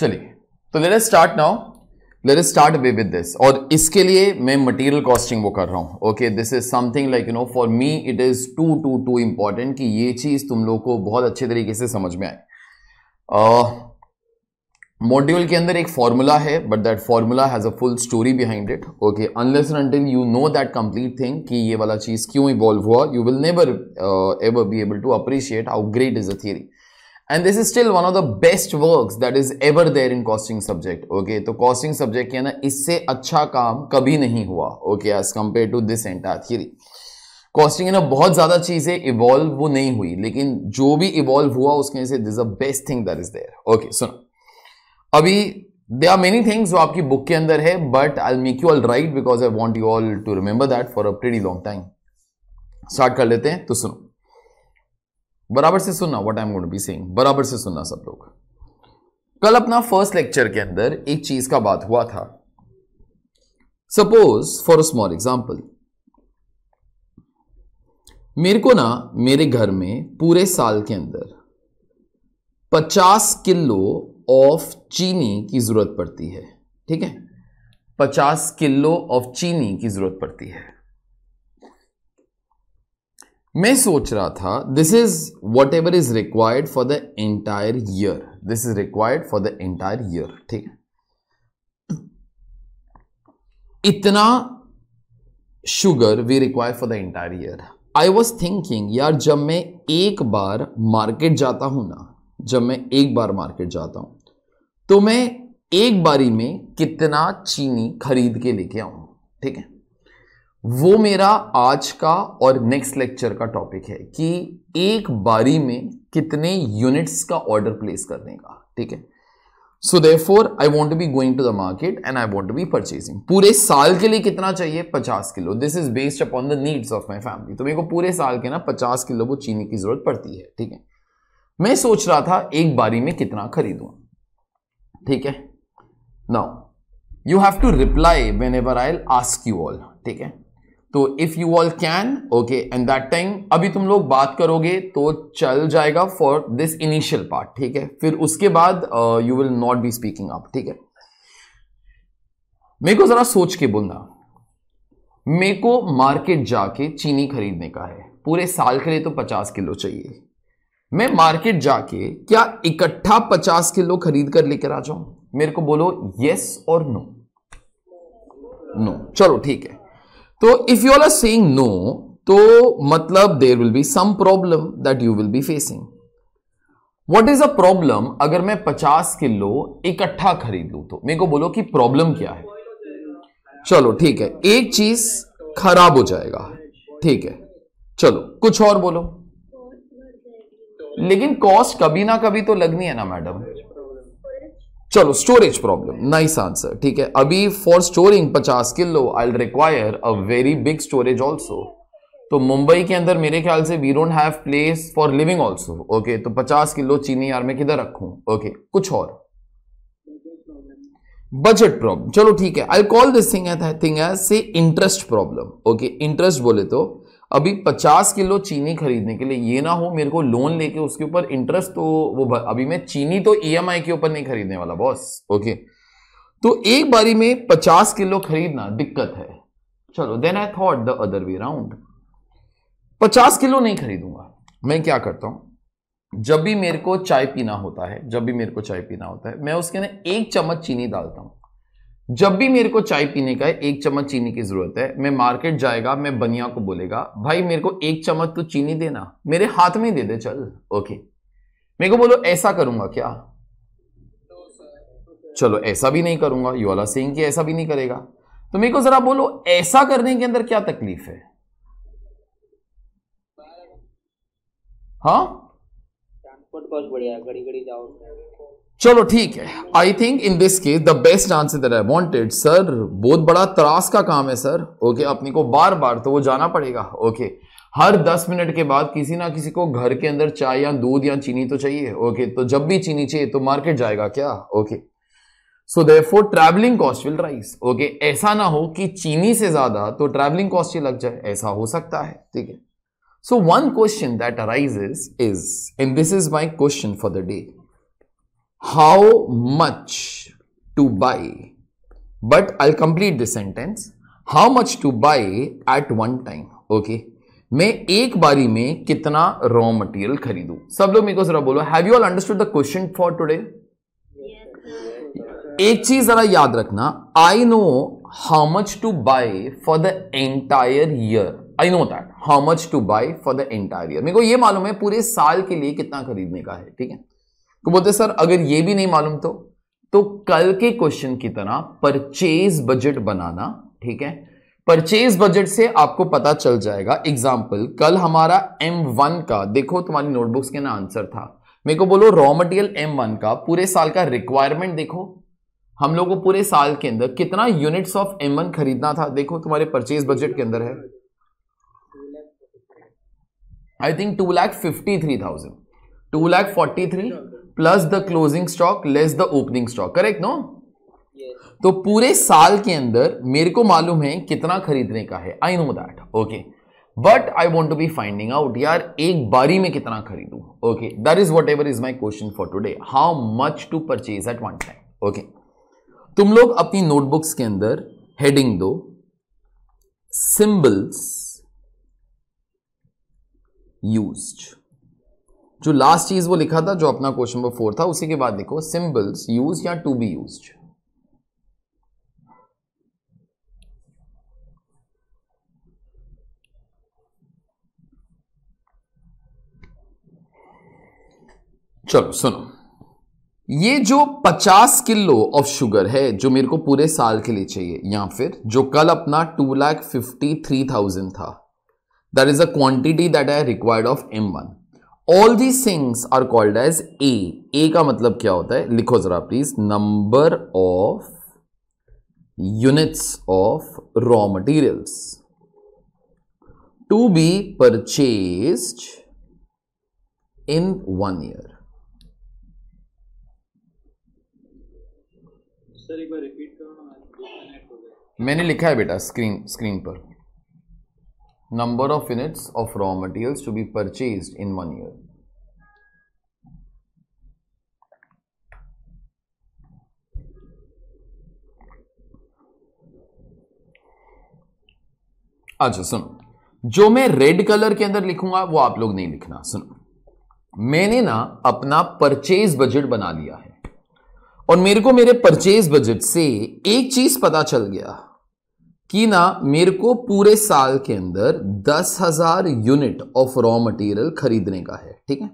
चलिए तो let start now let start way with this और इसके लिए मैं मटेरियल कॉस्टिंग वो कर रहा हूं okay this is something like you know for me it is too too too important कि ये चीज तुम लोग को बहुत अच्छे तरीके से समझ में आए मॉड्यूल के अंदर एक फॉर्मूला है but that formula has a full story behind it okay unless and until you know that complete thing कि ये वाला चीज़ क्यों इवॉल्व हुआ you will never ever be able to appreciate how great is a theory and this is still one of the best work that is ever there in costing subject okay तो costing subject के ना इससे अच्छा काम कभी नहीं हुआ okay as compare to this entire theory costing ना बहुत ज़्यादा चीज़ें इवॉल्व वो नहीं हुई लेकिन जो भी इवॉल्व हुआ उसके से this a best thing that is there okay सुनो अभी दे आर मेनी थिंग्स जो आपकी बुक के अंदर है but I make you all right because I want you all to remember that for a pretty long time start कर लेते हैं तो सुनो बराबर से सुनना what I am going be saying बराबर से सुनना सब लोग कल अपना फर्स्ट लेक्चर के अंदर एक चीज का बात हुआ था suppose for a small example मेरे को ना मेरे घर में पूरे साल के अंदर 50 किलो ऑफ चीनी की जरूरत पड़ती है ठीक है 50 किलो ऑफ चीनी की जरूरत पड़ती है मैं सोच रहा था this is what whatever is required for the entire year this is required for the entire year ठीक है इतना sugar we require for the entire year I was thinking यार जब मैं एक बार मार्केट जाता हूं ना जब मैं एक बार मार्केट जाता हूं तो मैं एक बारी में कितना चीनी खरीद के लेके आऊं ठीक है वो मेरा आज का और नेक्स्ट लेक्चर का टॉपिक है कि एक बारी में कितने यूनिट्स का ऑर्डर प्लेस करने का ठीक है so therefore I want be going to the market and I want be purchasing पूरे साल के लिए कितना चाहिए पचास kilo this is based upon the needs of my family तो मेरे को पूरे साल के ना पचास किलो वो चीनी की जरूरत पड़ती है ठीक है मैं सोच रहा था एक बारी में कितना खरीदू ठीक है now you have to reply whenever I ask you all ठीक है तो if you all can okay and that time अभी तुम लोग बात करोगे तो चल जाएगा फॉर दिस इनिशियल पार्ट ठीक है फिर उसके बाद you will not be speaking up ठीक है मेरे को जरा सोच के बोलना मेरे को मार्केट जाके चीनी खरीदने का है पूरे साल के लिए तो पचास किलो चाहिए मैं मार्केट जाके क्या इकट्ठा पचास किलो खरीद कर लेकर आ जाऊं मेरे को बोलो यस और नो नो चलो ठीक है तो if you are saying no तो मतलब there will be some problem that you will be facing what is a problem अगर मैं 50 किलो इकट्ठा खरीद लू तो मेरे को बोलो कि प्रॉब्लम क्या है चलो ठीक है एक चीज खराब हो जाएगा ठीक है चलो कुछ और बोलो लेकिन कॉस्ट कभी ना कभी तो लगनी है ना मैडम चलो स्टोरेज प्रॉब्लम नाइस आंसर ठीक है अभी for storing 50 kilo I require a very big storage also तो मुंबई के अंदर मेरे ख्याल से we don't have place for living also okay तो 50 किलो चीनी यार मैं किधर रखू ओके okay, कुछ और बजट प्रॉब्लम चलो ठीक है I call this thing thing से इंटरेस्ट प्रॉब्लम ओके इंटरेस्ट बोले तो अभी 50 किलो चीनी खरीदने के लिए ये ना हो मेरे को लोन लेके उसके ऊपर इंटरेस्ट तो वो अभी मैं चीनी तो ईएमआई e के ऊपर नहीं खरीदने वाला बॉस ओके तो एक बारी में 50 किलो खरीदना दिक्कत है चलो then I thought the other way round 50 kilo नहीं खरीदूंगा मैं क्या करता हूं जब भी मेरे को चाय पीना होता है जब भी मेरे को चाय पीना होता है मैं उसके ना एक चम्मच चीनी डालता हूं जब भी मेरे को चाय पीने का एक चम्मच चीनी की जरूरत है मैं मार्केट जाएगा मैं बनिया को बोलेगा भाई मेरे को एक चम्मच तो चीनी देना मेरे हाथ में दे दे चल ओके मेरे को बोलो ऐसा करूंगा क्या चलो ऐसा भी नहीं करूंगा युवाला सिंह की ऐसा भी नहीं करेगा तो मेरे को जरा बोलो ऐसा करने के अंदर क्या तकलीफ है हाँ ट्रांसपोर्ट बढ़िया घड़ी घड़ी जाओ चलो ठीक है I think in this case the best answer that I wanted sir बहुत बड़ा त्रास का काम है सर ओके okay, अपने को बार बार तो वो जाना पड़ेगा ओके okay, हर दस मिनट के बाद किसी ना किसी को घर के अंदर चाय या दूध या चीनी तो चाहिए ओके okay, तो जब भी चीनी चाहिए तो मार्केट जाएगा क्या okay so therefore travelling cost will rise okay ऐसा ना हो कि चीनी से ज्यादा तो ट्रैवलिंग कॉस्ट ही लग जाए ऐसा हो सकता है ठीक है so one question that arise is and this is my question for the day how much to buy but I'll complete this sentence how much to buy at one time okay मैं एक बारी में कितना raw material खरीदू सब लोग मेरे को जरा बोलो have you all understood the question for today एक चीज जरा याद रखना I know how much to buy for the entire year I know that how much to buy for the entire year मेरे को ये मालूम है पूरे साल के लिए कितना खरीदने का है ठीक है तो बोलते सर अगर ये भी नहीं मालूम तो तो कल के क्वेश्चन की तरह परचेज बजट बनाना ठीक है परचेज बजट से आपको पता चल जाएगा एग्जाम्पल कल हमारा एम वन का देखो तुम्हारी नोटबुक्स के ना आंसर था मेरे को बोलो रॉ मटेरियल वन का पूरे साल का रिक्वायरमेंट देखो हम लोगों को पूरे साल के अंदर कितना यूनिट्स ऑफ एम वन खरीदना था देखो तुम्हारे परचेज बजट के अंदर है I think two lakh fifty three thousand two lakh forty three plus the closing stock less the opening stock correct no तो पूरे साल के अंदर मेरे को मालूम है कितना खरीदने का है I know that okay but I want to be finding out यार एक बारी में कितना खरीदू okay that is what whatever is my question for today how much to purchase at one time okay तुम लोग अपनी नोटबुक्स के अंदर हेडिंग दो सिंबल्स यूज्ड जो लास्ट चीज वो लिखा था जो अपना क्वेश्चन नंबर फोर था उसी के बाद लिखो सिंबल्स यूज या टू बी यूज चलो सुनो ये जो 50 किलो ऑफ शुगर है जो मेरे को पूरे साल के लिए चाहिए या फिर जो कल अपना two lakh fifty three thousand था that is a quantity that I required of M one all the things are called as A A का मतलब क्या होता है लिखो जरा please number of units of raw materials to be purchase in one year sir एक बार repeat करो मैंने लिखा है बेटा स्क्रीन स्क्रीन पर number of units of raw materials to be purchased in one year. अच्छा सुनो जो मैं रेड कलर के अंदर लिखूंगा वो आप लोग नहीं लिखना सुनो मैंने ना अपना परचेज बजट बना लिया है और मेरे को मेरे परचेज बजट से एक चीज पता चल गया कि ना मेरे को पूरे साल के अंदर दस हजार यूनिट ऑफ रॉ मटेरियल खरीदने का है ठीक है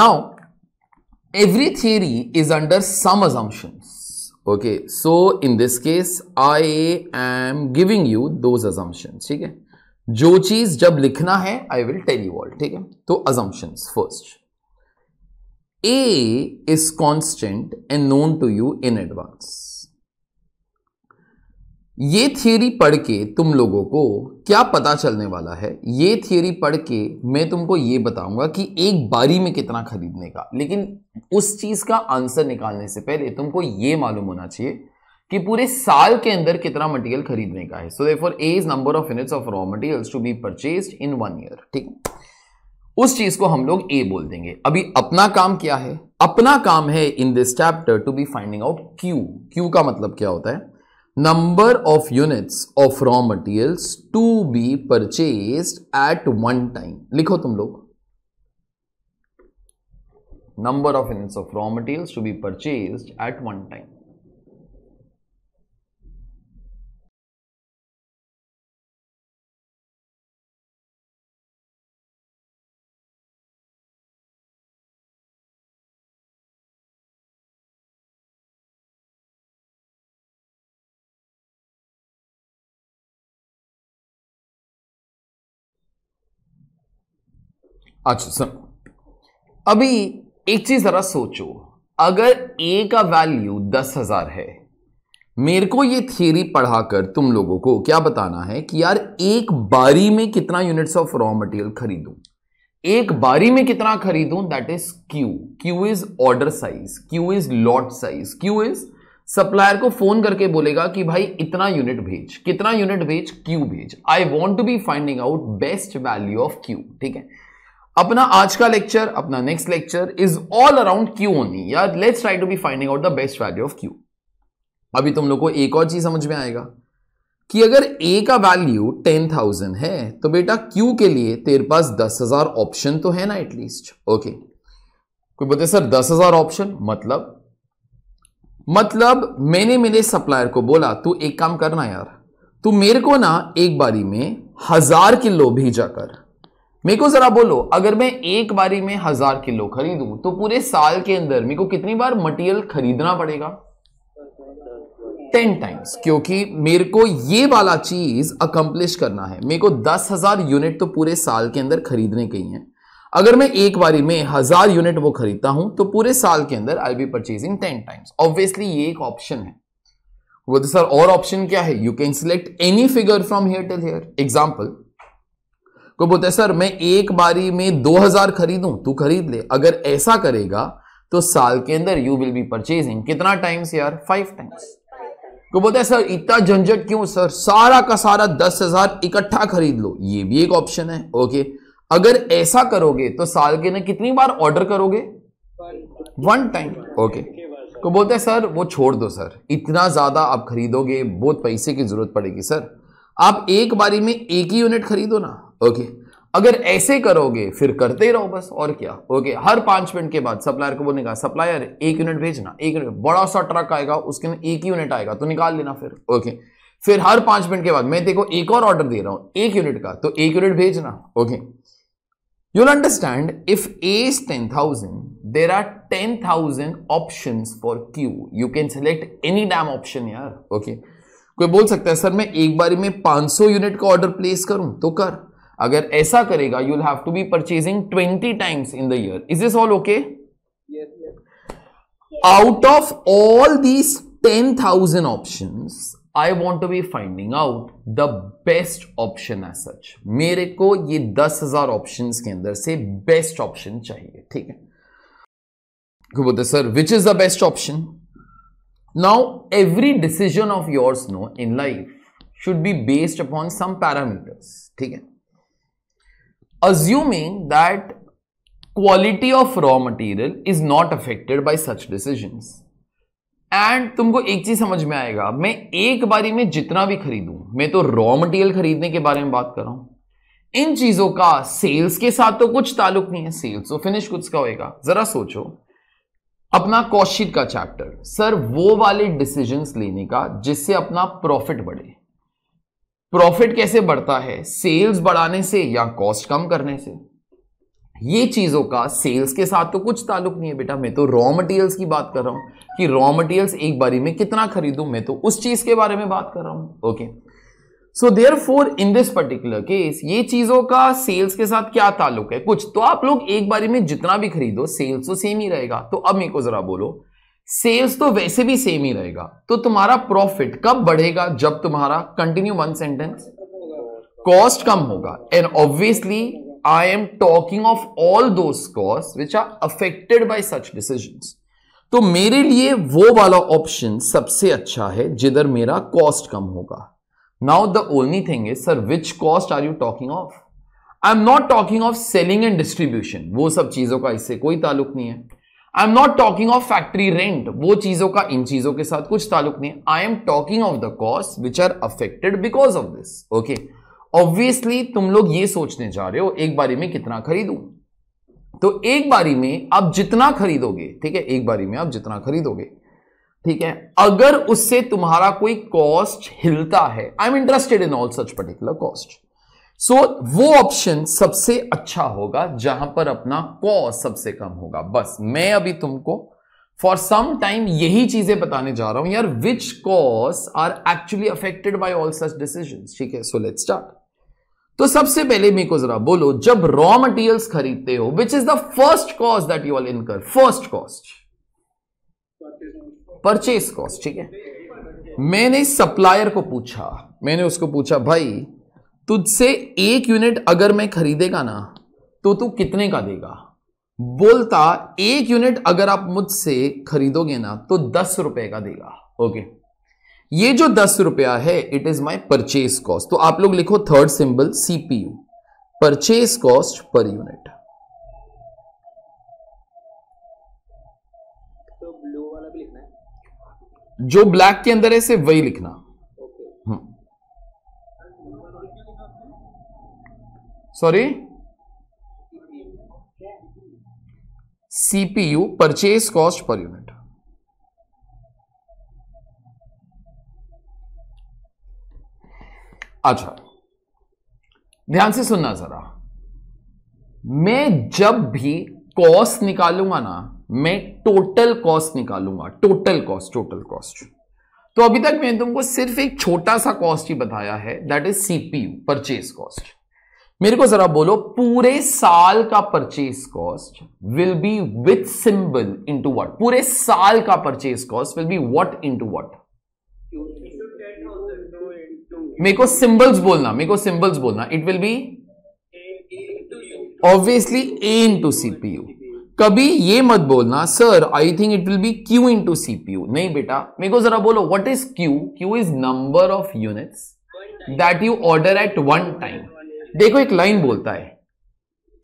now every theory is under some assumptions okay so in this case I am giving you those assumptions ठीक है जो चीज जब लिखना है I will tell you all ठीक है तो assumptions first A is constant and known to you in advance ये थियोरी पढ़ के तुम लोगों को क्या पता चलने वाला है ये थियोरी पढ़ के मैं तुमको ये बताऊंगा कि एक बारी में कितना खरीदने का लेकिन उस चीज़ का आंसर निकालने से पहले तुमको ये मालूम होना चाहिए कि पूरे साल के अंदर कितना मटेरियल खरीदने का है so therefore as number of units of raw materials to be purchase in one year ठीक उस चीज को हम लोग ए बोल देंगे अभी अपना काम क्या है अपना काम है in this chapter to be finding out Q Q का मतलब क्या होता है number of units of raw materials to be purchased at one time. लिखो तुम लोग number of units of raw materials to be purchased at one time. अच्छा sir अभी एक चीज जरा सोचो अगर ए का वैल्यू दस हजार है मेरे को ये थियरी पढ़ाकर तुम लोगों को क्या बताना है कि यार एक बारी में कितना यूनिट्स ऑफ रॉ मटेरियल खरीदूं एक बारी में कितना खरीदूं that is Q Q is order size Q is lot size Q is supplier को फोन करके बोलेगा कि भाई इतना यूनिट भेज कितना यूनिट भेज क्यू भेज I want to be finding out best value of Q ठीक है अपना आज का लेक्चर अपना next lecture is all around Q only यार let's try to be finding out the best value of Q अभी तुम लोग को एक और चीज समझ में आएगा कि अगर ए का वैल्यू टेन थाउजेंड है तो बेटा क्यू के लिए तेरे पास दस हजार ऑप्शन तो है ना एटलीस्ट ओके कोई बोलते सर दस हजार ऑप्शन मतलब मतलब मैंने मेरे सप्लायर को बोला तू एक काम करना यार तू मेरे को ना एक बारी में हजार किलो भेजा कर मेरे को जरा बोलो अगर मैं एक बारी में हजार किलो खरीदूं तो पूरे साल के अंदर मेरे को कितनी बार मटेरियल खरीदना पड़ेगा टेन टाइम्स क्योंकि मेरे को ये वाला चीज अकम्पलिश करना है मेरे को दस हजार यूनिट तो पूरे साल के अंदर खरीदने के ही है अगर मैं एक बारी में हजार यूनिट वो खरीदता हूं तो पूरे साल के अंदर I be purchasing ten times obviously ये एक ऑप्शन है वो तो सर और ऑप्शन क्या है you can select any figure from here till here example कोई बोलता है सर मैं एक बारी में 2000 खरीदूं तू खरीद ले अगर ऐसा करेगा तो साल के अंदर यू विल बी परचेजिंग कितना टाइम्स यार फाइव टाइम्स को बोलता है सर इतना झंझट क्यों सर सारा का सारा दस हजार इकट्ठा खरीद लो ये भी एक ऑप्शन है ओके अगर ऐसा करोगे तो साल के अंदर कितनी बार ऑर्डर करोगे वन टाइम ओके को बोलते हैं सर वो छोड़ दो सर इतना ज्यादा आप खरीदोगे बहुत पैसे की जरूरत पड़ेगी सर आप एक बारी में एक ही यूनिट खरीदो ना ओके अगर ऐसे करोगे फिर करते रहो बस और क्या ओके हर पांच मिनट के बाद सप्लायर को का सप्लायर एक यूनिट भेजना एक यूनिट बड़ा सा ट्रक आएगा उसके अंदर एक यूनिट आएगा तो निकाल लेना फिर ओके फिर हर पांच मिनट के बाद मैं देखो एक और ऑर्डर दे रहा हूं एक यूनिट का तो एक यूनिट भेजना okay understand if as ten thousand there are ten thousand option for Q you can select any damn option यार, okay? कोई बोल सकता है सर मैं एक बारी में 500 यूनिट का ऑर्डर प्लेस करूं तो कर अगर ऐसा करेगा you'll have to be purchasing twenty times in there is is all okay out of all these thousand option I want to be finding out the best option है such मेरे को ये 10,000 ऑप्शंस के अंदर से बेस्ट ऑप्शन चाहिए ठीक है बोलते sir which is the best option now every decision of yours no in life should be based upon some parameters ठीक है assuming that quality of raw material is not affected by such decision and तुमको एक चीज समझ में आएगा मैं एक बारी में जितना भी खरीदूं मैं तो रॉ मटेरियल खरीदने के बारे में बात कर रहा हूं इन चीजों का सेल्स के साथ तो कुछ ताल्लुक नहीं है सेल्स तो फिनिश कुछ का होएगा जरा सोचो अपना कौशिक का चैप्टर सर वो वाले डिसीजंस लेने का जिससे अपना प्रॉफिट बढ़े प्रॉफिट कैसे बढ़ता है सेल्स बढ़ाने से या कॉस्ट कम करने से ये चीजों का सेल्स के साथ तो कुछ ताल्लुक नहीं है बेटा मैं तो रॉ मटेरियल्स की बात कर रहा हूं कि रॉ मटेरियल्स एक बारी में कितना खरीदू मैं तो उस चीज के बारे में बात कर रहा हूं okay so therefore in this particular case ये चीजों का सेल्स के साथ क्या ताल्लुक है कुछ तो आप लोग एक बारी में जितना भी खरीदो सेल्स तो सेम ही रहेगा तो अब मेरे को जरा बोलो सेल्स तो वैसे भी सेम ही रहेगा तो तुम्हारा प्रॉफिट कब बढ़ेगा जब तुम्हारा कंटिन्यू वन सेंटेंस कॉस्ट कम होगा and obviously I am talking of all those cost which are affected by such decision तो मेरे लिए वो वाला ऑप्शन सबसे अच्छा है जिधर मेरा कॉस्ट कम होगा now the only thing is sir which cost are you talking of I am not talking of selling and distribution वो सब चीजों का इससे कोई ताल्लुक नहीं है I am not talking of factory rent वो चीजों का इन चीजों के साथ कुछ ताल्लुक नहीं I am talking of the cost which are affected because of this okay obviously तुम लोग ये सोचने जा रहे हो एक बारी में कितना खरीदू तो एक बारी में आप जितना खरीदोगे ठीक है एक बारी में आप जितना खरीदोगे ठीक है अगर उससे तुम्हारा कोई कॉस्ट हिलता है I am interested in all such particular cost so so, वो ऑप्शन सबसे अच्छा होगा जहां पर अपना कॉस सबसे कम होगा बस मैं अभी तुमको फॉर सम टाइम यही चीजें बताने जा रहा हूं यार which cost are actually affected by all such decision ठीक है सो लेट स्टार्ट तो सबसे पहले मेरे को जरा बोलो जब रॉ मटेरियल्स खरीदते हो which is the first cost that you all incur first cost purchase cost ठीक है मैंने सप्लायर को पूछा मैंने उसको पूछा भाई तुझसे एक यूनिट अगर मैं खरीदेगा ना तो तू कितने का देगा बोलता एक यूनिट अगर आप मुझसे खरीदोगे ना तो दस रुपए का देगा ओके ये जो दस रुपया है it is my purchase cost तो आप लोग लिखो third symbol CPU purchase cost per unit तो जो ब्लैक के अंदर है से वही लिखना okay. Sorry CPU purchase cost per unit अच्छा ध्यान से सुनना जरा मैं जब भी कॉस्ट निकालूंगा ना मैं टोटल कॉस्ट निकालूंगा टोटल कॉस्ट टोटल कॉस्ट तो अभी तक मैंने तुमको सिर्फ एक छोटा सा कॉस्ट ही बताया है that is CPU purchase cost मेरे को जरा बोलो पूरे साल का purchase cost will be with symbol into what पूरे साल का purchase cost will be what into what मेरे को सिंबल्स बोलना मेरे को सिंबल्स बोलना it will be obviously A into CPU कभी ये मत बोलना sir I think it will be Q into CPU नहीं बेटा मेरे को जरा बोलो what is Q Q is number of units that you order at one time देखो एक लाइन बोलता है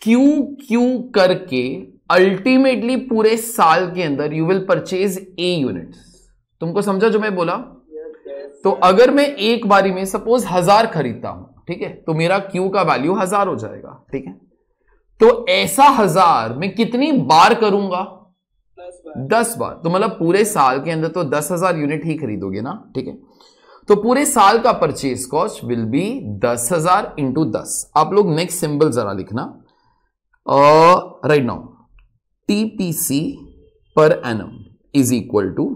क्यों क्यों करके अल्टीमेटली पूरे साल के अंदर you will purchase A unit तुमको समझा जो मैं बोला तो अगर मैं एक बारी में सपोज हजार खरीदता हूं ठीक है तो मेरा क्यू का वैल्यू हजार हो जाएगा ठीक है तो ऐसा हजार मैं कितनी बार करूंगा दस बार तो मतलब पूरे साल के अंदर तो दस हजार यूनिट ही खरीदोगे ना ठीक है तो पूरे साल का परचेज कॉस्ट विल बी दस हजार इंटू दस आप लोग नेक्स्ट सिंबल जरा लिखना right now TPC per an per annum is equal to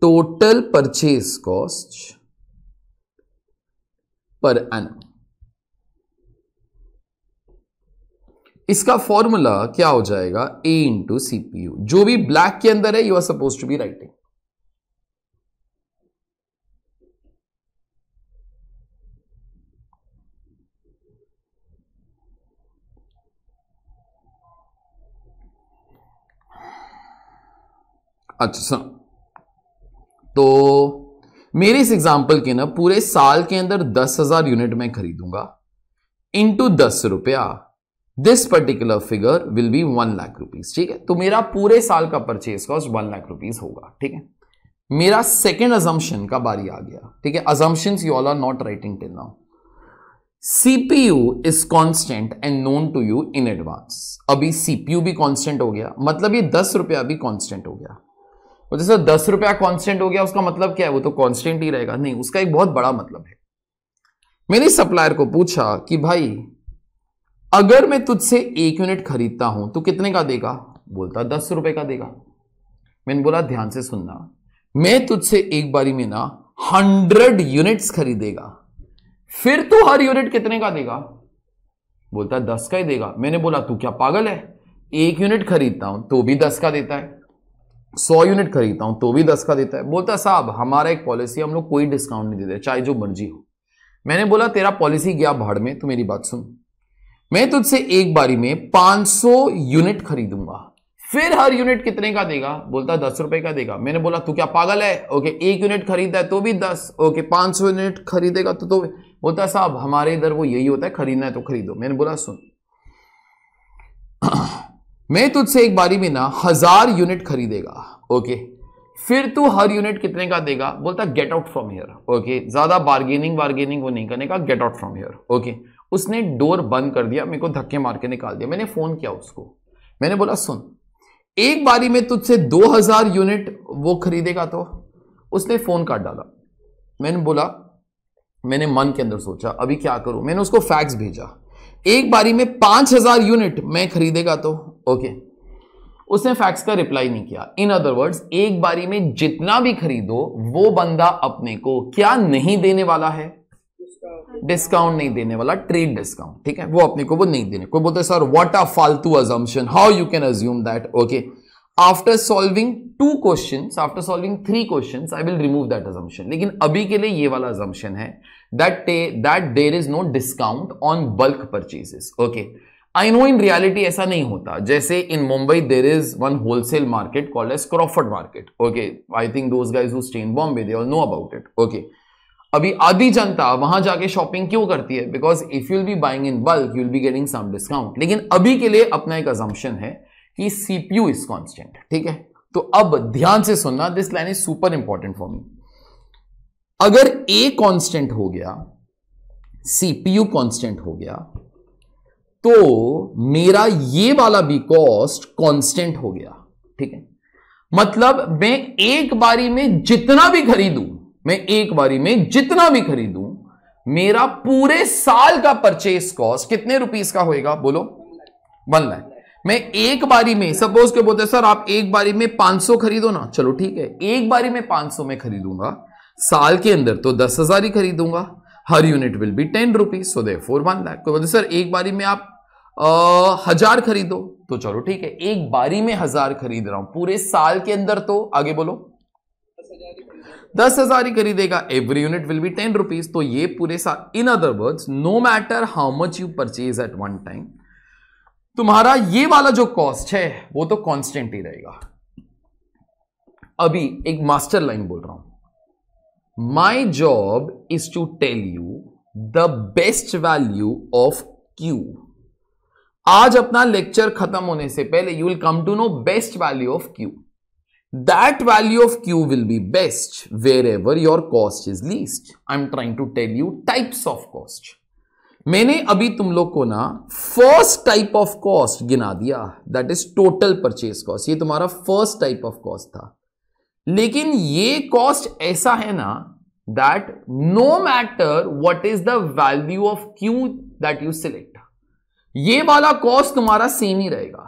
total purchase cost per annum इसका फॉर्मूला क्या हो जाएगा ए इंटू सीपीयू जो भी ब्लैक के अंदर है you are suppose to be writing अच्छा तो मेरे इस एग्जाम्पल के ना पूरे साल के अंदर दस हजार यूनिट में खरीदूंगा इंटू दस रुपया this particular figure will be one lakh rupees ठीक है तो मेरा पूरे साल का purchase cost one lakh rupees होगा ठीक है मेरा सेकेंड अजम्पन का बारी आ गया ठीक है assumption you all are not writing till now CPU is constant and known to you in advance अभी सीपीयू भी कॉन्स्टेंट हो गया मतलब ये दस रुपया भी कॉन्स्टेंट हो गया और जैसे दस रुपया कॉन्स्टेंट हो गया उसका मतलब क्या है वो तो कॉन्स्टेंट ही रहेगा नहीं उसका एक बहुत बड़ा मतलब है मैंने सप्लायर को पूछा कि भाई अगर मैं तुझसे एक यूनिट खरीदता हूं तो कितने का देगा बोलता दस रुपए का देगा मैंने बोला ध्यान से सुनना मैं तुझसे एक बारी में ना हंड्रेड यूनिट्स खरीदेगा फिर तू हर यूनिट कितने का देगा बोलता दस का ही देगा मैंने बोला तू क्या पागल है एक यूनिट खरीदता हूं तो भी दस का देता है सौ यूनिट खरीदता हूँ तो भी दस का देता है बोलता है साहब हमारा एक पॉलिसी हम लोग कोई डिस्काउंट नहीं देते चाहे जो मर्जी हो मैंने बोला तेरा पॉलिसी गया भाड़ में तो मेरी बात सुन मैं तुझसे एक बारी में 500 यूनिट खरीदूंगा फिर हर यूनिट कितने का देगा बोलता दस रुपए का देगा मैंने बोला तू क्या पागल है ओके एक यूनिट खरीदा है तो भी दस ओके पांच सौ यूनिट खरीदेगा तो तो बोलता साहब हमारे इधर वो यही होता है खरीदना है तो खरीदो मैंने बोला सुन मैं तुझसे एक बारी में ना हजार यूनिट खरीदेगा ओके फिर तू हर यूनिट कितने का देगा बोलता get out from here okay ज्यादा बार्गेनिंग वार्गेनिंग वो नहीं करने का get out from here okay उसने डोर बंद कर दिया मेरे को धक्के मार के निकाल दिया मैंने फोन किया उसको मैंने बोला सुन एक बारी में तुझसे 2000 यूनिट वो खरीदेगा तो उसने फोन काट डाला मैंने बोला मैंने मन के अंदर सोचा अभी क्या करूं मैंने उसको फैक्स भेजा एक बारी में 5000 यूनिट मैं खरीदेगा तो ओके उसने फैक्स का रिप्लाई नहीं किया इन अदर वर्ड्स एक बारी में जितना भी खरीदो वो बंदा अपने को क्या नहीं देने वाला है डिस्काउंट नहीं देने वाला ट्रेड डिस्काउंट ठीक है वो अपने को वो नहीं देने कोई बोलते सर व्हाट आर फालतू assumption how you can assume that okay after solving two question after solving three question I will remove that assumption लेकिन अभी के लिए ये वाला अजम्पन है that that there is no discount on bulk purchases okay I know in reality ऐसा नहीं होता जैसे in Mumbai there is one wholesale market call S Crawford market okay I think those guys who stay in Bombay they all know about it okay अभी आधी जनता वहां जाके shopping क्यों करती है because if you'll be buying in bulk you'll be getting some discount लेकिन अभी के लिए अपना एक अजम्पन है कि सीपीयू इज कॉन्स्टेंट ठीक है तो अब ध्यान से सुनना this line is super important for me अगर ए कॉन्स्टेंट हो गया सीपीयू कॉन्स्टेंट हो गया तो मेरा ये वाला भी कॉस्ट कांस्टेंट हो गया ठीक है मतलब मैं एक बारी में जितना भी खरीदूं मैं एक बारी में जितना भी खरीदूं मेरा पूरे साल का परचेस कॉस्ट कितने रुपीस का होएगा बोलो वन लाख मैं एक बारी में सपोज के बोलते सर आप एक बारी में 500 खरीदो ना चलो ठीक है एक बारी में 500 में खरीदूंगा साल के अंदर तो दस हजार ही खरीदूंगा हर unit will be ten rupees so therefore one lakh तो बोलते सर एक बारी में आप आ, हजार खरीदो तो चलो ठीक है एक बारी में हजार खरीद रहा हूं पूरे साल के अंदर तो आगे बोलो दस हजार ही खरीदेगा every unit will be ten rupees तो ये पूरे साल in other words no matter how much you purchase at one time तुम्हारा ये वाला जो कॉस्ट है वो तो कॉन्स्टेंट ही रहेगा अभी एक मास्टर लाइन बोल रहा हूं my job is to tell you the best value of Q आज अपना लेक्चर खत्म होने से पहले you will come to know best value of Q that value of Q will be best wherever your cost is least I am trying to tell you types of cost मैंने अभी तुम लोग को ना first type of cost गिना दिया that is total purchase cost ये तुम्हारा फर्स्ट टाइप ऑफ कॉस्ट था लेकिन ये कॉस्ट ऐसा है ना that no matter what is the value of Q that you select ये वाला कॉस्ट तुम्हारा सेम ही रहेगा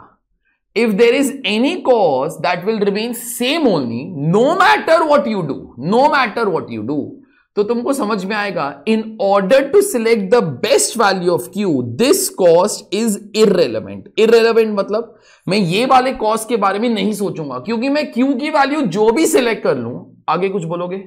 if there is any cost that will remain same only no matter what you do no matter what you do तो तुमको समझ में आएगा in order to select the best value of Q this cost is irrelevant irrelevant मतलब मैं ये वाले cost के बारे में नहीं सोचूंगा क्योंकि मैं क्यू की वैल्यू जो भी सिलेक्ट कर लू आगे कुछ बोलोगे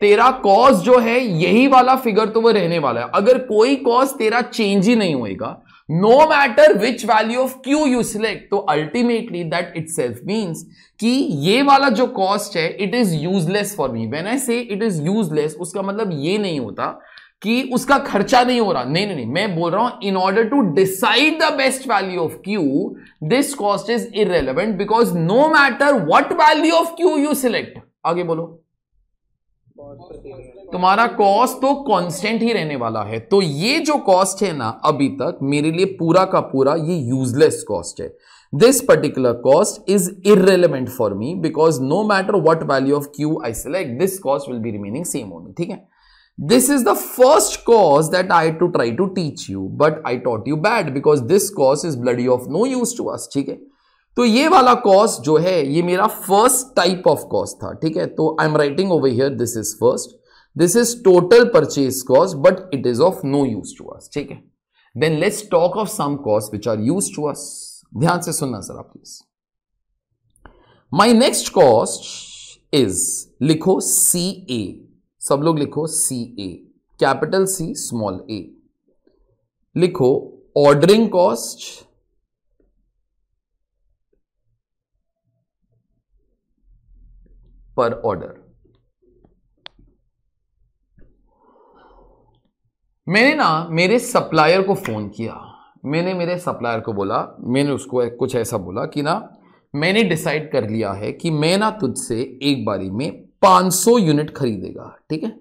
तेरा कॉस्ट जो है यही वाला फिगर तो वो रहने वाला है अगर कोई कॉस्ट तेरा चेंज ही नहीं होएगा no matter which value of Q you select तो ultimately that itself means कि ये वाला जो कॉस्ट है it is useless for me when I say it is useless उसका मतलब ये नहीं होता कि उसका खर्चा नहीं हो रहा नहीं नहीं नहीं मैं बोल रहा हूं in order to decide the best value of Q this cost is irrelevant because no matter what value of Q you select आगे बोलो तुम्हारा कॉस्ट तो कांस्टेंट ही रहने वाला है तो ये जो कॉस्ट है ना अभी तक मेरे लिए पूरा का पूरा ये यूजलेस कॉस्ट है this particular cost is irrelevant for me because no matter what value of Q I select this cost will be remaining same only ठीक है this is the first cost that I to try to teach you but I taught you bad because this cost is bloody of no use to us ठीक है तो ये वाला cost जो है ये मेरा फर्स्ट टाइप ऑफ कॉस्ट था ठीक है तो I am writing over here this is first this is total purchase cost but it is of no use to us ठीक है then let's talk of some cost which are use to us ध्यान से सुनना sir आप please my next cost is लिखो C ए सब लोग लिखो सी ए कैपिटल सी स्मॉल ए लिखो ऑर्डरिंग कॉस्ट पर ऑर्डर मैंने ना मेरे सप्लायर को फ़ोन किया मैंने मेरे सप्लायर को बोला मैंने उसको कुछ ऐसा बोला कि ना मैंने डिसाइड कर लिया है कि मैं ना तुझसे एक बारी में 500 यूनिट खरीदेगा ठीक है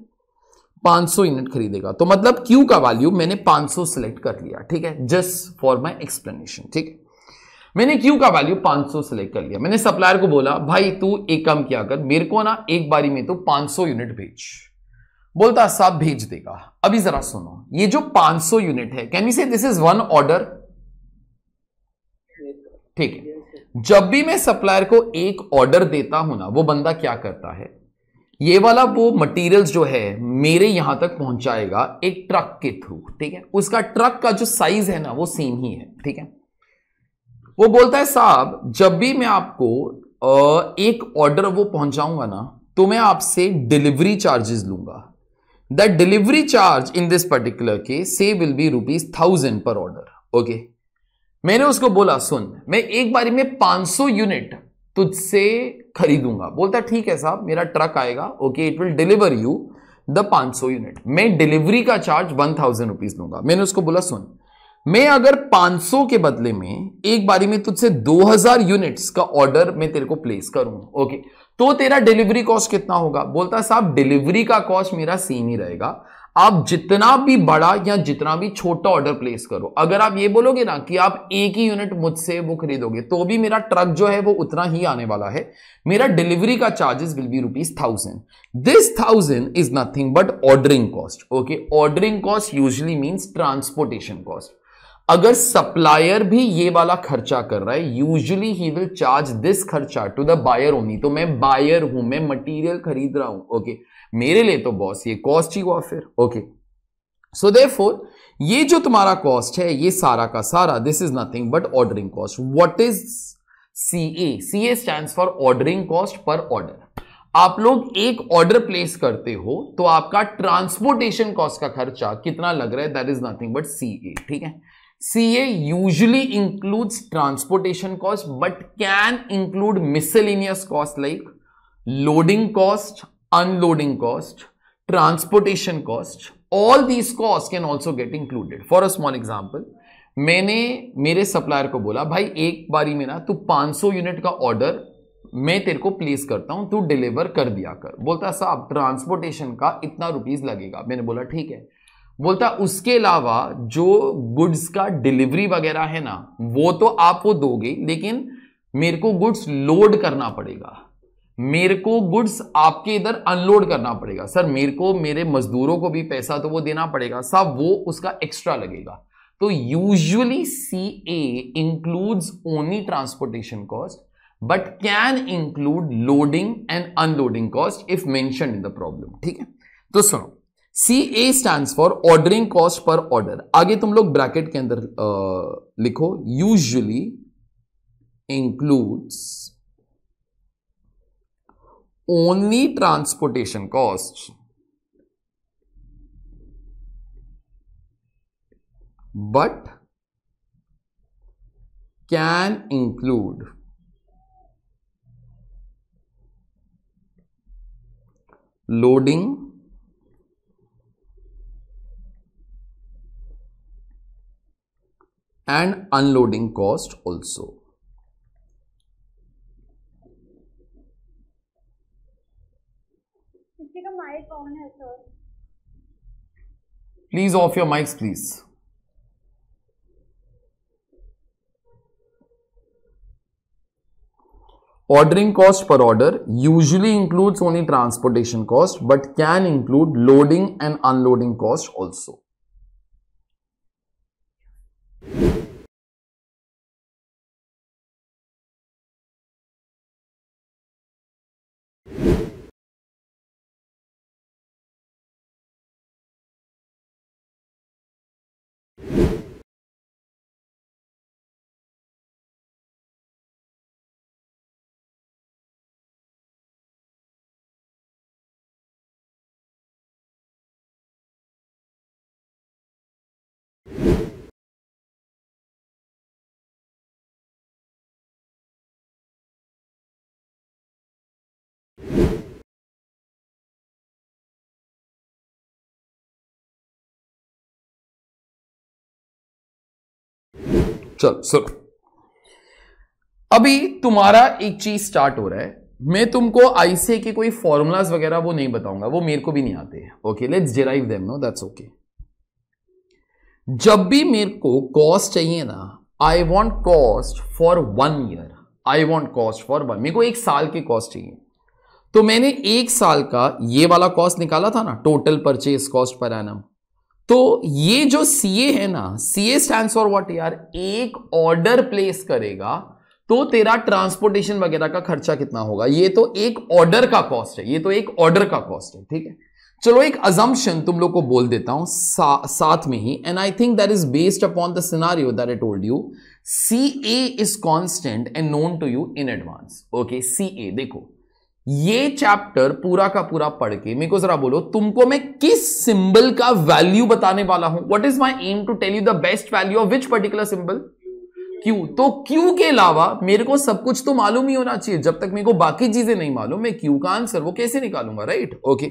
500 यूनिट खरीदेगा तो मतलब क्यू का वैल्यू मैंने 500 सेलेक्ट कर लिया ठीक है जस्ट फॉर माय एक्सप्लेनेशन ठीक है मैंने क्यू का वैल्यू 500 सेलेक्ट कर लिया मैंने सप्लायर को बोला भाई तू एक काम किया कर मेरे को ना एक बारी में तो 500 यूनिट भेज बोलता साहब भेज देगा अभी जरा सुनो ये जो 500 यूनिट है can you say this is one order ठीक है जब भी मैं सप्लायर को एक ऑर्डर देता हूं ना वो बंदा क्या करता है ये वाला वो मटेरियल्स जो है मेरे यहां तक पहुंचाएगा एक ट्रक के थ्रू ठीक है उसका ट्रक का जो साइज है ना वो सेम ही है ठीक है वो बोलता है साहब जब भी मैं आपको एक ऑर्डर वो पहुंचाऊंगा ना तो मैं आपसे डिलीवरी चार्जेस लूंगा the delivery charge in this particular case will be rupees thousand per order okay मैंने उसको बोला सुन मैं एक बारी में 500 यूनिट तुझसे खरीदूंगा बोलता ठीक है साहब मेरा ट्रक आएगा okay it will deliver you the 500 unit मैं डिलीवरी का चार्ज वन थाउजेंड रुपीज लूंगा मैंने उसको बोला सुन मैं अगर 500 के बदले में एक बारी में तुझसे 2000 यूनिट्स का ऑर्डर मैं तेरे को प्लेस करूं ओके तो तेरा डिलीवरी कॉस्ट कितना होगा बोलता साहब डिलीवरी का कॉस्ट मेरा सेम ही रहेगा आप जितना भी बड़ा या जितना भी छोटा ऑर्डर प्लेस करो अगर आप ये बोलोगे ना कि आप एक ही यूनिट मुझसे वो खरीदोगे तो भी मेरा ट्रक जो है वो उतना ही आने वाला है मेरा डिलीवरी का charges will be rupees thousand this thousand is nothing but ordering cost okay ordering cost usually means transportation cost अगर सप्लायर भी ये वाला खर्चा कर रहा है usually he will charge this खर्चा टू द बायर ओनली तो मैं बायर हूं मैं मटीरियल खरीद रहा हूं ओके okay. मेरे लिए तो बॉस ये कॉस्ट ही हुआ फिर ओके सो दे ये जो तुम्हारा कॉस्ट है ये सारा का सारा this is nothing but ordering cost what is C A C A stand for ordering cost per order आप लोग एक ऑर्डर प्लेस करते हो तो आपका ट्रांसपोर्टेशन कॉस्ट का खर्चा कितना लग रहा है that is nothing but C A ठीक है C A usually includes transportation cost but can include miscellaneous cost like loading cost unloading cost transportation cost all these cost can also get included for a small example मैंने मेरे supplier को बोला भाई एक बारी में ना तू 500 यूनिट का ऑर्डर मैं तेरे को प्लेस करता हूं तू डिलीवर कर दिया कर बोलता साहब ट्रांसपोर्टेशन का इतना रुपीज लगेगा मैंने बोला ठीक है बोलता उसके अलावा जो गुड्स का डिलीवरी वगैरह है ना वो तो आप वो दोगे लेकिन मेरे को गुड्स लोड करना पड़ेगा मेरे को गुड्स आपके इधर अनलोड करना पड़ेगा सर मेरे को मेरे मजदूरों को भी पैसा तो वो देना पड़ेगा सब वो उसका एक्स्ट्रा लगेगा तो usually C A includes only transportation cost but can include loading and unloading cost if mention in the problem ठीक है तो सुनो C A stand for ordering cost per order आगे तुम लोग ब्रैकेट के अंदर लिखो usually includes only transportation cost but can include loading and unloading cost also. Please off your mics, please. Ordering cost per order usually includes only transportation cost but can include loading and unloading cost also you चलो सुन अभी तुम्हारा एक चीज start हो रहा है मैं तुमको आईसीए के कोई फॉर्मूलाज वगैरह वो नहीं बताऊंगा वो मेरे को भी नहीं आते okay let's derive them no that's okay जब भी मेरे को कॉस्ट चाहिए ना I want cost for one year I want cost for one मेरे को एक साल की कॉस्ट चाहिए तो मैंने एक साल का ये वाला कॉस्ट निकाला था ना total purchase cost per annum तो ये जो सी ए है ना C A stand for what यार एक ऑर्डर प्लेस करेगा तो तेरा ट्रांसपोर्टेशन वगैरह का खर्चा कितना होगा ये तो एक ऑर्डर का कॉस्ट है ये तो एक ऑर्डर का कॉस्ट है ठीक है चलो एक अजम्पन तुम लोग को बोल देता हूं सा, साथ में ही and I think that is based upon the scenario that I told you C A is constant and known to you in advance okay C A देखो ये चैप्टर पूरा का पूरा पढ़ के मेरे को जरा बोलो तुमको मैं किस सिंबल का वैल्यू बताने वाला हूं what is my aim to tell you the best value of which particular symbol Q तो क्यू के अलावा मेरे को सब कुछ तो मालूम ही होना चाहिए जब तक मेरे को बाकी चीजें नहीं मालूम मैं क्यू का आंसर वो कैसे निकालूंगा राइट ओके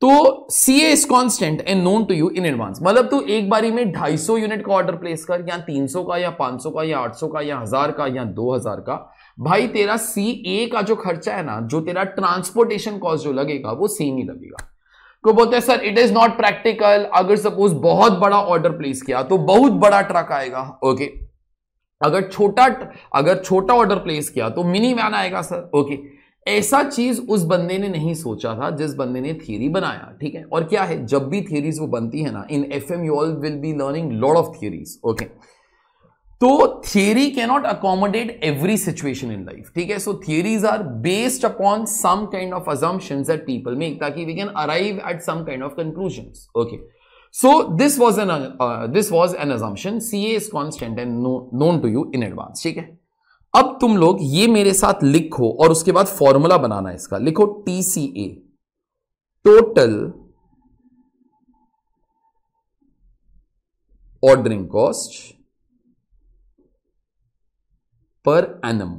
तो C A is constant and known to you in advance मतलब तू एक बारी में 250 यूनिट का ऑर्डर प्लेस कर या 300 का या 500 का या 800 का या हजार का या 2000 का भाई तेरा सी ए का जो खर्चा है ना जो तेरा ट्रांसपोर्टेशन कॉस्ट जो लगेगा वो सेम ही लगेगा तो बोलते हैं sir it is not practical अगर सपोज बहुत बड़ा ऑर्डर प्लेस किया तो बहुत बड़ा ट्रक आएगा ओके अगर छोटा अगर छोटा ऑर्डर प्लेस किया तो मिनी वैन आएगा सर ओके ऐसा चीज उस बंदे ने नहीं सोचा था जिस बंदे ने थियरी बनाया ठीक है और क्या है जब भी थियरीज वो बनती है ना in F M you all will be learning lot of theories okay तो theory cannot accommodate every situation in life ठीक है so theories are based upon some kind of assumption that people make ताकि we can arrive at some kind of conclusion okay so this was an this was an assumption C A's constant and known to you in advance ठीक है अब तुम लोग ये मेरे साथ लिखो और उसके बाद फॉर्मूला बनाना है इसका लिखो T C A total ordering cost per annum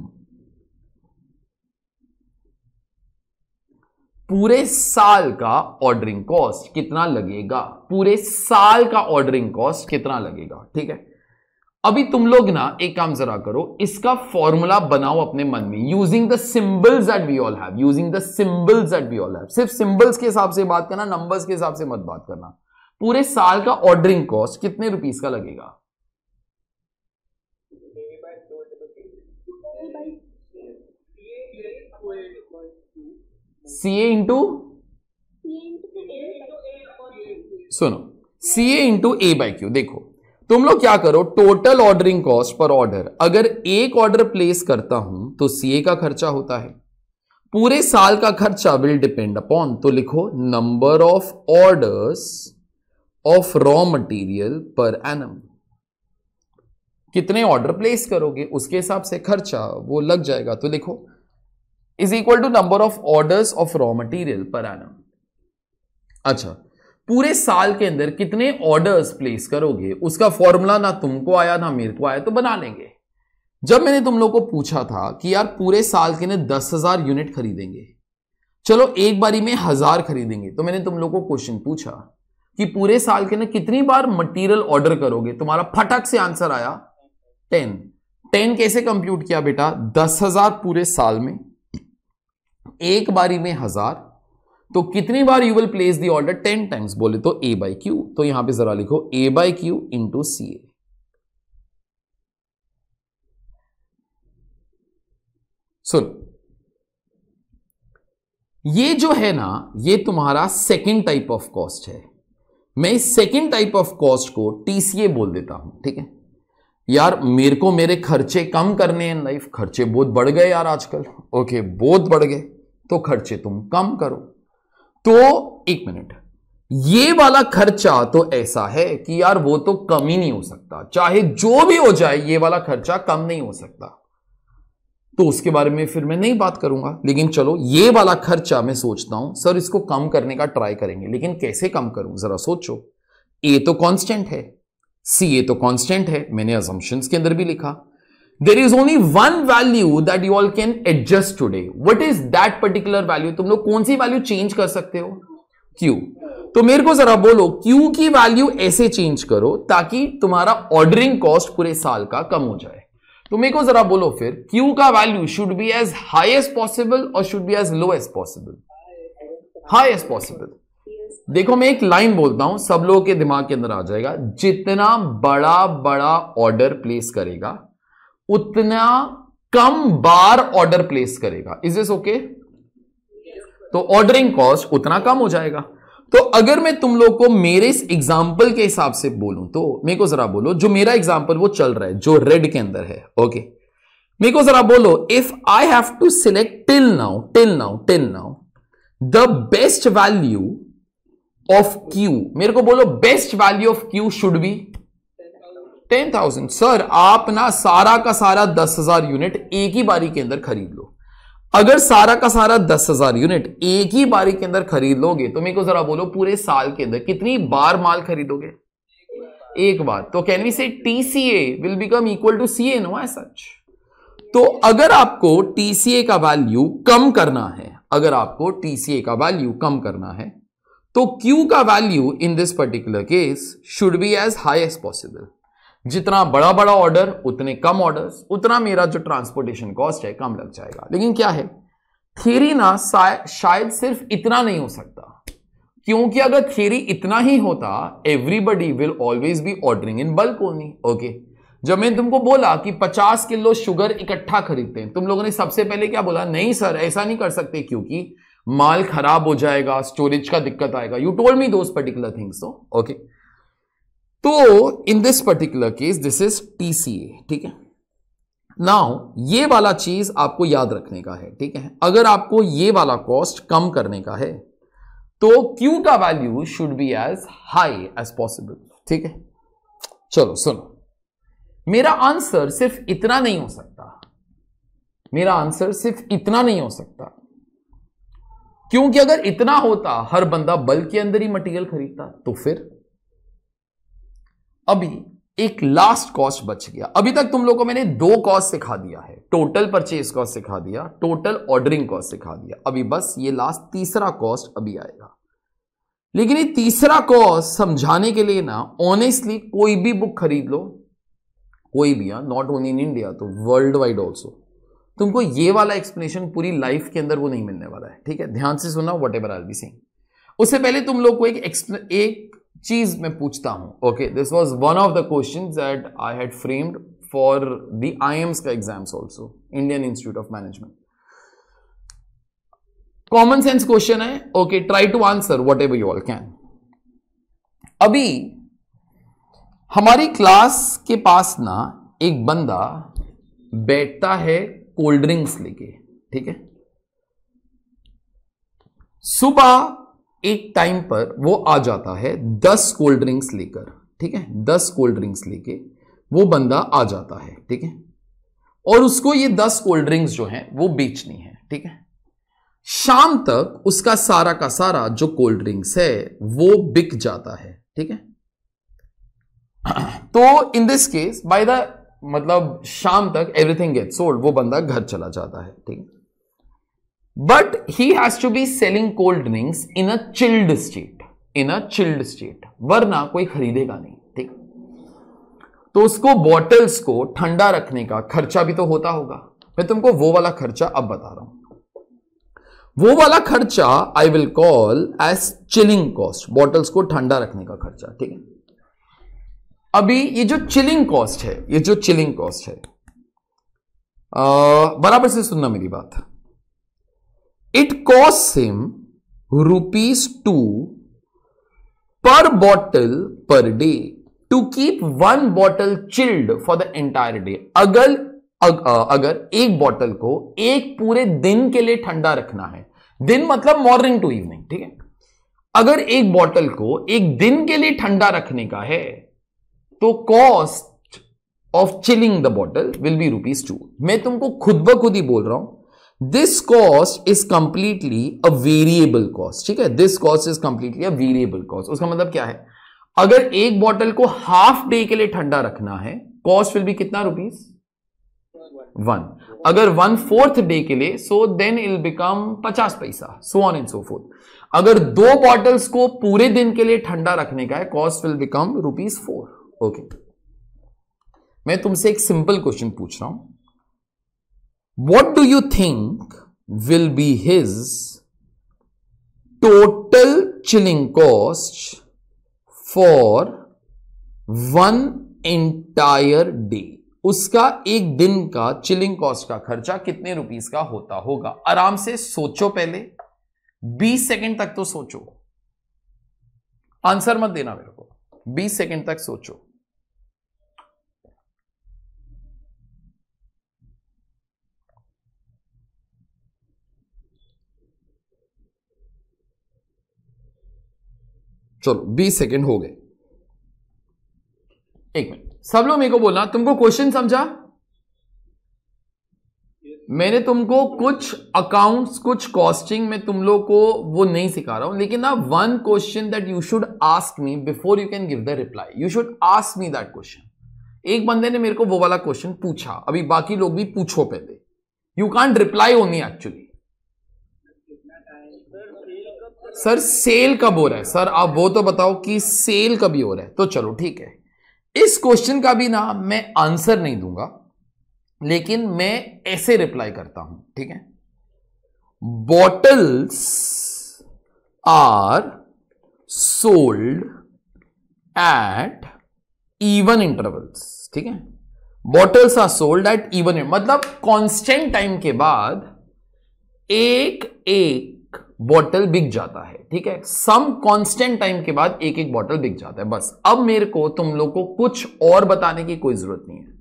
पूरे साल का ऑर्डरिंग कॉस्ट कितना लगेगा पूरे साल का ऑर्डरिंग कॉस्ट कितना लगेगा ठीक है अभी तुम लोग ना एक काम जरा करो इसका फॉर्मूला बनाओ अपने मन में using the symbols that we all have using the symbols that we all have सिर्फ सिंबल्स के हिसाब से बात करना नंबर्स के हिसाब से मत बात करना पूरे साल का ऑर्डरिंग कॉस्ट कितने रुपीज का लगेगा सी ए इंटू सुनो C A into A by Q देखो तुम लोग क्या करो total ordering cost per order अगर एक ऑर्डर प्लेस करता हूं तो सीए का खर्चा होता है पूरे साल का खर्चा विल डिपेंड अपॉन तो लिखो number of orders of raw material per annum कितने ऑर्डर प्लेस करोगे उसके हिसाब से खर्चा वो लग जाएगा तो लिखो is equal to number of orders of raw material per annum अच्छा पूरे साल के अंदर कितने ऑर्डर्स प्लेस करोगे उसका फॉर्मूला ना तुमको आया ना मेरे को आया तो बना लेंगे जब मैंने तुम लोग को पूछा था कि यार पूरे साल के अंदर दस हजार यूनिट खरीदेंगे चलो एक बारी में हजार खरीदेंगे तो मैंने तुम लोग को क्वेश्चन पूछा कि पूरे साल के अंदर कितनी बार मटेरियल ऑर्डर करोगे तुम्हारा फटक से आंसर आया टेन टेन कैसे कंप्यूट किया बेटा दस हजार पूरे साल में एक बारी में हजार तो कितनी बार you will place the order ten times बोले तो ए बाई क्यू तो यहां पे जरा लिखो A by Q into C A सुन ये जो है ना ये तुम्हारा सेकंड टाइप ऑफ कॉस्ट है मैं इस सेकंड टाइप ऑफ कॉस्ट को टीसीए बोल देता हूं ठीक है यार मेरे को मेरे खर्चे कम करने हैं लाइफ खर्चे बहुत बढ़ गए यार आजकल ओके बहुत बढ़ गए तो खर्चे तुम कम करो तो एक मिनट ये वाला खर्चा तो ऐसा है कि यार वो तो कम ही नहीं हो सकता चाहे जो भी हो जाए ये वाला खर्चा कम नहीं हो सकता तो उसके बारे में फिर मैं नहीं बात करूंगा लेकिन चलो ये वाला खर्चा मैं सोचता हूं सर इसको कम करने का ट्राई करेंगे लेकिन कैसे कम करूं जरा सोचो ए तो कांस्टेंट है सी ए तो कांस्टेंट है मैंने अजम्पन्स के अंदर भी लिखा there is only one value that you all can adjust today what is that particular value तुम लोग कौन सी वैल्यू चेंज कर सकते हो क्यू तो मेरे को जरा बोलो क्यू की वैल्यू ऐसे चेंज करो ताकि तुम्हारा ऑर्डरिंग कॉस्ट पूरे साल का कम हो जाए तो मेरे को जरा बोलो फिर क्यू का value should be as high possible और should be as lowest possible high possible देखो मैं एक लाइन बोलता हूं सब लोगों के दिमाग के अंदर आ जाएगा जितना बड़ा बड़ा ऑर्डर प्लेस करेगा उतना कम बार ऑर्डर प्लेस करेगा इज इज ओके तो ऑर्डरिंग कॉस्ट उतना कम हो जाएगा तो अगर मैं तुम लोग को मेरे इस एग्जाम्पल के हिसाब से बोलूं तो मेरे को जरा बोलो जो मेरा एग्जाम्पल वो चल रहा है जो रेड के अंदर है ओके मेरे को जरा बोलो if I have to select till now till now till now the best value of Q मेरे को बोलो best value of Q should be ten thousand sir आप ना सारा का सारा दस हजार यूनिट एक ही बारी के अंदर खरीद लो अगर सारा का सारा दस हजार यूनिट एक ही बारी के अंदर खरीद लोगे तो मेरे को जरा बोलो पूरे साल के अंदर कितनी बार माल खरीदोगे एक बार तो can we say TCA will become equal to C A no as such तो अगर आपको टीसीए का वैल्यू कम करना है अगर आपको टीसीए का वैल्यू कम करना है तो क्यू का value in this particular case should be as high as possible जितना बड़ा बड़ा ऑर्डर उतने कम ऑर्डर उतना मेरा जो ट्रांसपोर्टेशन कॉस्ट है कम लग जाएगा लेकिन क्या है थियरी ना शायद सिर्फ इतना नहीं हो सकता क्योंकि अगर थियरी इतना ही होता everybody will always be ordering in bulk only okay जब मैंने तुमको बोला कि 50 किलो शुगर इकट्ठा खरीदते हैं तुम लोगों ने सबसे पहले क्या बोला नहीं सर ऐसा नहीं कर सकते क्योंकि माल खराब हो जाएगा स्टोरेज का दिक्कत आएगा you told me those particular things तो ओके तो in this particular case this is TCA ठीक है नाउ ये वाला चीज आपको याद रखने का है ठीक है अगर आपको ये वाला कॉस्ट कम करने का है तो Q का value should be as high as possible ठीक है चलो सुनो मेरा आंसर सिर्फ इतना नहीं हो सकता मेरा आंसर सिर्फ इतना नहीं हो सकता क्योंकि अगर इतना होता हर बंदा बल्क के अंदर ही मटेरियल खरीदता तो फिर अभी एक लास्ट कॉस्ट बच गया अभी तक तुम लोगों को मैंने दो कॉस्ट सिखा दिया है टोटल परचेज कॉस्ट सिखा दिया टोटल ऑर्डरिंग कॉस्ट सिखा दिया अभी बस ये लास्ट तीसरा कॉस्ट अभी आएगा लेकिन ये तीसरा कॉस्ट समझाने के लिए ना ऑनेस्टली कोई भी बुक खरीद लो कोई भी हाँ नॉट ओनली इन इंडिया तो वर्ल्ड वाइड ऑल्सो तुमको ये वाला एक्सप्लेनेशन पूरी लाइफ के अंदर वो नहीं मिलने वाला है ठीक है ध्यान से सुना whatever R B Singh उससे पहले तुम लोग को एक एक्सप्ले एक चीज मैं पूछता हूं okay this was one of the question that I had framed for the I IMs का exams also Indian Institute of Management common sense question है okay try to answer whatever you all can अभी हमारी class के पास ना एक बंदा बैठता है कोल्ड ड्रिंक्स लेके ठीक है सुबह एक टाइम पर वो आ जाता है दस कोल्ड ड्रिंक्स लेकर ठीक है दस कोल्ड ड्रिंक्स लेके वो बंदा आ जाता है ठीक है और उसको ये दस कोल्ड ड्रिंक्स जो है वो बेचनी है ठीक है शाम तक उसका सारा का सारा जो कोल्ड ड्रिंक्स है वो बिक जाता है ठीक है तो in this case by the मतलब शाम तक एवरीथिंग गेट सोल्ड वो बंदा घर चला जाता है ठीक है but he has to be selling cold drinks in a chilled state in a chilled state वरना कोई खरीदेगा नहीं ठीक तो उसको बॉटल्स को ठंडा रखने का खर्चा भी तो होता होगा मैं तुमको वो वाला खर्चा अब बता रहा हूं वो वाला खर्चा I will call as chilling cost bottles को ठंडा रखने का खर्चा ठीक है अभी ये जो चिलिंग कॉस्ट है ये जो चिलिंग कॉस्ट है बराबर से सुनना मेरी बात it cost him rupees two per bottle per day to keep one bottle chilled for the entire day अगर अगर एक बॉटल को एक पूरे दिन के लिए ठंडा रखना है दिन मतलब मॉर्निंग टू इवनिंग ठीक है अगर एक बॉटल को एक दिन के लिए ठंडा रखने का है तो cost of chilling the bottle will be rupees two मैं तुमको खुद ब खुद ही बोल रहा हूं this cost is completely a variable cost ठीक है this cost is completely a variable cost उसका मतलब क्या है अगर एक बॉटल को हाफ डे के लिए ठंडा रखना है कॉस्ट विल बी कितना रुपीज वन अगर वन फोर्थ डे के लिए सो देन इल बिकम पचास पैसा so on and so forth अगर दो बॉटल्स को पूरे दिन के लिए ठंडा रखने का है cost will become rupees four okay मैं तुमसे एक सिंपल क्वेश्चन पूछ रहा हूं what do you think will be his total chilling cost for one entire day उसका एक दिन का चिलिंग कॉस्ट का खर्चा कितने रुपीस का होता होगा आराम से सोचो पहले 20 सेकंड तक तो सोचो आंसर मत देना मेरे को 20 सेकंड तक सोचो चलो बीस सेकेंड हो गए एक मिनट सब लोग मेरे को बोलना तुमको क्वेश्चन समझा मैंने तुमको कुछ अकाउंट्स कुछ कॉस्टिंग में तुम लोग को वो नहीं सिखा रहा हूं लेकिन ना one question that you should ask me before you can give the reply you should ask me that question एक बंदे ने मेरे को वो वाला क्वेश्चन पूछा अभी बाकी लोग भी पूछो पहले you can't reply only actually sir sale कब हो रहा है सर आप वो तो बताओ कि सेल कभी हो रहा है तो चलो ठीक है इस क्वेश्चन का भी ना मैं आंसर नहीं दूंगा लेकिन मैं ऐसे रिप्लाई करता हूं ठीक है bottles are sold at even intervals ठीक है bottles are sold at even मतलब कॉन्स्टेंट टाइम के बाद एक एक बॉटल बिक जाता है ठीक है सम कांस्टेंट टाइम के बाद एक एक बॉटल बिक जाता है बस अब मेरे को तुम लोग को कुछ और बताने की कोई जरूरत नहीं है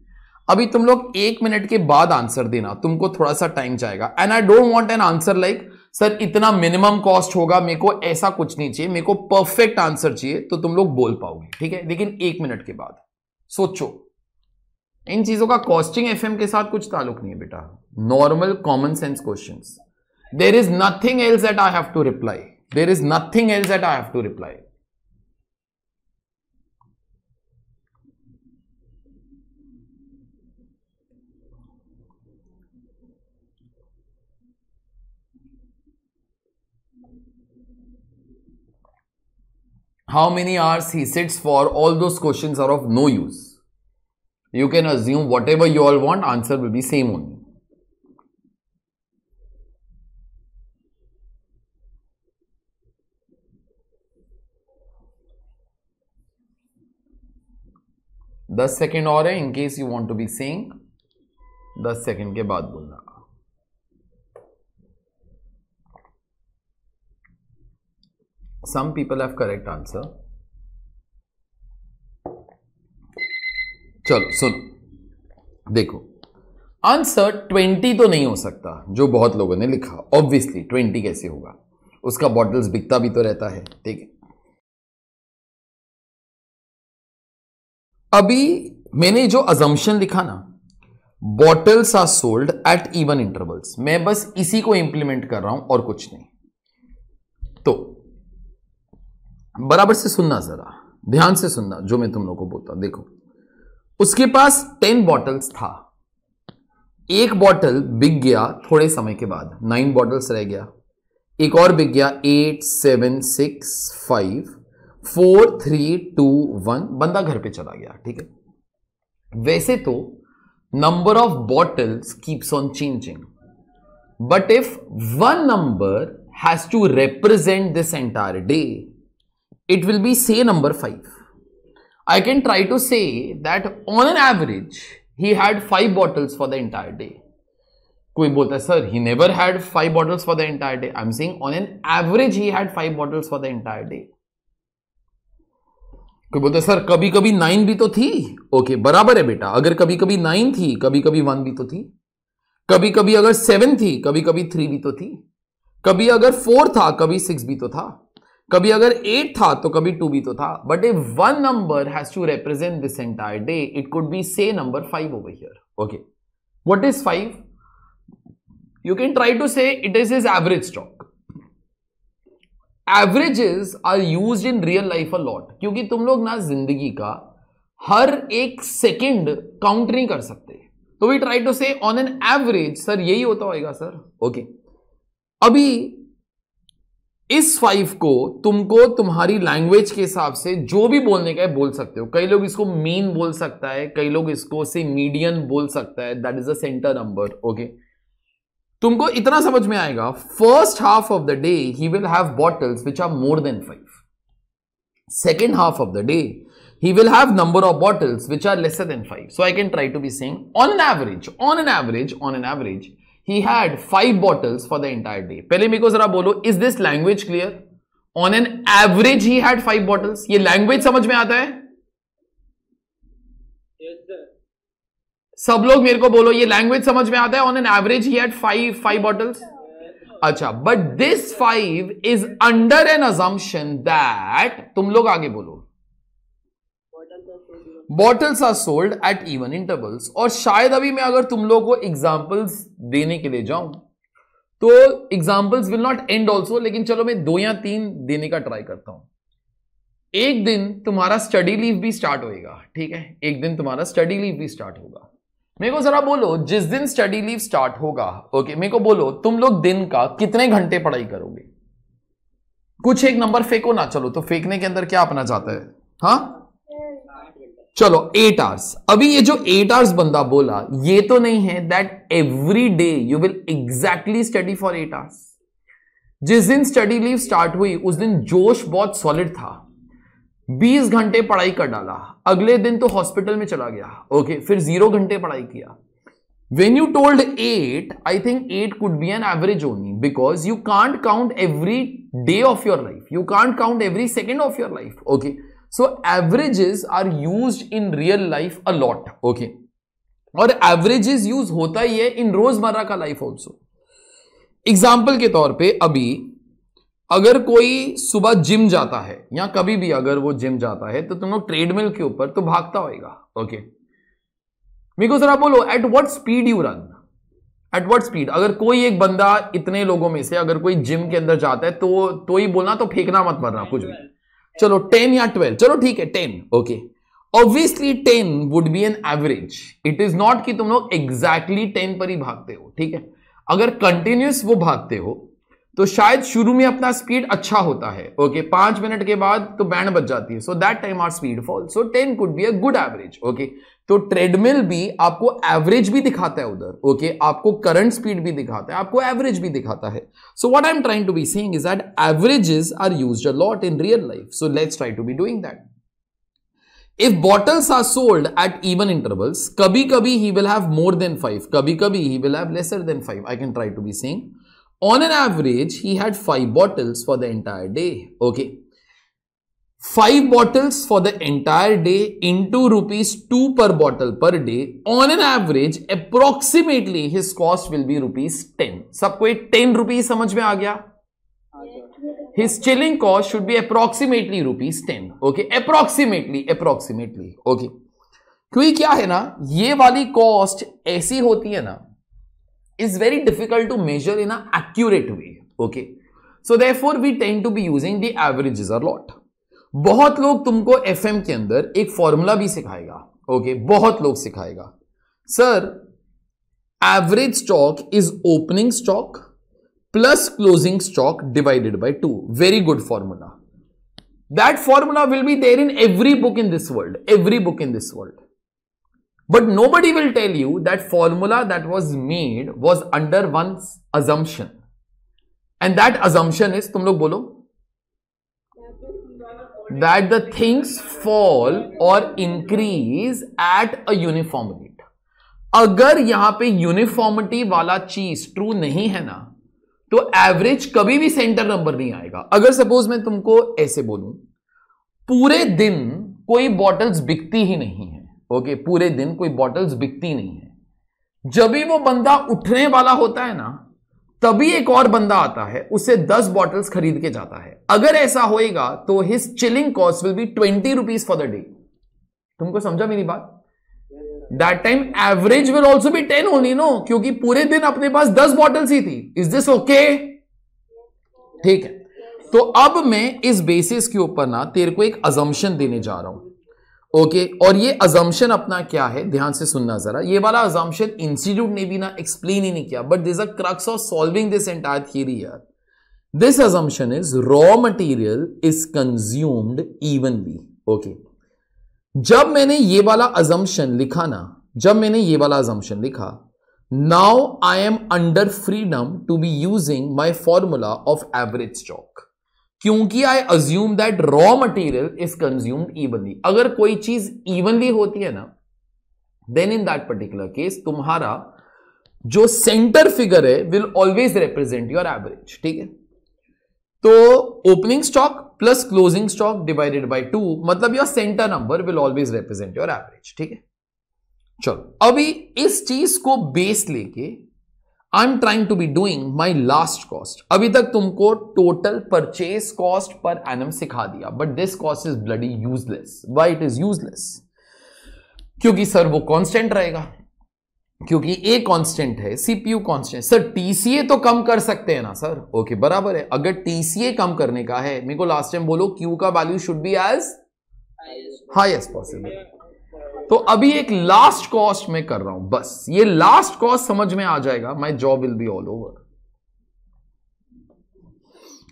अभी तुम लोग एक मिनट के बाद आंसर देना तुमको थोड़ा सा टाइम जाएगा and I don't want an answer like sir इतना मिनिमम कॉस्ट होगा मेरे को ऐसा कुछ नहीं चाहिए मेरे को परफेक्ट आंसर चाहिए तो तुम लोग बोल पाओगे ठीक है लेकिन एक मिनट के बाद सोचो इन चीजों का कॉस्टिंग एफएम के साथ कुछ ताल्लुक नहीं है बेटा normal common sense questions There is nothing else that I have to reply. There is nothing else that I have to reply. how many hours he sits for, all those questions are of no use. You can assume whatever you all want, answer will be same only. दस second और है in case you want to be saying दस second के बाद बोलना some people have correct answer चलो सुनो देखो आंसर ट्वेंटी तो नहीं हो सकता जो बहुत लोगों ने लिखा ऑब्वियसली ट्वेंटी कैसे होगा उसका बॉटल्स बिकता भी तो रहता है ठीक है अभी मैंने जो अजम्पन लिखा ना bottles are sold at even intervals मैं बस इसी को इंप्लीमेंट कर रहा हूं और कुछ नहीं तो बराबर से सुनना जरा ध्यान से सुनना जो मैं तुम लोगों को बोलता देखो उसके पास टेन बॉटल्स था एक बॉटल बिक गया थोड़े समय के बाद नाइन बॉटल्स रह गया एक और बिक गया eight seven six five four three two one बंदा घर पे चला गया ठीक है वैसे तो number of bottles keeps on changing but if one number has to represent this entire day it will be say number five I can try to say that on an average he had five bottles for the entire day कोई बोलता है sir he never had five bottles for the entire day I am seeing on an average he had five bottles for the entire day कोई बोलते sir कभी कभी nine भी तो थी ओके बराबर है बेटा अगर कभी कभी नाइन थी कभी कभी वन भी तो थी कभी कभी अगर सेवन थी कभी कभी थ्री भी तो थी कभी अगर फोर था कभी सिक्स भी तो था कभी अगर एट था तो कभी टू भी तो था but a one number has to represent this entire day it could be say number five over here okay what is five you can try to say it is is average stock averages are use in real life a lot क्योंकि तुम लोग ना जिंदगी का हर एक second count नहीं कर सकते तो we try to say on an average sir यही होता होगा सर ओके okay. अभी इस फाइव को तुमको तुम्हारी लैंग्वेज के हिसाब से जो भी बोलने का है बोल सकते हो कई लोग इसको मीन बोल सकता है कई लोग इसको से मीडियन बोल सकता है that is a centre number okay तुमको इतना समझ में आएगा first half of the day he will have bottles which are more than five second half of the day he will have number of bottles which are lesser than five so I can try to be saying on an average on an average on an average he had five bottles for the entire day पहले मेरे को जरा बोलो is this language clear on an average he had five bottles ये language समझ में आता है सब लोग मेरे को बोलो ये लैंग्वेज समझ में आता है on an average he had five five bottles अच्छा but this five is under an assumption that तुम लोग आगे बोलो bottles are sold at even intervals और शायद अभी मैं अगर तुम लोग को एग्जाम्पल्स देने के लिए जाऊं तो examples will not end also लेकिन चलो मैं दो या तीन देने का ट्राई करता हूं एक दिन तुम्हारा स्टडी लीव भी स्टार्ट होएगा ठीक है एक दिन तुम्हारा स्टडी लीव भी स्टार्ट होगा मेरे को जरा बोलो जिस दिन स्टडी लीव स्टार्ट होगा ओके मेरे को बोलो तुम लोग दिन का कितने घंटे पढ़ाई करोगे कुछ एक नंबर फेंको ना चलो तो फेंकने के अंदर क्या अपना चाहता है हाँ चलो एट आवर्स अभी ये जो एट आवर्स बंदा बोला ये तो नहीं है that every day you will exactly study for eight hours जिस दिन स्टडी लीव स्टार्ट हुई उस दिन जोश बहुत सॉलिड था 20 घंटे पढ़ाई कर डाला अगले दिन तो हॉस्पिटल में चला गया ओके okay, फिर जीरो घंटे पढ़ाई किया when you told eight I think eight could be an average only because you can't count every day of your life you can't count every second of your life okay so averages are use in real life a lot okay और averages use होता ही है इन रोजमर्रा का life also example के तौर पे अभी अगर कोई सुबह जिम जाता है या कभी भी अगर वो जिम जाता है तो तुम लोग ट्रेडमिल के ऊपर तो भागता होगा ओके मेरे को जरा बोलो at what speed you run at what speed अगर कोई एक बंदा इतने लोगों में से अगर कोई जिम के अंदर जाता है तो तो ही बोलना तो फेंकना मत मरना कुछ भी चलो टेन या ट्वेल्व चलो ठीक है ten okay obviously ten would be an average it is not कि तुम लोग एग्जैक्टली टेन पर ही भागते हो ठीक है अगर कंटिन्यूस वो भागते हो तो शायद शुरू में अपना स्पीड अच्छा होता है ओके पांच मिनट के बाद तो बैंड बच जाती है so that time our speed fall so ten could be a good average okay तो ट्रेडमिल भी आपको एवरेज भी दिखाता है उधर ओके okay? आपको करंट स्पीड भी दिखाता है आपको एवरेज भी दिखाता है so what I am trying to be seeing is that averages are use a lot in real life so let's try to be doing that if bottles are sold at even intervals कभी कभी he will have more than five कभी कभी he will have lesser than five I can try to be saying On an average, he had five bottles for the entire day. Okay. Five bottles for the entire day into rupees 2 per bottle per day. On an average, approximately his cost will be rupees 10. सबको ये 10 rupees samajh mein आ गया? His chilling cost should be approximately rupees 10. Okay. Approximately, approximately. Okay. क्योंकि kya hai na ye wali cost aisi hoti hai na is very difficult to measure in an accurate way. Okay. So therefore, we tend to be using the averages a lot. बहुत लोग तुमको FM के अंदर एक formula भी सिखाएगा. Okay. बहुत लोग सिखाएगा. Sir, average stock is opening stock plus closing stock divided by two. Very good formula. That formula will be there in every book in this world. Every book in this world. But nobody will tell you that formula that was made was under one's assumption. And that assumption is, तुम लोग बोलो that the things fall or increase at a uniform rate. अगर यहां पे uniformity वाला चीज true नहीं है ना तो एवरेज कभी भी सेंटर नंबर नहीं आएगा अगर सपोज मैं तुमको ऐसे बोलूं पूरे दिन कोई बॉटल्स बिकती ही नहीं है ओके पूरे दिन कोई बॉटल्स बिकती नहीं है जब भी वो बंदा उठने वाला होता है ना तभी एक और बंदा आता है उससे दस बॉटल्स खरीद के जाता है अगर ऐसा होएगा तो his chilling cost will be twenty rupees for the day तुमको समझा मेरी बात that time average will also भी टेन होनी नो क्योंकि पूरे दिन अपने पास दस बॉटल्स ही थी इज दिस ओके ठीक है तो अब मैं इस बेसिस के ऊपर ना तेरे को एक अजम्पन देने जा रहा हूं ओके okay, और ये अजम्पन अपना क्या है ध्यान से सुनना जरा ये वाला अजम्पन इंस्टीट्यूट ने भी ना एक्सप्लेन ही नहीं किया but this a crux of solving this entire theory यार this assumption is raw material is consumed evenly okay जब मैंने ये वाला अजम्पन लिखा ना जब मैंने ये वाला अजम्पन लिखा now I am under freedom to be using my formula of average stock क्योंकि I assume that raw material is consumed evenly अगर कोई चीज इवनली होती है ना then in that particular case तुम्हारा जो सेंटर फिगर है will always represent your average ठीक है तो opening stock plus closing stock divided by two मतलब your centre number will always represent your average ठीक है चलो अभी इस चीज को बेस लेके I am trying to be doing my last cost अभी तक तुमको total purchase cost per annum सिखा दिया but this cost is bloody useless why it is useless क्योंकि सर वो कांस्टेंट रहेगा क्योंकि ए कांस्टेंट है सीपीयू कांस्टेंट सर टीसीए तो कम कर सकते हैं ना सर ओके okay, बराबर है अगर टीसीए कम करने का है मेरे को लास्ट टाइम बोलो क्यू का value should be as highest possible तो अभी एक लास्ट कॉस्ट में कर रहा हूं बस ये लास्ट कॉस्ट समझ में आ जाएगा my job will be all over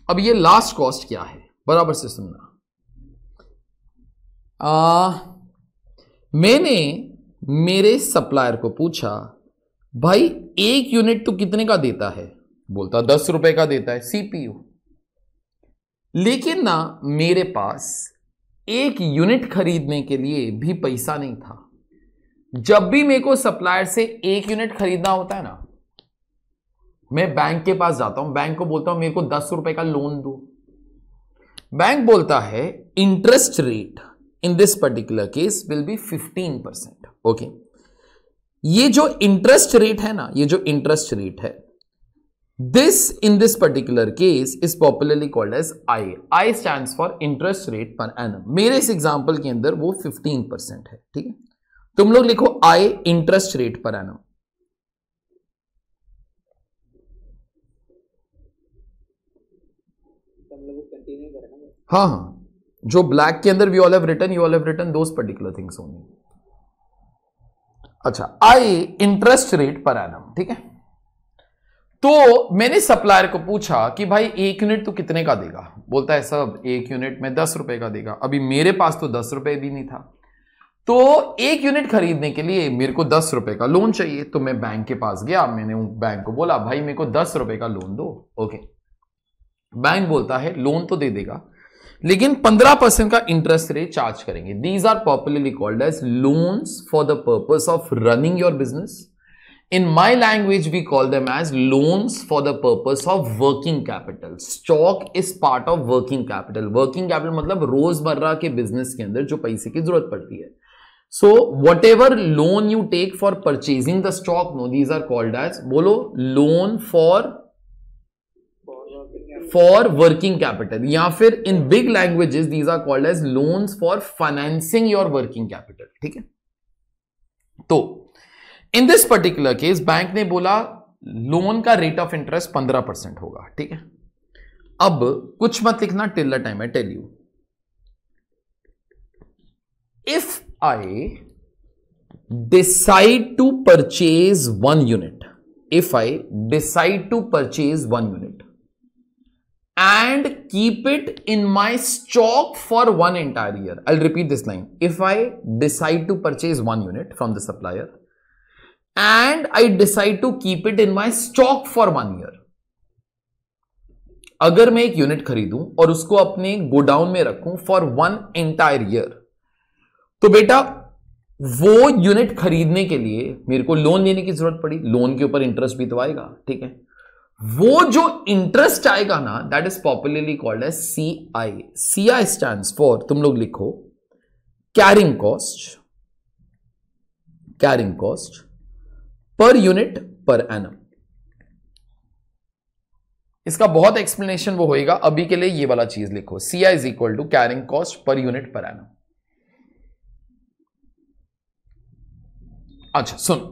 अब ये लास्ट कॉस्ट क्या है बराबर से सुनना आ, मैंने मेरे सप्लायर को पूछा भाई एक यूनिट तो कितने का देता है बोलता दस रुपए का देता है सीपीयू लेकिन ना मेरे पास एक यूनिट खरीदने के लिए भी पैसा नहीं था जब भी मेरे को सप्लायर से एक यूनिट खरीदना होता है ना मैं बैंक के पास जाता हूं बैंक को बोलता हूं मेरे को दस रुपए का लोन दो बैंक बोलता है interest rate in this particular case will be fifteen percent okay ये जो इंटरेस्ट रेट है ना ये जो इंटरेस्ट रेट है this in this particular case is popularly called as I I stand for interest rate rate annum मेरे इस example के अंदर वो फिफ्टीन परसेंट है ठीक है तुम लोग लिखो I interest rate per annum. हाँ हाँ जो ब्लैक के अंदर we all have written you all have written those particular things होंगे अच्छा I interest rate per annum ठीक है तो मैंने सप्लायर को पूछा कि भाई एक यूनिट तो कितने का देगा बोलता है सब एक यूनिट में दस रुपए का देगा अभी मेरे पास तो दस रुपए भी नहीं था तो एक यूनिट खरीदने के लिए मेरे को दस रुपए का लोन चाहिए तो मैं बैंक के पास गया मैंने बैंक को बोला भाई मेरे को दस रुपए का लोन दो ओके बैंक बोलता है लोन तो दे देगा लेकिन पंद्रह परसेंट का इंटरेस्ट रेट चार्ज करेंगे these are popularly called as loans for the purpose of running your business in my language we call them as loans for the purpose of working capital stock is part of working capital working capital मतलब रोजमर्रा के business के अंदर जो पैसे की जरूरत पड़ती है so whatever loan you take for purchasing the stock no these are called as बोलो loan for for working capital या फिर in big languages these are called as loans for financing your working capital ठीक है तो in this particular case bank ने बोला loan का rate of interest पंद्रह परसेंट होगा ठीक है अब कुछ मत लिखना till time I tell you if I decide to purchase one unit if I decide to purchase one unit and keep it in my stock for one entire year I repeat this line if I decide to purchase one unit from the supplier and I decide to keep it in my stock for one year. अगर मैं एक unit खरीदूं और उसको अपने godown में रखूं for one entire year तो बेटा वो यूनिट खरीदने के लिए मेरे को लोन लेने की जरूरत पड़ी लोन के ऊपर इंटरेस्ट भी तो आएगा ठीक है वो जो इंटरेस्ट आएगा ना that is popularly called as C I C I stand for तुम लोग लिखो carrying cost carrying cost per unit per annum इसका बहुत एक्सप्लेनेशन वो होएगा अभी के लिए ये वाला चीज लिखो C I is equal to carrying cost per unit per annum अच्छा सुन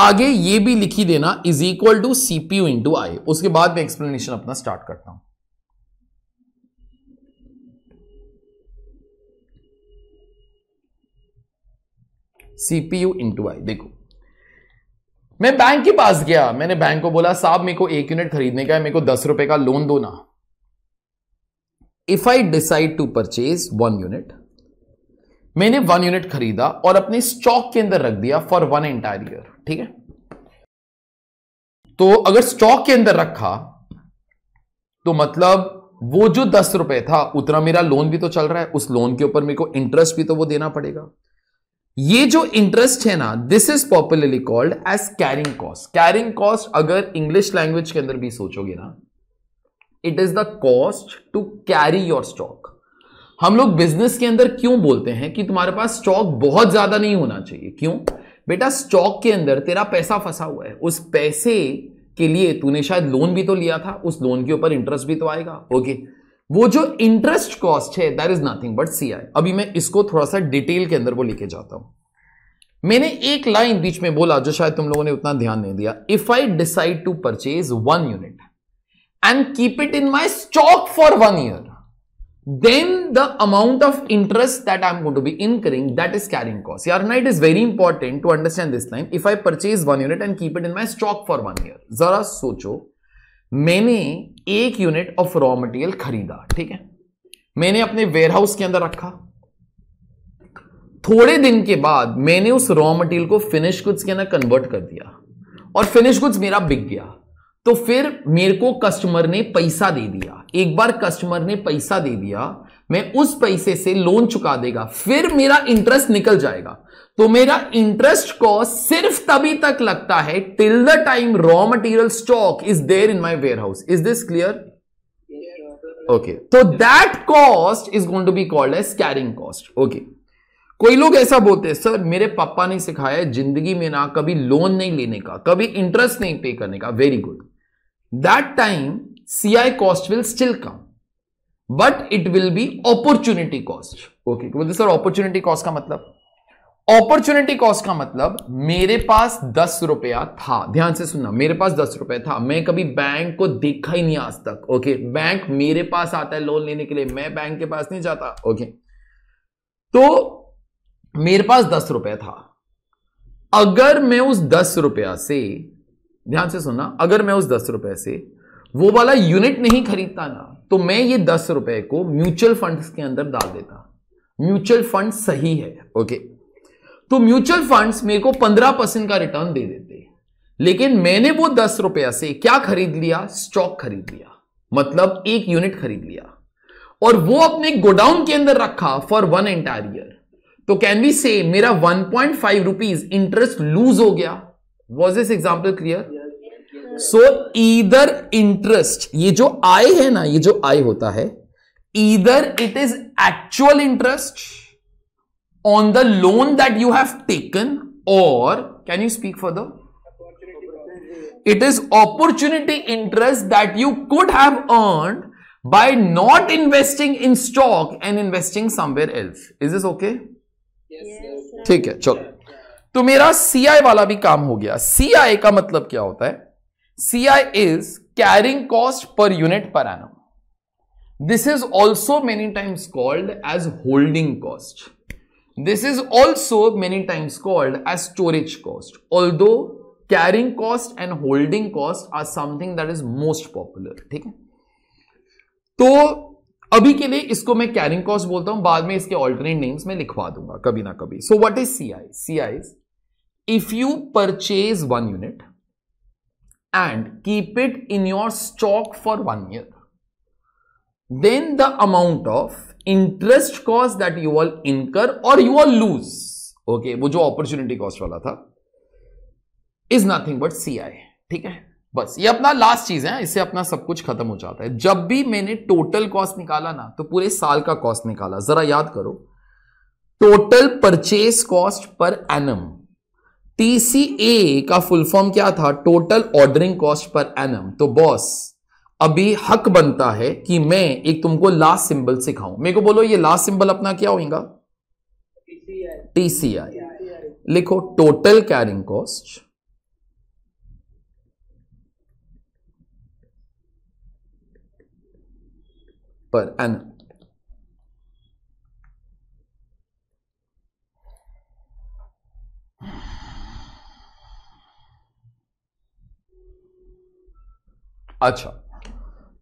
आगे ये भी लिखी देना is equal to CPU into I उसके बाद मैं एक्सप्लेनेशन अपना स्टार्ट करता हूं सीपीयू इंटू आई देखो मैं बैंक के पास गया मैंने बैंक को बोला साहब मेरे को एक यूनिट खरीदने का है मेरे को दस रुपए का लोन दो ना if I decide to purchase one unit मैंने वन यूनिट खरीदा और अपने स्टॉक के अंदर रख दिया फॉर वन एंटायर ईयर ठीक है तो अगर स्टॉक के अंदर रखा तो मतलब वो जो दस रुपए था उतना मेरा लोन भी तो चल रहा है उस लोन के ऊपर मेरे को इंटरेस्ट भी तो वो देना पड़ेगा ये जो इंटरेस्ट है ना this is popularly called as carrying cost carrying cost अगर इंग्लिश लैंग्वेज के अंदर भी सोचोगे ना it is the cost to carry your stock हम लोग बिजनेस के अंदर क्यों बोलते हैं कि तुम्हारे पास स्टॉक बहुत ज्यादा नहीं होना चाहिए क्यों बेटा स्टॉक के अंदर तेरा पैसा फंसा हुआ है उस पैसे के लिए तूने शायद लोन भी तो लिया था उस लोन के ऊपर इंटरेस्ट भी तो आएगा ओके okay. वो जो इंटरेस्ट कॉस्ट है that is nothing but C I अभी मैं इसको थोड़ा सा डिटेल के अंदर वो लिखे जाता हूं मैंने एक लाइन बीच में बोला जो शायद तुम लोगों ने उतना ध्यान नहीं दिया if I decide to purchase one unit and keep it in my stock for one year then the amount of interest that I am going to be incurring that is carrying cost यार night is very important to understand this line if I purchase one unit and keep it in my stock for one year जरा सोचो मैंने एक unit of raw material खरीदा ठीक है मैंने अपने वेयरहाउस के अंदर रखा थोड़े दिन के बाद मैंने उस रॉ मटेरियल को फिनिश गुड्स के अंदर कन्वर्ट कर दिया और फिनिश गुड्स मेरा बिक गया तो फिर मेरे को कस्टमर ने पैसा दे दिया एक बार कस्टमर ने पैसा दे दिया मैं उस पैसे से लोन चुका देगा फिर मेरा इंटरेस्ट निकल जाएगा तो मेरा इंटरेस्ट कॉस्ट सिर्फ तभी तक लगता है till the time raw material stock is there in my warehouse is this clear okay तो that cost is going to be called as carrying cost okay कोई लोग ऐसा बोलते हैं सर मेरे पापा ने सिखाया जिंदगी में ना कभी लोन नहीं लेने का कभी इंटरेस्ट नहीं पे करने का very good that time CI cost will still come but it will be opportunity cost okay बोलते सर अपॉर्चुनिटी कॉस्ट का मतलब अपॉर्चुनिटी कॉस्ट का मतलब मेरे पास दस रुपया था ध्यान से सुनना मेरे पास दस रुपया था मैं कभी बैंक को देखा ही नहीं आज तक ओके बैंक मेरे पास आता है लोन लेने के लिए मैं बैंक के पास नहीं जाता ओके तो मेरे पास दस रुपया था अगर मैं उस दस रुपया से ध्यान से सुनना अगर मैं उस दस रुपये से वो वाला यूनिट नहीं खरीदता ना तो मैं ये दस रुपए को म्यूचुअल फंड्स के अंदर डाल देता म्यूचुअल फंड सही है ओके तो म्यूचुअल फंड्स मेरे को पंद्रह परसेंट का रिटर्न दे देते लेकिन मैंने वो दस रुपया से क्या खरीद लिया स्टॉक खरीद लिया मतलब एक यूनिट खरीद लिया और वो अपने गोडाउन के अंदर रखा फॉर वन एंटायर ईयर तो कैन बी से मेरा one point five rupees interest lose हो गया was this example clear so either interest ये जो आय है ना ये जो आय होता है either it is actual interest on the loan that you have taken और can you speak for the it is opportunity interest that you could have earn by not investing in stock and investing somewhere else is is okay ठीक है चलो तो मेरा सी आई वाला भी काम हो गया सी आई का मतलब क्या होता है C I is carrying cost per unit per annum this is also many times called as holding cost this is also many times called as storage cost although carrying cost and holding cost are something that is most popular ठीक है तो अभी के लिए इसको मैं carrying cost बोलता हूं बाद में इसके ऑल्टरनेट नेम्स में लिखवा दूंगा कभी ना कभी so what is C I C I if you purchase one unit and keep it in your stock for one year. Then the amount of interest cost that you all incur or you all lose, okay, वो जो opportunity cost वाला था, is nothing but CI, ठीक है? बस ये अपना last चीज है इससे अपना सब कुछ खत्म हो जाता है जब भी मैंने टोटल कॉस्ट निकाला ना तो पूरे साल का कॉस्ट निकाला जरा याद करो total purchase cost per annum TCA का फुल फॉर्म क्या था total ordering cost per annum तो बॉस अभी हक बनता है कि मैं एक तुमको लास्ट सिंबल सिखाऊं मेरे को बोलो ये लास्ट सिंबल अपना क्या होगा टीसीआई लिखो total carrying cost per annum अच्छा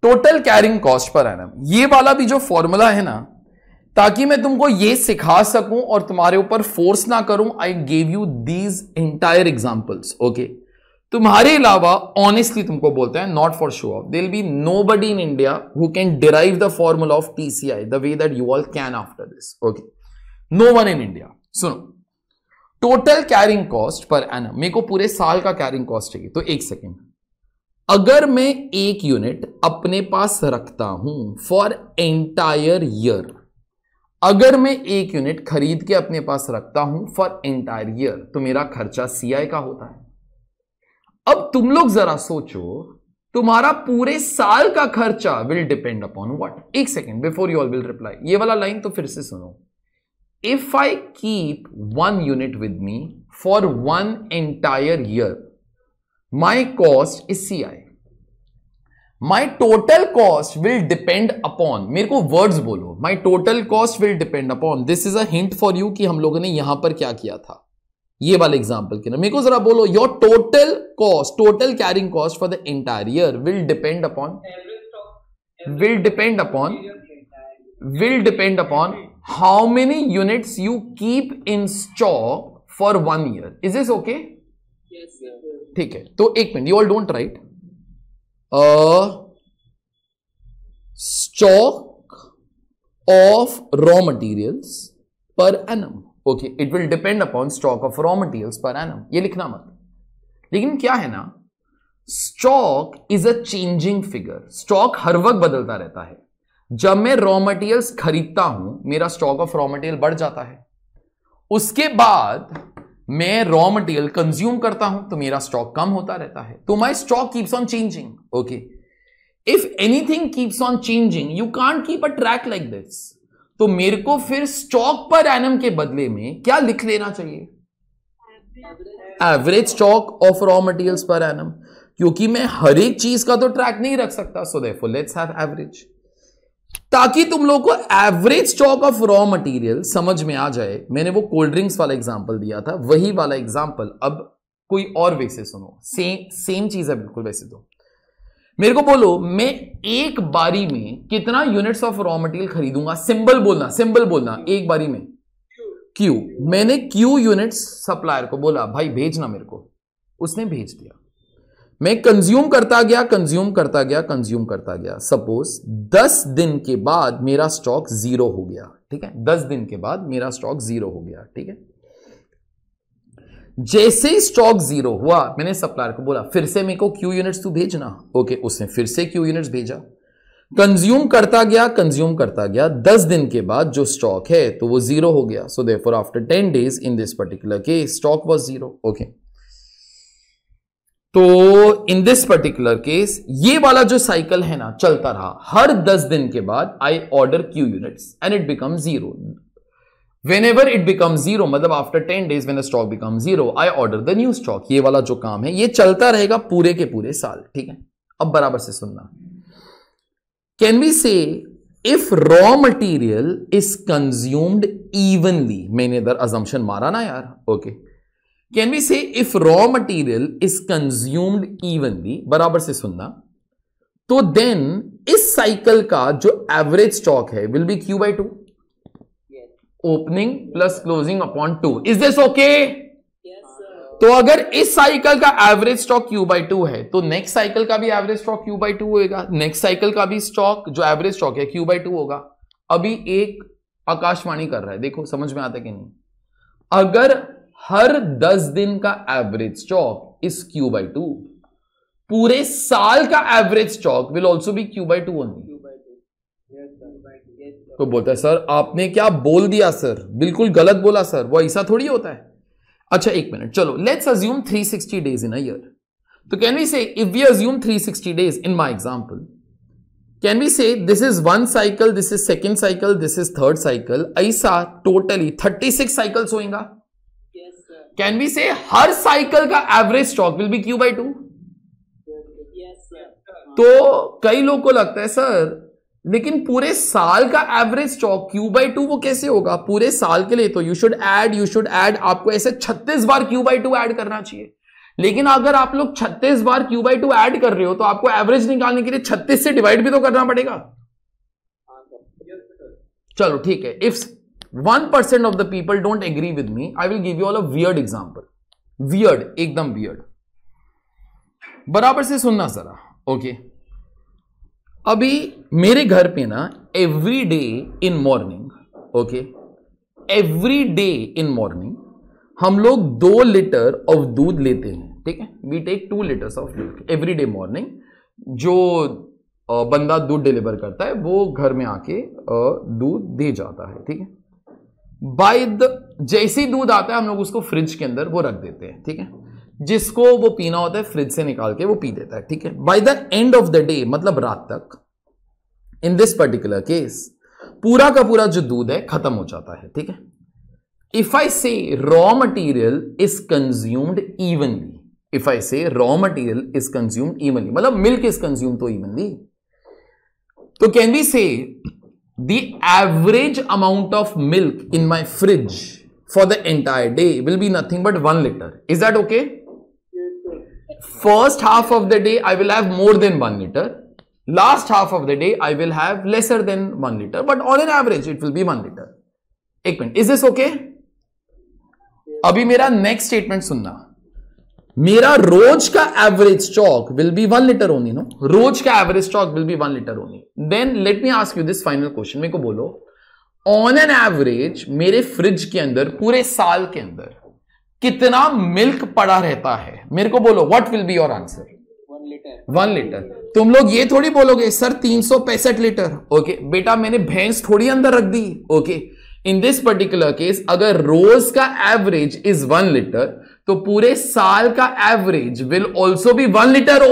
total carrying cost per annum ये वाला भी जो फॉर्मूला है ना ताकि मैं तुमको ये सिखा सकूं और तुम्हारे ऊपर फोर्स ना करूं I gave you these entire examples okay तुम्हारे अलावा ऑनेस्टली तुमको बोलते हैं not for show off will be nobody in India who can derive the formula of TCI the way that you all can after this okay no one in India सुनो total carrying cost per annum मेरे को पूरे साल का carrying cost चाहिए तो एक second अगर मैं एक यूनिट अपने पास रखता हूं फॉर एंटायर ईयर अगर मैं एक यूनिट खरीद के अपने पास रखता हूं फॉर एंटायर ईयर तो मेरा खर्चा सीआई का होता है अब तुम लोग जरा सोचो तुम्हारा पूरे साल का खर्चा विल डिपेंड अपॉन व्हाट एक second before you all will reply ये वाला लाइन तो फिर से सुनो if I keep one unit with me for one entire year my cost is I my total cost will depend upon मेरे को words बोलो my total cost will depend upon this is a hint for कि हम लोगों ने यहां पर क्या किया था ये वाले एग्जाम्पल के ना मेरे को जरा बोलो your total cost total carrying cost for the entire year will depend upon will depend upon will depend upon how many units you keep in stock for one year is is okay ठीक है तो एक minute you all don't write stock of raw materials per annum okay it will depend upon stock of raw materials per annum ये लिखना मत लेकिन क्या है ना stock is a changing figure stock हर वक्त बदलता रहता है जब मैं रॉ मटेरियल्स खरीदता हूं मेरा स्टॉक ऑफ रॉ मटेरियल बढ़ जाता है उसके बाद मैं रॉ मटेरियल कंज्यूम करता हूं तो मेरा स्टॉक कम होता रहता है तो my stock keeps on changing okay if anything keeps on changing you can't keep a track like this तो मेरे को फिर स्टॉक पर एनम के बदले में क्या लिख लेना चाहिए average stock of raw materials per annum क्योंकि मैं हर एक चीज का तो ट्रैक नहीं रख सकता so therefore let's have average ताकि तुम लोग को average stock of raw material समझ में आ जाए मैंने वो कोल्ड ड्रिंक्स वाला एग्जांपल दिया था वही वाला एग्जांपल अब कोई और वे से सुनो सेम सेम चीज है बिल्कुल वैसे तो मेरे को बोलो मैं एक बारी में कितना यूनिट्स ऑफ रॉ मटेरियल खरीदूंगा सिंबल बोलना सिंबल बोलना एक बारी में क्यू मैंने क्यू यूनिट्स सप्लायर को बोला भाई भेजना मेरे को उसने भेज दिया मैं कंज्यूम करता गया कंज्यूम करता गया कंज्यूम करता गया सपोज दस दिन के बाद मेरा स्टॉक जीरो हो गया ठीक है दस दिन के बाद मेरा स्टॉक जीरो हो गया ठीक है जैसे ही स्टॉक जीरो हुआ मैंने सप्लायर को बोला फिर से मेरे को क्यू यूनिट्स तू भेजना ओके उसने फिर से क्यू यूनिट्स भेजा कंज्यूम करता गया कंज्यूम करता गया दस दिन के बाद जो स्टॉक है तो वो जीरो हो गया so therefore after ten days in this particular case stock was zero okay तो इन दिस पर्टिकुलर केस ये वाला जो साइकिल है ना चलता रहा हर दस दिन के बाद I order Q units and it become zero whenever it become zero मतलब after ten days when stock become zero I order the new stock ये वाला जो काम है ये चलता रहेगा पूरे के पूरे साल ठीक है अब बराबर से सुनना can be say if raw material is consumed evenly मैंने इधर अजम्पन मारा ना यार okay okay. Can we say if raw material is consumed evenly बराबर से सुनना तो देन इस साइकिल का जो एवरेज स्टॉक है will be Q by two opening plus closing upon two is this okay तो अगर इस साइकिल का average stock Q by two है तो नेक्स्ट साइकिल का भी average stock Q by two होगा नेक्स्ट साइकिल का भी स्टॉक जो एवरेज स्टॉक है क्यू बाई टू होगा अभी एक आकाशवाणी कर रहा है देखो समझ में आता है कि नहीं अगर हर दस दिन का average stock is Q by two पूरे साल का एवरेज स्टॉक विल ऑल्सो भी क्यू बाई टू ओनली तो बोलता है सर आपने क्या बोल दिया सर बिल्कुल गलत बोला सर वो ऐसा थोड़ी होता है अच्छा एक मिनट चलो let's assume 360 days in a year तो can we say if we assume 360 days in my example can we say this is one cycle this is second cycle this is third cycle ऐसा totally 36 cycles होएगा can be say हर cycle का average stock will be Q by two तो कई लोग को लगता है सर लेकिन पूरे साल का average stock Q by two वो कैसे होगा पूरे साल के लिए तो you should add you should add आपको ऐसे 36 बार क्यू बाई टू एड करना चाहिए लेकिन अगर आप लोग 36 बार क्यू बाई टू एड कर रहे हो तो आपको एवरेज निकालने के लिए 36 से डिवाइड भी तो करना पड़ेगा हाँ, चलो ठीक है if percent of the people don't agree with me I will give you all a weird example weird एकदम वियर्ड बराबर से सुनना जरा ओके अभी मेरे घर पे ना every day in morning okay every day in morning हम लोग दो लीटर ऑफ दूध लेते हैं ठीक है we take two litres of milk every day morning जो बंदा दूध डिलीवर करता है वो घर में आके दूध दे जाता है ठीक है बाई जैसे ही दूध आता है हम लोग उसको फ्रिज के अंदर वो रख देते हैं ठीक है जिसको वो पीना होता है फ्रिज से निकाल के वो पी देता है ठीक है by the end of the day मतलब रात तक इन दिस पर्टिकुलर केस पूरा का पूरा जो दूध है खत्म हो जाता है ठीक है if I say raw material is consumed evenly if I say raw material is consumed evenly मतलब मिल्क इज कंज्यूम तो इवनली तो can be say the average amount of milk in my fridge for the entire day will be nothing but 1 liter. Is that okay? First half of the day I will have more than 1 liter. Last half of the day I will have lesser than 1 liter but on an average it will be 1 liter. एक minute. Is this okay? अभी मेरा next statement सुनना मेरा रोज का average stock will be one litre only no रोज का average stock will be one litre only then let me ask you this final question मेरे को बोलो ऑन एन एवरेज मेरे फ्रिज के अंदर पूरे साल के अंदर कितना मिल्क पड़ा रहता है मेरे को बोलो what will be your answer one litre one litre तुम लोग ये थोड़ी बोलोगे सर तीन सौ पैंसठ लीटर ओके बेटा मैंने भैंस थोड़ी अंदर रख दी okay in this particular case अगर रोज का एवरेज इज वन लीटर तो पूरे साल का एवरेज विल ऑल्सो भी वन लीटर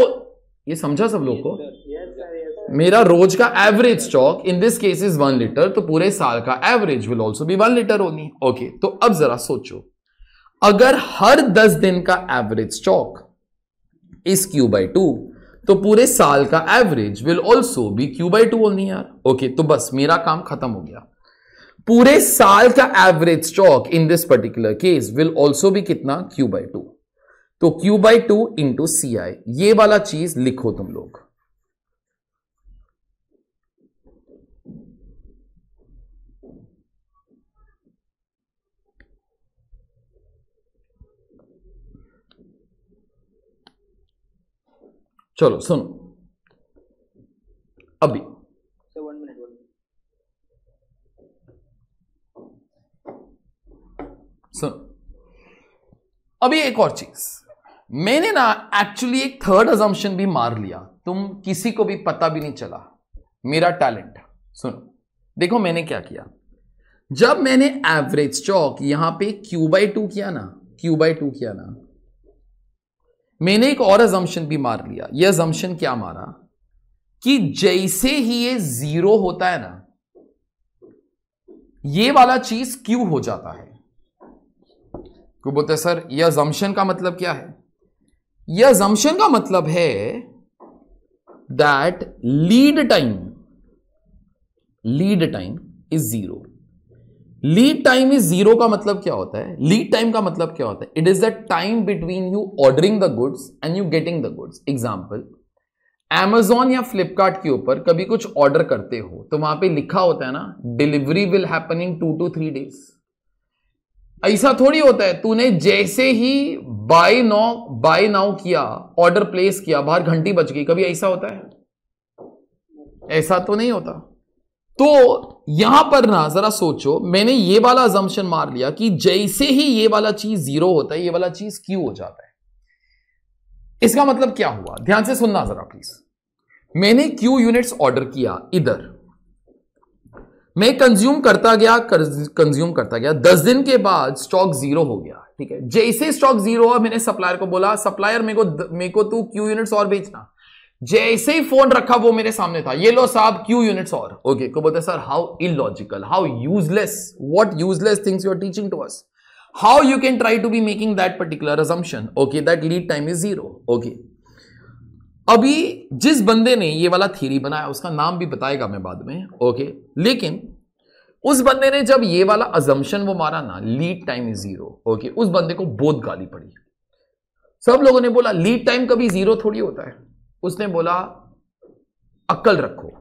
ये समझा सब लोग को मेरा रोज का average stock in this case is one litre तो पूरे साल का average will also be one litre होनी ओके तो अब जरा सोचो अगर हर दस दिन का average stock is Q by two तो पूरे साल का एवरेज विल ऑल्सो भी क्यू बाई टू ओनली यार ओके तो बस मेरा काम खत्म हो गया पूरे साल का average stock in this particular case will also भी कितना क्यू बाई टू तो Q by two into C I ये वाला चीज लिखो तुम लोग चलो सुनो अभी सुन अभी एक और चीज मैंने ना एक्चुअली एक थर्ड अजम्पन भी मार लिया तुम किसी को भी पता भी नहीं चला मेरा टैलेंट सुनो देखो मैंने क्या किया जब मैंने एवरेज चौक यहां पे क्यू बाई टू किया ना क्यू बाई टू किया ना मैंने एक और अजम्पन भी मार लिया यह अजम्पन क्या मारा कि जैसे ही ये जीरो होता है ना ये वाला चीज क्यू हो जाता है कोई बोलते हैं सर यह जम्शन का मतलब क्या है यह जम्शन का मतलब है that lead time lead time is zero lead time is zero का मतलब क्या होता है लीड टाइम का मतलब क्या होता है it is the time between you ordering the goods and you getting the goods example Amazon या फ्लिपकार्ट के ऊपर कभी कुछ ऑर्डर करते हो तो वहां पे लिखा होता है ना delivery will happen in two two three days ऐसा थोड़ी होता है तूने जैसे ही बाय नाउ बाय नाउ किया ऑर्डर प्लेस किया बाहर घंटी बच गई कभी ऐसा होता है ऐसा तो नहीं होता तो यहां पर ना जरा सोचो मैंने ये वाला अजम्पन मार लिया कि जैसे ही ये वाला चीज जीरो होता है ये वाला चीज क्यू हो जाता है इसका मतलब क्या हुआ ध्यान से सुनना जरा प्लीज मैंने क्यू यूनिट्स ऑर्डर किया इधर मैं कंज्यूम करता गया कंज्यूम करता गया दस दिन के बाद स्टॉक जीरो हो गया ठीक है जैसे स्टॉक जीरो हुआ मैंने सप्लायर को बोला सप्लायर मेरे को मेरे को तू क्यू यूनिट्स और बेचना जैसे ही फोन रखा वो मेरे सामने था ये लो साहब क्यू यूनिट्स और ओके को बोलते sir how illogical how useless what useless things you are teaching to us how you can try to be making that particular assumption okay that lead time is zero okay अभी जिस बंदे ने ये वाला theory बनाया उसका नाम भी बताएगा मैं बाद में ओके लेकिन उस बंदे ने जब ये वाला अजम्पन वो मारा ना lead time is zero okay उस बंदे को बहुत गाली पड़ी सब लोगों ने बोला लीड टाइम कभी जीरो थोड़ी होता है उसने बोला अक्कल रखो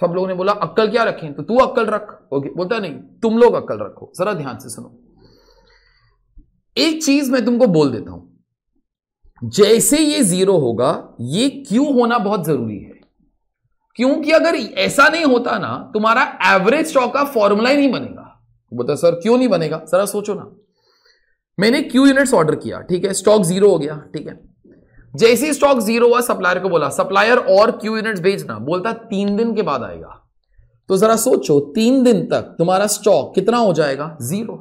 सब लोगों ने बोला अक्कल क्या रखें तो तू अक्कल रख ओके बोलता नहीं तुम लोग अक्कल रखो जरा ध्यान से सुनो एक चीज मैं तुमको बोल देता हूं जैसे ये जीरो होगा ये क्यों होना बहुत जरूरी है क्योंकि अगर ऐसा नहीं होता ना तुम्हारा एवरेज स्टॉक का फॉर्मूला ही नहीं बनेगा तो सर क्यों नहीं बनेगा सर सोचो ना मैंने क्यू यूनिट्स ऑर्डर किया ठीक है स्टॉक जीरो हो गया ठीक है जैसे स्टॉक जीरो हुआ सप्लायर को बोला सप्लायर और क्यू यूनिट भेजना बोलता तीन दिन के बाद आएगा तो जरा सोचो तीन दिन तक तुम्हारा स्टॉक कितना हो जाएगा जीरो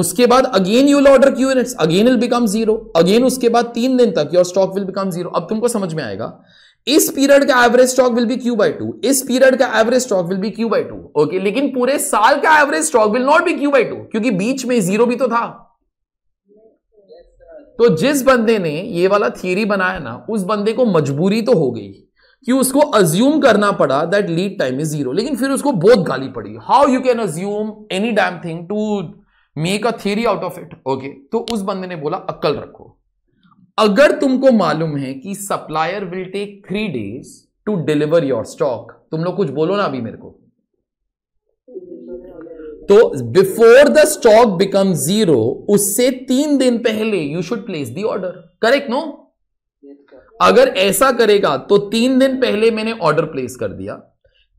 उसके बाद again you will order Q units again will become zero again उसके बाद तीन दिन तक your stock will become zero अब तुमको समझ में आएगा इस पीरियड का average stock will be Q by two इस पीरियड का average stock will be Q by two okay लेकिन पूरे साल का average stock will not be Q by two क्योंकि बीच में जीरो भी तो था तो जिस बंदे ने ये वाला थियरी बनाया ना उस बंदे को मजबूरी तो हो गई कि उसको अज्यूम करना पड़ा that lead time is zero लेकिन फिर उसको बहुत गाली पड़ी how you can assume any damn thing to make a theory out of it okay तो उस बंदे ने बोला अक्कल रखो अगर तुमको मालूम है कि supplier will take three days to deliver your stock तुम लोग कुछ बोलो ना अभी मेरे को तो before the stock become zero उससे तीन दिन पहले you should place the order correct no अगर ऐसा करेगा तो तीन दिन पहले मैंने ऑर्डर प्लेस कर दिया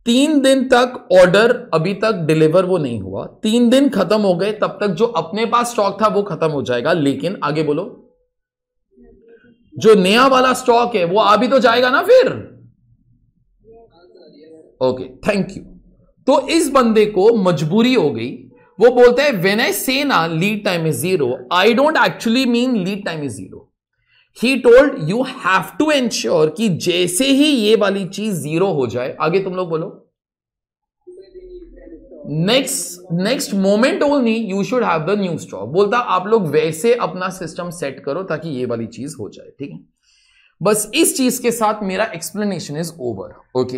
तीन दिन तक ऑर्डर अभी तक डिलीवर वो नहीं हुआ तीन दिन खत्म हो गए तब तक जो अपने पास स्टॉक था वो खत्म हो जाएगा लेकिन आगे बोलो जो नया वाला स्टॉक है वो आ भी तो जाएगा ना फिर ओके थैंक यू तो इस बंदे को मजबूरी हो गई वो बोलते हैं वेन आई से ना lead time is zero I don't actually mean lead time is zero he told you have to ensure कि जैसे ही ये वाली चीज जीरो हो जाए आगे तुम लोग बोलो next next moment only you should have the new stock बोलता आप लोग वैसे अपना सिस्टम सेट करो ताकि ये वाली चीज हो जाए ठीक है बस इस चीज के साथ मेरा एक्सप्लेनेशन इज ओवर ओके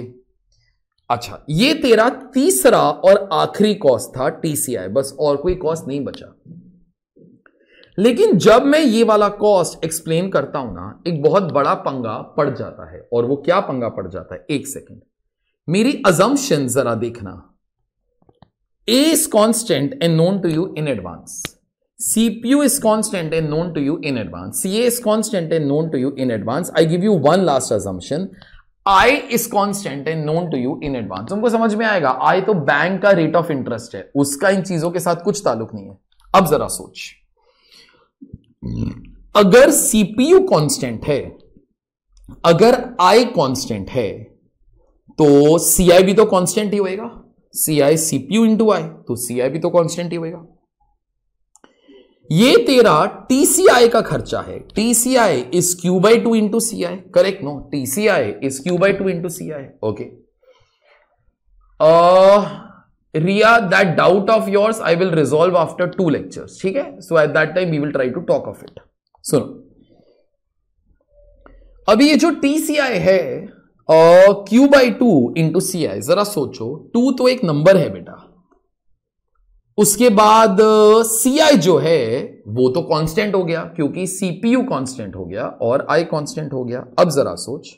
अच्छा ये तेरा तीसरा और आखिरी कॉस्ट था टीसीआई बस और कोई कॉस्ट नहीं बचा लेकिन जब मैं ये वाला कॉस्ट एक्सप्लेन करता हूं ना एक बहुत बड़ा पंगा पड़ जाता है और वो क्या पंगा पड़ जाता है एक सेकंड मेरी अजम्पन जरा देखना A is constant and known to you in advance. CPU is constant and known to you in advance. CA is constant and known to you in advance. I give you one last assumption. I is constant and known to you in advance तुमको समझ में आएगा आई तो bank का rate of interest है उसका इन चीजों के साथ कुछ ताल्लुक नहीं है अब जरा सोच अगर सीपीयू कांस्टेंट है अगर आई कांस्टेंट है तो सीआई भी तो कांस्टेंट ही होएगा C I C P U into I तो सी आई भी तो कॉन्स्टेंट ही होगा ये तेरा टीसीआई का खर्चा है TCI is Q by two into C I correct no TCI is Q by two into C I okay Riya that doubt of yours I will resolve after two lectures ठीक है so at that time we will try to talk of it सुनो अभी ये जो TCI है Q by two into C I जरा सोचो to तो एक नंबर है बेटा उसके बाद सी uh, आई जो है वो तो कांस्टेंट हो गया क्योंकि सीपीयू कांस्टेंट हो गया और आई कांस्टेंट हो गया अब जरा सोच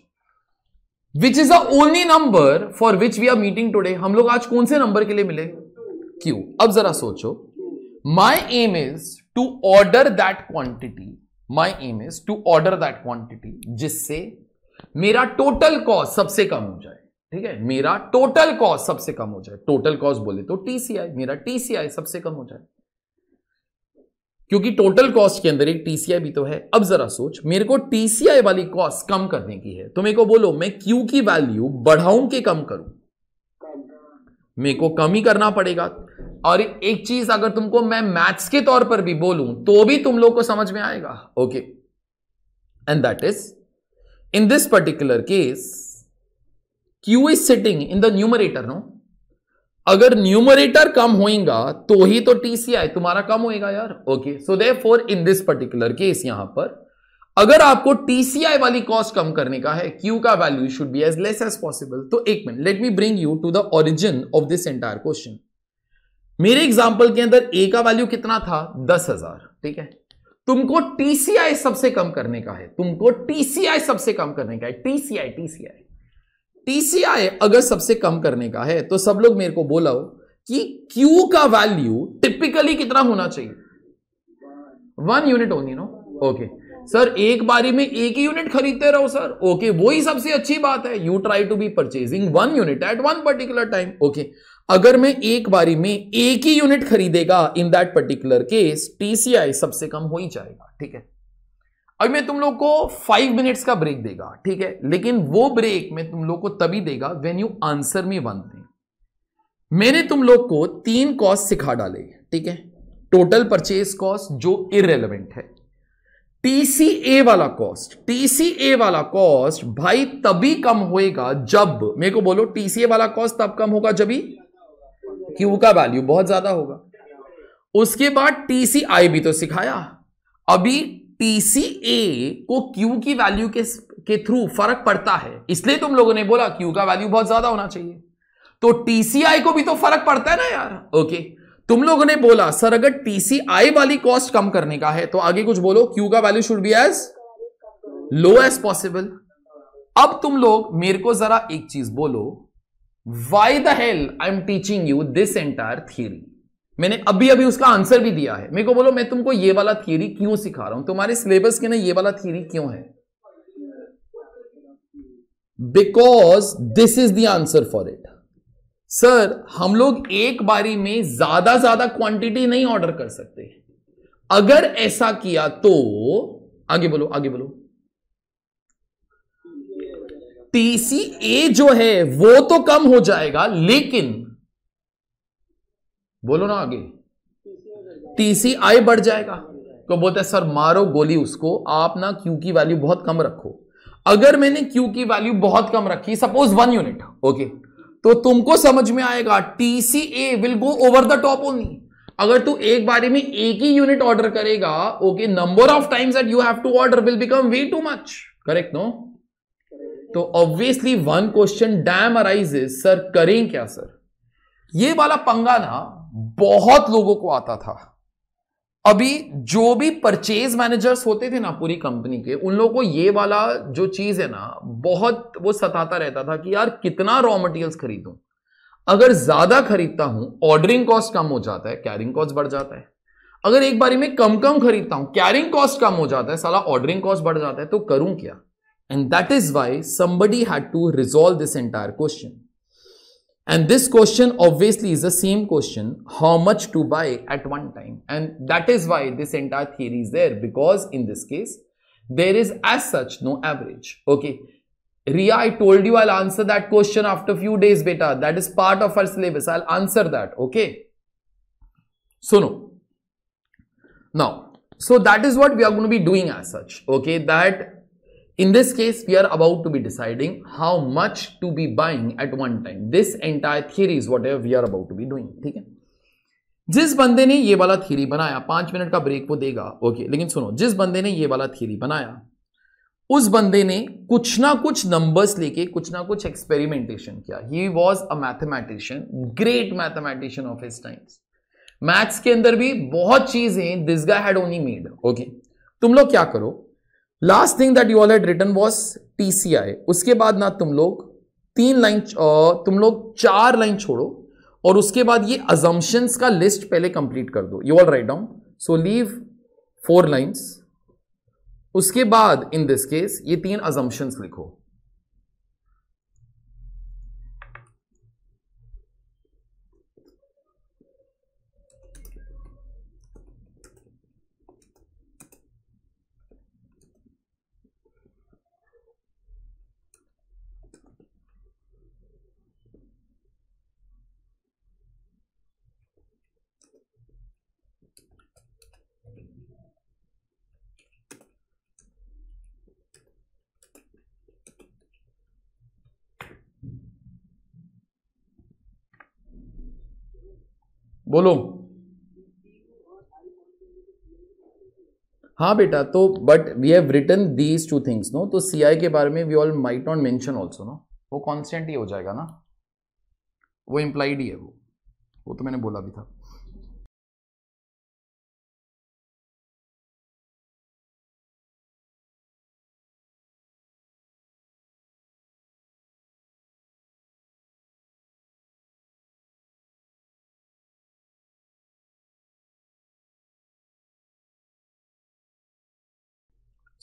which is the only number for which we are meeting today हम लोग आज कौन से नंबर के लिए मिले क्यू अब जरा सोचो my aim is to order that quantity my aim is to order that quantity जिससे मेरा टोटल कॉस्ट सबसे कम हो जाए ठीक है मेरा टोटल कॉस्ट सबसे कम हो जाए टोटल कॉस्ट बोले तो टीसीआई मेरा टीसीआई सबसे कम हो जाए क्योंकि टोटल कॉस्ट के अंदर एक टीसीआई भी तो है अब जरा सोच मेरे को टीसीआई वाली कॉस्ट कम करने की है तो मेरे को बोलो मैं क्यू की वैल्यू बढ़ाऊं के कम करूं मेरे को कम ही करना पड़ेगा और एक चीज अगर तुमको मैं मैथ्स के तौर पर भी बोलूं तो भी तुम लोग को समझ में आएगा okay and that is in this particular case q is sitting in the numerator no अगर न्यूमरेटर कम होएगा तो ही तो टीसीआई तुम्हारा कम होएगा यार okay so therefore in this particular case यहां पर अगर आपको टीसीआई वाली कॉस्ट कम करने का है क्यू का value should be as less as possible तो एक minute let me bring you to the origin of this entire question मेरे एग्जाम्पल के अंदर ए का वैल्यू कितना था दस हजार ठीक है तुमको टीसीआई सबसे कम करने का है तुमको टीसीआई सबसे कम करने का है टीसीआई टीसीआई टीसीआई अगर सबसे कम करने का है तो सब लोग मेरे को बोला हो कि क्यू का वैल्यू टिपिकली कितना होना चाहिए वन यूनिट होनी नो ओके सर एक बारी में एक ही यूनिट खरीदते रहो सर ओके okay. वही सबसे अच्छी बात है you try to be purchasing one unit at one particular time okay अगर मैं एक बारी में एक ही यूनिट खरीदेगा in that particular case TCI सबसे कम हो ही जाएगा ठीक है अभी मैं तुम लोग को फाइव मिनट्स का ब्रेक देगा ठीक है लेकिन वो ब्रेक मैं तुम लोग को तभी देगा when you answer me one thing मैंने तुम लोग को तीन कॉस्ट सिखा डाले ठीक है टोटल परचेज कॉस्ट जो इरेलीवेंट है टीसीए वाला कॉस्ट टीसीए वाला कॉस्ट भाई तभी कम होएगा जब मेरे को बोलो टीसीए वाला कॉस्ट तब कम होगा जब ही क्यू का वैल्यू बहुत ज्यादा होगा उसके बाद टीसीआई भी तो सिखाया अभी टीसीए को क्यू की वैल्यू के के थ्रू फर्क पड़ता है इसलिए तुम लोगों ने बोला क्यू का वैल्यू बहुत ज्यादा होना चाहिए तो टीसीआई को भी तो फर्क पड़ता है ना यार ओके तुम लोगों ने बोला सर अगर टीसीआई वाली कॉस्ट कम करने का है तो आगे कुछ बोलो क्यू का value should be as low as possible अब तुम लोग मेरे को जरा एक चीज बोलो why the hell I am teaching you this entire theory मैंने अभी अभी उसका आंसर भी दिया है मेरे को बोलो मैं तुमको ये वाला थियरी क्यों सिखा रहा हूं तुम्हारे सिलेबस के ना ये वाला थियरी क्यों है because this is the answer for it sir हम लोग एक बारी में ज्यादा ज्यादा क्वांटिटी नहीं ऑर्डर कर सकते अगर ऐसा किया तो आगे बोलो आगे बोलो ए जो है वो तो कम हो जाएगा लेकिन बोलो ना आगे आई बढ़ जाएगा तो बोलते हैं सर मारो गोली उसको आप ना क्यू की वैल्यू बहुत कम रखो अगर मैंने क्यू की वैल्यू बहुत कम रखी सपोज वन यूनिट ओके तो तुमको समझ में आएगा TC A will go over the top only अगर तू एक बारे में एक ही यूनिट ऑर्डर करेगा okay number of times that you have to order will become way too much correct no तो obviously one question damn arise sir करें क्या सर ये वाला पंगा ना बहुत लोगों को आता था अभी जो भी परचेज मैनेजर्स होते थे ना पूरी कंपनी के उन लोगों को ये वाला जो चीज है ना बहुत वो सताता रहता था कि यार कितना रॉ मटेरियल्स खरीदूं अगर ज्यादा खरीदता हूं ऑर्डरिंग कॉस्ट कम हो जाता है कैरिंग कॉस्ट बढ़ जाता है अगर एक बारी में कम कम खरीदता हूं कैरिंग कॉस्ट कम हो जाता है साला ऑर्डरिंग कॉस्ट बढ़ जाता है तो करूं क्या And that is why somebody had to resolve this entire question. And this question obviously is the same question, how much to buy at one time. And that is why this entire theory is there because in this case, there is as such no average. Okay. Ria, I told you I'll answer that question after few days, beta. That is part of our syllabus. I'll answer that. Okay. So no. Now, so that is what we are going to be doing as such. Okay. That In this case, we are about to be deciding how much to be buying at one time. This entire theory is whatever we are about to be doing. ठीक है जिस बंदे ने ये वाला theory बनाया पांच minute का ब्रेक वो देगा ओके लेकिन सुनो जिस बंदे ने ये वाला थ्योरी बनाया उस बंदे ने कुछ ना कुछ नंबर्स लेके कुछ ना कुछ एक्सपेरिमेंटेशन किया he was a mathematician great mathematician of his times maths के अंदर भी बहुत चीजें this guy had only made okay तुम लोग क्या करो last thing that you all had written was T उसके बाद ना तुम लोग तीन लाइन तुम लोग चार लाइन छोड़ो और उसके बाद ये अजम्पन्स का लिस्ट पहले कंप्लीट कर दो you all write down so leave four lines उसके बाद इन दिस केस ये तीन अजम्पन्स लिखो बोलो हाँ बेटा तो but we have written these two things no तो सी आई के बारे में we all might not mention also no वो कॉन्स्टेंट ही हो जाएगा ना वो इम्प्लाइड ही है वो वो तो मैंने बोला भी था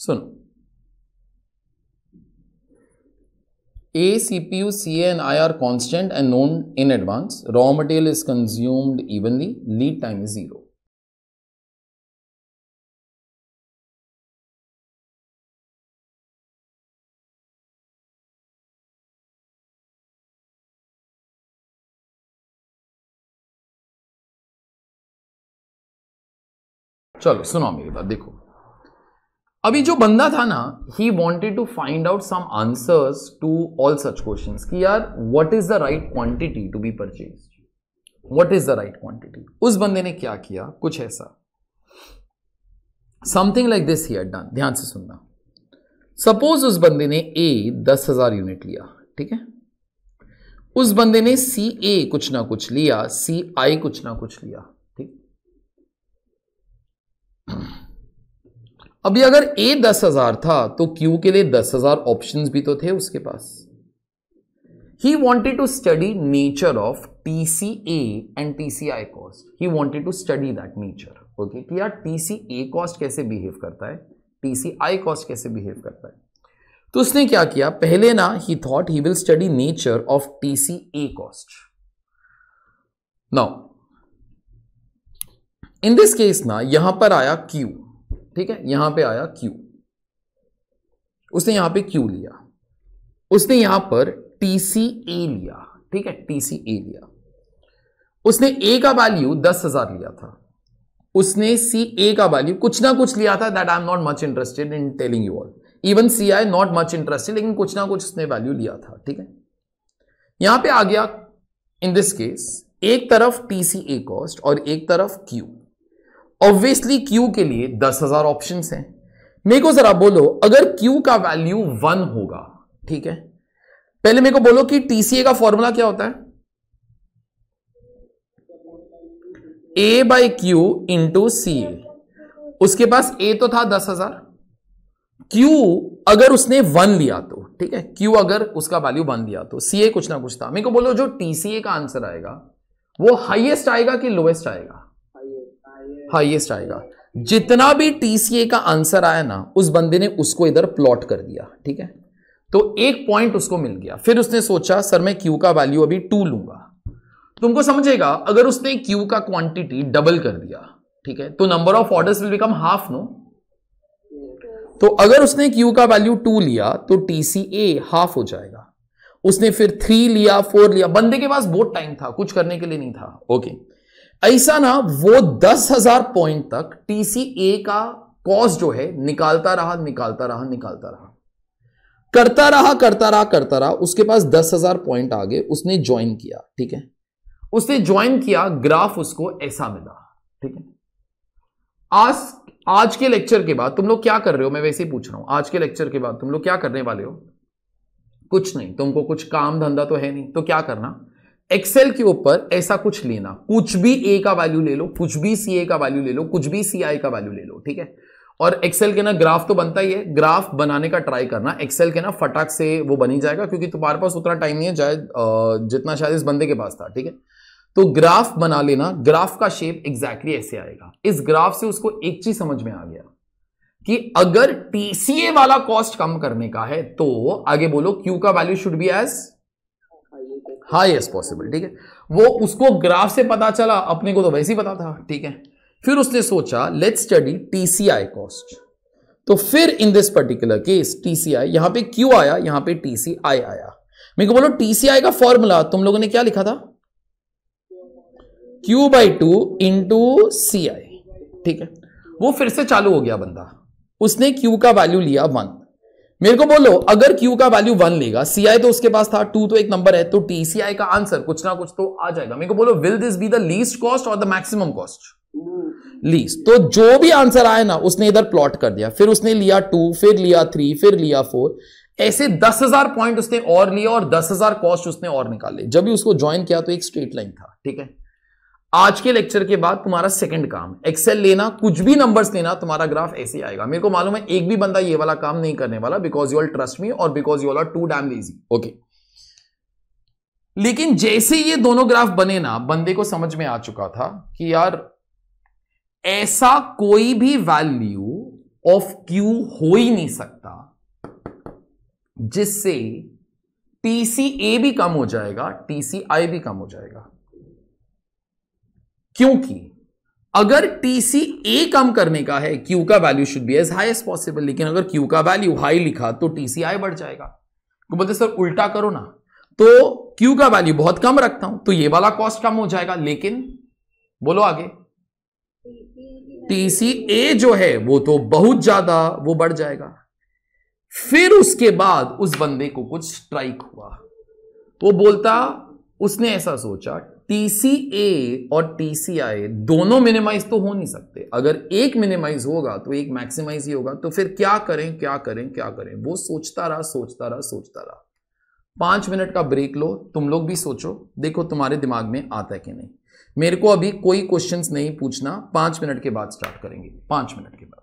सुनो A C P U C N I R constant and known in advance raw material is consumed evenly lead time is zero चलो सुनाओ मेरी बात देखो अभी जो बंदा था ना he wanted to find out some answers to all such question कि यार what is the right quantity to be purchase what is the right quantity उस बंदे ने क्या किया कुछ ऐसा something like this he done ध्यान से सुनना सपोज उस बंदे ने ए दस हजार यूनिट लिया ठीक है उस बंदे ने सी ए कुछ ना कुछ लिया सी आई कुछ ना कुछ लिया ठीक अभी अगर ए दस हजार था तो क्यू के लिए दस हजार ऑप्शन भी तो थे उसके पास he wanted to study nature of T C A and T C I cost he wanted to study that nature okay कि यार टी सी ए कॉस्ट कैसे बिहेव करता है टी सी आई कॉस्ट कैसे बिहेव करता है तो उसने क्या किया पहले ना he thought he will study nature of T C A cost now in this case ना यहां पर आया क्यू ठीक है यहां पे आया क्यू उसने यहां पे क्यू लिया उसने यहां पर TCA e लिया ठीक है TCA e लिया उसने ए का वैल्यू दस हजार लिया था उसने सी ए का वैल्यू कुछ ना कुछ लिया था that I am not much interested in telling you all even C I not much interested लेकिन कुछ ना कुछ उसने वैल्यू लिया था ठीक है यहां पे आ गया इन दिस केस एक तरफ टी सी ए कॉस्ट और एक तरफ क्यू ऑब्वियसली क्यू के लिए दस हजार ऑप्शन हैं मेरे को जरा बोलो अगर क्यू का वैल्यू वन होगा ठीक है पहले मेरे को बोलो कि टीसीए का फॉर्मूला क्या होता है A by Q into C A उसके पास ए तो था दस हजार क्यू अगर उसने वन लिया तो ठीक है क्यू अगर उसका वैल्यू वन लिया तो सी ए कुछ ना कुछ था मेरे को बोलो जो टीसीए का आंसर आएगा वो हाईएस्ट आएगा कि लोएस्ट आएगा हाईएस्ट आएगा जितना भी टीसीए का आंसर आया ना उस बंदे ने उसको इधर प्लॉट कर दिया ठीक है तो एक पॉइंट उसको मिल गया फिर उसने सोचा सर मैं क्यू का वैल्यू अभी टू लूंगा तुमको समझेगा अगर उसने क्यू का क्वांटिटी डबल कर दिया ठीक है तो number of orders will become half no तो अगर उसने क्यू का वैल्यू टू लिया तो टीसीए हाफ हो जाएगा उसने फिर थ्री लिया फोर लिया बंदे के पास बहुत टाइम था कुछ करने के लिए नहीं था ओके okay. ऐसा ना वो दस हजार पॉइंट तक टीसीए का कॉस्ट जो है निकालता रहा निकालता रहा निकालता रहा करता रहा करता रहा करता रहा उसके पास दस हजार पॉइंट आगे उसने ज्वाइन किया ठीक है उसने ज्वाइन किया ग्राफ उसको ऐसा मिला ठीक है आज आज के लेक्चर के बाद तुम लोग क्या कर रहे हो मैं वैसे ही पूछ रहा हूं आज के लेक्चर के बाद तुम लोग क्या करने वाले हो कुछ नहीं तुमको कुछ काम धंधा तो है नहीं तो क्या करना एक्सेल के ऊपर ऐसा कुछ लेना कुछ भी ए का वैल्यू ले लो कुछ भी सी ए का वैल्यू ले लो कुछ भी सी आई का वैल्यू ले लो ठीक है और एक्सेल के ना ग्राफ तो बनता ही है ग्राफ बनाने का ट्राई करना एक्सेल के ना फटाक से वो बनी जाएगा क्योंकि तुम्हारे पास उतना टाइम नहीं है शायद जितना शायद इस बंदे के पास था ठीक है तो ग्राफ बना लेना ग्राफ का शेप एग्जैक्टली ऐसे आएगा इस ग्राफ से उसको एक चीज समझ में आ गया कि अगर टीसीए वाला कॉस्ट कम करने का है तो आगे बोलो क्यू का value should be as highest possible ठीक है वो उसको ग्राफ से पता चला अपने को तो वैसे ही पता था ठीक है फिर उसने सोचा लेट स्टडी टीसीआई कॉस्ट तो फिर in this particular case TCI यहां पे क्यू आया यहां पे टीसीआई आया मेरे को बोलो टीसीआई का फॉर्मूला तुम लोगों ने क्या लिखा था Q by two into C I ठीक है वो फिर से चालू हो गया बंदा उसने क्यू का वैल्यू लिया वन मेरे को बोलो अगर Q का वैल्यू वन लेगा CI तो उसके पास था टू तो एक नंबर है तो TCI का आंसर कुछ ना कुछ तो आ जाएगा मेरे को बोलो will this be the least cost और द मैक्सिमम कॉस्ट लीज तो जो भी आंसर आया ना उसने इधर प्लॉट कर दिया फिर उसने लिया टू फिर लिया थ्री फिर लिया फोर ऐसे दस हजार पॉइंट उसने और लिया और दस हजार कॉस्ट उसने और निकाले जब भी उसको ज्वाइन किया तो एक स्ट्रेट लाइन था ठीक है आज के लेक्चर के बाद तुम्हारा सेकंड काम एक्सेल लेना कुछ भी नंबर्स लेना तुम्हारा ग्राफ ऐसे ही आएगा मेरे को मालूम है एक भी बंदा ये वाला काम नहीं करने वाला because you all trust me और because you all are too damn lazy okay लेकिन जैसे ये दोनों ग्राफ बने ना बंदे को समझ में आ चुका था कि यार ऐसा कोई भी वैल्यू ऑफ क्यू हो ही नहीं सकता जिससे टीसी ए भी कम हो जाएगा टीसीआई आई भी कम हो जाएगा क्योंकि अगर टीसी ए कम करने का है क्यू का value should be as high as possible लेकिन अगर क्यू का वैल्यू हाई लिखा तो टीसी आई बढ़ जाएगा तो बोलते सर उल्टा करो ना तो क्यू का वैल्यू बहुत कम रखता हूं तो ये वाला कॉस्ट कम हो जाएगा लेकिन बोलो आगे टीसी ए जो है वो तो बहुत ज्यादा वो बढ़ जाएगा फिर उसके बाद उस बंदे को कुछ स्ट्राइक हुआ वो बोलता उसने ऐसा सोचा टीसीए और टीसीआई दोनों मिनिमाइज तो हो नहीं सकते अगर एक मिनिमाइज होगा तो एक मैक्सिमाइज ही होगा तो फिर क्या करें क्या करें क्या करें वो सोचता रहा सोचता रहा सोचता रहा पांच मिनट का ब्रेक लो तुम लोग भी सोचो देखो तुम्हारे दिमाग में आता है कि नहीं मेरे को अभी कोई क्वेश्चंस नहीं पूछना पांच मिनट के बाद स्टार्ट करेंगे पांच मिनट के बाद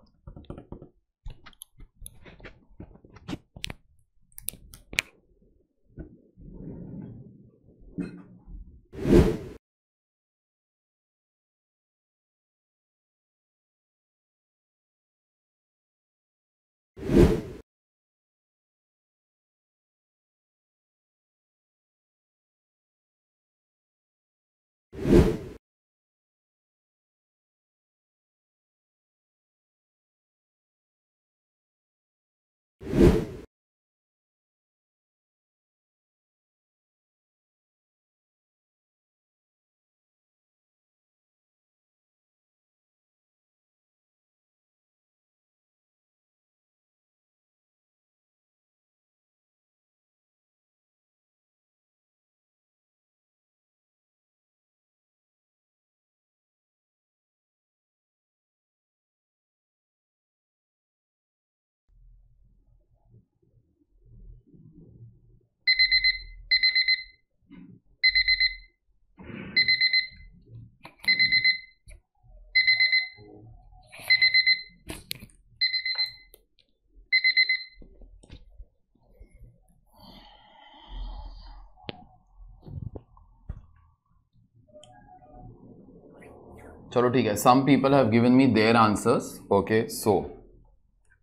चलो ठीक है some people have given me their answers okay so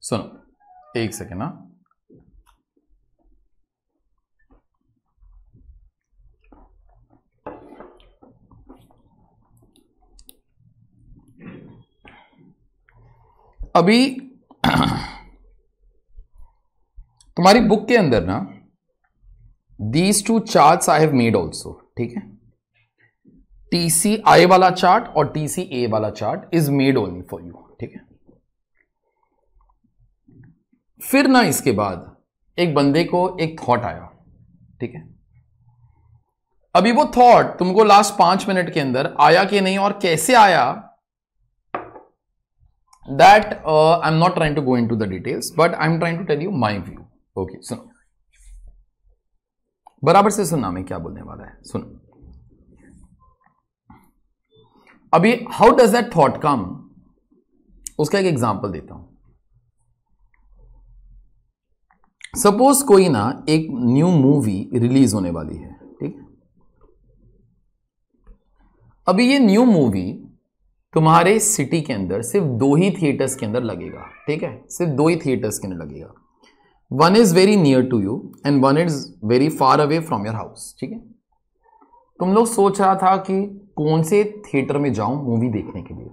सुनो एक सेकेंड ना हाँ। अभी तुम्हारी बुक के अंदर ना these two charts I have made also ठीक है टीसी आई वाला चार्ट और टीसी ए वाला chart is made only for you ठीक है फिर ना इसके बाद एक बंदे को एक थॉट आया ठीक है अभी वो थॉट तुमको लास्ट पांच मिनट के अंदर आया कि नहीं और कैसे आया that I am not trying to go in to the details but I am trying to tell you my view okay सुनो बराबर से सुनना मैं क्या बोलने वाला है सुनो अभी how does that thought come उसका एक एग्जाम्पल देता हूं सपोज कोई ना एक न्यू मूवी रिलीज होने वाली है ठीक अभी ये न्यू मूवी तुम्हारे सिटी के अंदर सिर्फ दो ही थिएटर्स के अंदर लगेगा ठीक है सिर्फ दो ही थिएटर्स के अंदर लगेगा one is very near to you and one is very far away from your house ठीक है तुम लोग सोच रहा था कि कौन से थिएटर में जाऊं मूवी देखने के लिए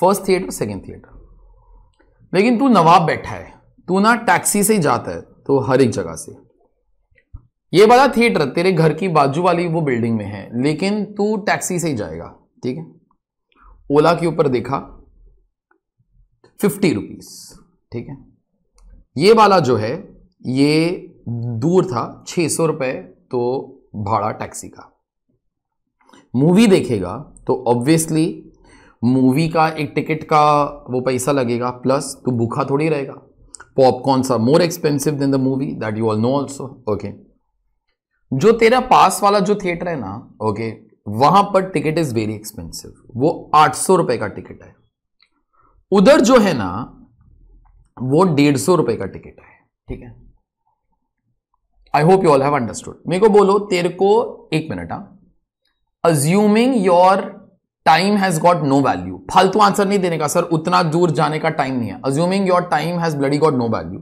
फर्स्ट थिएटर सेकेंड थिएटर लेकिन तू नवाब बैठा है तू ना टैक्सी से ही जाता है तो हर एक जगह से ये वाला थिएटर तेरे घर की बाजू वाली वो बिल्डिंग में है लेकिन तू टैक्सी से ही जाएगा ठीक है ओला के ऊपर देखा फिफ्टी रुपीज ठीक है ये वाला जो है ये दूर था छह सौ रुपए तो भाड़ा टैक्सी का मूवी देखेगा तो ऑब्वियसली मूवी का एक टिकट का वो पैसा लगेगा प्लस तो भूखा थोड़ी रहेगा पॉपकॉर्न सा more expensive than the movie that you all know also okay जो तेरा पास वाला जो थिएटर है ना ओके वहां पर टिकट इज वेरी एक्सपेंसिव वो आठ सौ रुपए का टिकट है उधर जो है ना वो डेढ़ सौ रुपए का टिकट है ठीक है I hope you all have understood मेरे को बोलो तेरे को एक मिनट हाँ assuming your time has got no value फालतू आंसर नहीं देने का सर उतना दूर जाने का टाइम नहीं है assuming your time has bloody got no value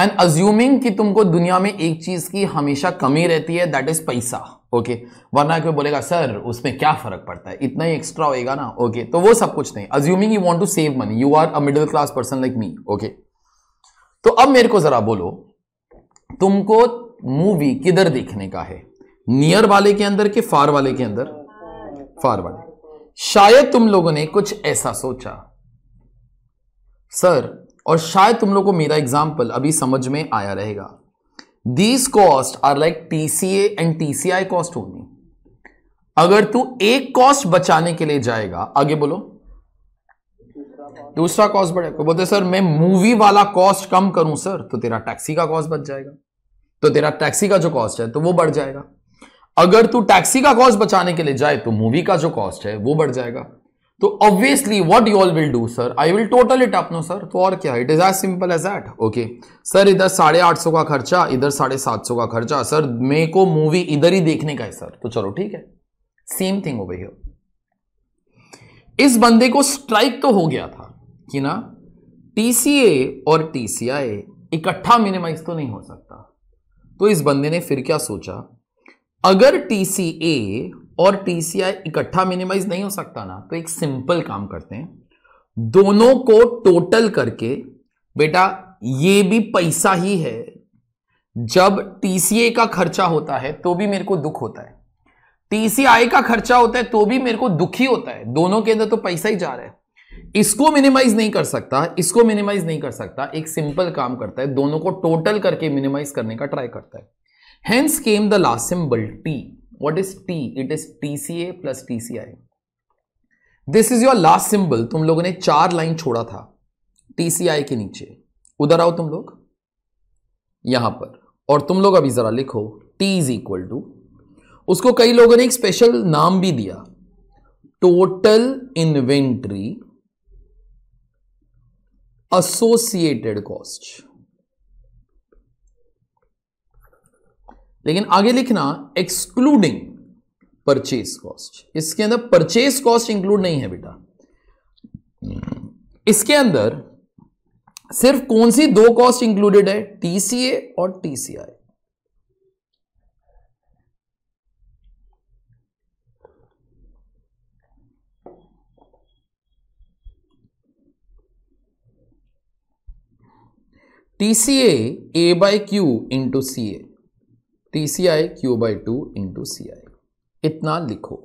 and assuming कि तुमको दुनिया में एक चीज की हमेशा कमी रहती है दैट इज पैसा ओके okay? वरना कोई बोलेगा सर उसमें क्या फर्क पड़ता है इतना ही एक्स्ट्रा होएगा ना ओके okay? तो वो सब कुछ नहीं assuming you want to save money you are a middle class person like me okay तो अब मेरे को जरा बोलो तुमको मूवी किधर देखने का है नियर वाले के अंदर कि फार वाले के अंदर फार वाले शायद तुम लोगों ने कुछ ऐसा सोचा सर और शायद तुम लोगों को मेरा एग्जाम्पल अभी समझ में आया रहेगा these cost are like TCA and TCI cost होनी अगर तू एक कॉस्ट बचाने के लिए जाएगा आगे बोलो दूसरा कॉस्ट बढ़ेगा बोलते सर मैं मूवी वाला कॉस्ट कम करूं सर तो तेरा टैक्सी का कॉस्ट बच जाएगा तो तेरा टैक्सी का जो कॉस्ट है तो वो बढ़ जाएगा अगर तू टैक्सी का कॉस्ट बचाने के लिए जाए तो मूवी का जो कॉस्ट है वो बढ़ जाएगा तो obviously what you all will do sir I will total it अपनो सर तो और क्या it is as simple as that okay sir इधर साढ़े आठ सौ का खर्चा इधर साढ़े सात सौ का खर्चा सर मे को मूवी इधर ही देखने का है सर तो चलो ठीक है सेम थिंग हो गई इस बंदे को स्ट्राइक तो हो गया था कि ना टीसीए और टीसीआई इकट्ठा मिनिमाइज तो नहीं हो सकता तो इस बंदे ने फिर क्या सोचा अगर टीसीए और टीसीआई इकट्ठा मिनिमाइज नहीं हो सकता ना तो एक सिंपल काम करते हैं दोनों को टोटल करके बेटा ये भी पैसा ही है जब ए का खर्चा होता है तो भी मेरे को दुख होता है टीसीआई का खर्चा होता है तो भी मेरे को दुख ही होता है दोनों के अंदर तो पैसा ही जा रहा है इसको मिनिमाइज नहीं कर सकता इसको मिनिमाइज नहीं कर सकता एक सिंपल काम करता है दोनों को टोटल करके मिनिमाइज करने का ट्राई करता है symbol T the is T it is T C A plus T C I this is your last symbol तुम लोगों ने चार लाइन छोड़ा था टीसीआई के नीचे उधर आओ तुम लोग यहां पर और तुम लोग अभी जरा लिखो टी इज इक्वल टू उसको कई लोगों ने एक स्पेशल नाम भी दिया टोटल इन्वेंट्री एसोसिएटेड कॉस्ट लेकिन आगे लिखना एक्सक्लूडिंग परचेज कॉस्ट इसके अंदर परचेज कॉस्ट इंक्लूड नहीं है बेटा हम्म, इसके अंदर सिर्फ कौन सी दो कॉस्ट इंक्लूडेड है टीसीए और TCI TCA A by Q into C A T C I Q by two into C I इतना लिखो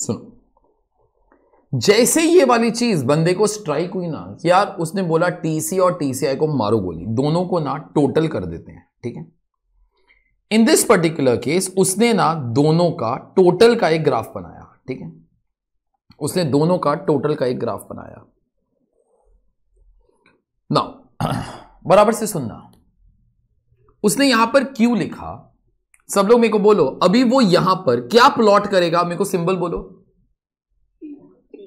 सुनो जैसे ये वाली चीज बंदे को स्ट्राइक हुई ना कि यार उसने बोला टीसी और टीसीआई को मारो गोली दोनों को ना टोटल कर देते हैं ठीक है इन दिस पर्टिकुलर केस उसने ना दोनों का टोटल का एक ग्राफ बनाया ठीक है उसने दोनों का टोटल का एक ग्राफ बनाया ना बराबर से सुनना उसने यहां पर क्यू लिखा सब लोग मेरे को बोलो अभी वो यहां पर क्या प्लॉट करेगा मेरे को सिंबल बोलो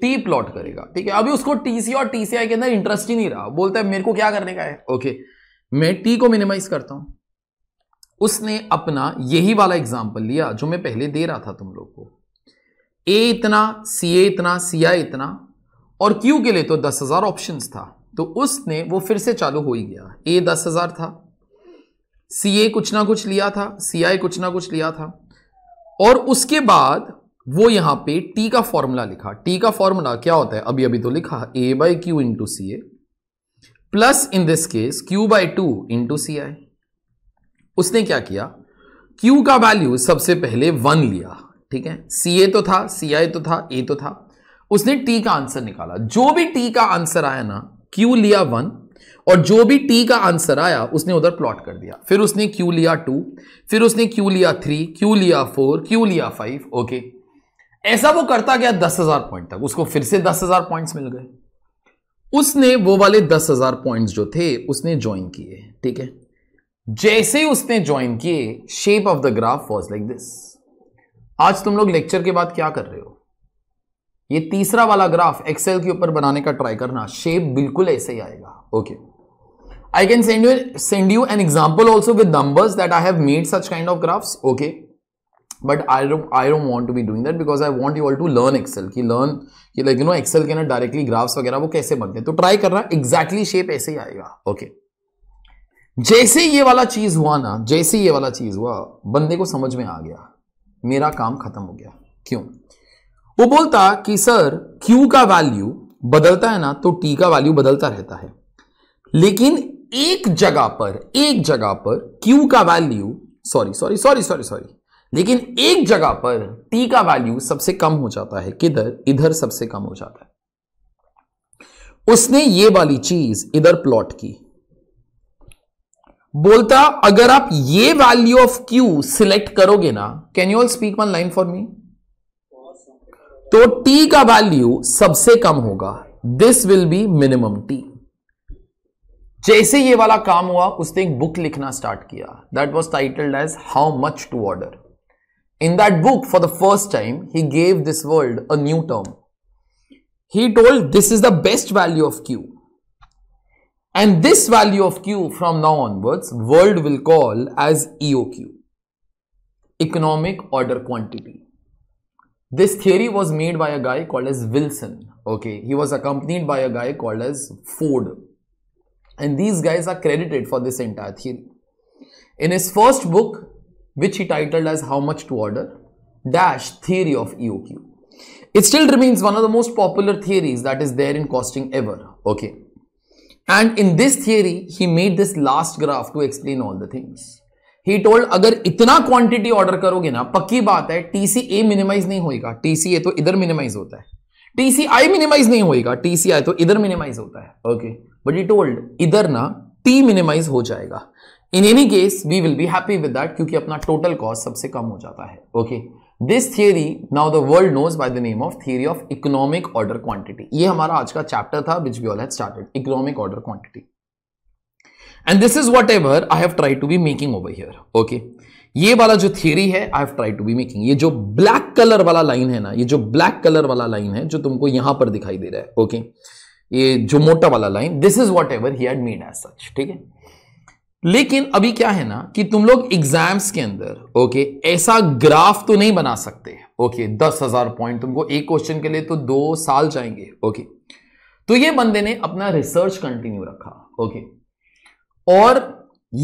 टी प्लॉट करेगा ठीक है अभी उसको टीसी और टीसीआई के अंदर इंटरेस्ट ही नहीं रहा बोलता है मेरे को क्या करने का है ओके मैं टी को मिनिमाइज करता हूं उसने अपना यही वाला एग्जाम्पल लिया जो मैं पहले दे रहा था तुम लोग को ए इतना सी ए इतना सी आई इतना और क्यू के लिए तो दस हज़ार ऑप्शन था तो उसने वो फिर से चालू हो ही गया ए दस हज़ार था सी ए कुछ ना कुछ लिया था सी आई कुछ ना कुछ लिया था और उसके बाद वो यहां पे टी का फॉर्मूला लिखा टी का फॉर्मूला क्या होता है अभी अभी तो लिखा A by Q into C A plus in this case Q by two into C I उसने क्या किया क्यू का वैल्यू सबसे पहले वन लिया ठीक है सी ए तो था सी आई तो था ए तो था उसने टी का आंसर निकाला जो भी टी का आंसर आया ना क्यू लिया वन और जो भी टी का आंसर आया उसने उधर प्लॉट कर दिया फिर उसने क्यू लिया टू फिर उसने क्यू लिया थ्री क्यू लिया फोर क्यू लिया फाइव ओके ऐसा वो करता गया दस हजार पॉइंट तक उसको फिर से दस हजार पॉइंट मिल गए उसने वो वाले दस हजार पॉइंट जो थे उसने ज्वाइन किए ठीक है जैसे ही उसने ज्वाइन किए shape of the graph was like this आज तुम लोग लेक्चर के बाद क्या कर रहे हो ये तीसरा वाला ग्राफ एक्सेल के ऊपर बनाने का ट्राई करना शेप बिल्कुल ऐसे ही आएगा okay I can send you send you an example also with numbers that I have made such kind of graphs okay but I I don't want to be doing that because I want you all to learn Excel की learn की like you know Excel के ना directly graphs वगैरह वो कैसे बनते हैं तो ट्राई करना एग्जैक्टली शेप ऐसे ही आएगा ओके okay. जैसे ये वाला चीज हुआ ना जैसे ये वाला चीज हुआ बंदे को समझ में आ गया मेरा काम खत्म हो गया क्यों वो बोलता कि सर Q का वैल्यू बदलता है ना तो T का वैल्यू बदलता रहता है लेकिन एक जगह पर एक जगह पर Q का value sorry sorry sorry sorry sorry लेकिन एक जगह पर T का वैल्यू सबसे कम हो जाता है किधर इधर सबसे कम हो जाता है उसने ये वाली चीज इधर प्लॉट की बोलता अगर आप ये वैल्यू ऑफ क्यू सिलेक्ट करोगे ना can you all speak one line for me तो टी का वैल्यू सबसे कम होगा this will be minimum T जैसे ये वाला काम हुआ उसने एक बुक लिखना स्टार्ट किया that was titled as how much to order in that book for the first time he gave this world a new term he told this is the best value of Q And this value of Q from now onwards, world will call as EOQ, economic order quantity. This theory was made by a guy called as Wilson. Okay, he was accompanied by a guy called as Ford. And these guys are credited for this entire theory. In his first book, which he titled as How Much to Order, Dash Theory of EOQ. It still remains one of the most popular theories that is there in costing ever. Okay. And in this theory he made this last graph to explain all the things he told अगर इतना quantity order करोगे ना पक्की बात है TC ए minimise नहीं होएगा TC ए तो इधर मिनिमाइज होता है टीसी आई मिनिमाइज नहीं होएगा टीसी आई तो इधर मिनिमाइज होता है ओके बट ई टोल्ड इधर ना टी मिनिमाइज हो जाएगा in any case we will be happy with that क्योंकि अपना टोटल कॉस्ट सबसे कम हो जाता है okay okay? This theory now the world knows by the name of theory of economic order quantity ये हमारा आज का चैप्टर था which we all had started economic order quantity and this is what ever I have try to be making over here okay ये वाला जो theory है I have try to be making ये जो ब्लैक कलर वाला line है ना ये जो ब्लैक कलर वाला लाइन है जो तुमको यहां पर दिखाई दे रहा है ओके okay? ये जो मोटा वाला line this is what ever he had made as such ठीक है लेकिन अभी क्या है ना कि तुम लोग एग्जाम्स के अंदर ओके ऐसा ग्राफ तो नहीं बना सकते ओके दस हजार पॉइंट तुमको एक क्वेश्चन के लिए तो दो साल जाएंगे ओके तो ये बंदे ने अपना रिसर्च कंटिन्यू रखा ओके और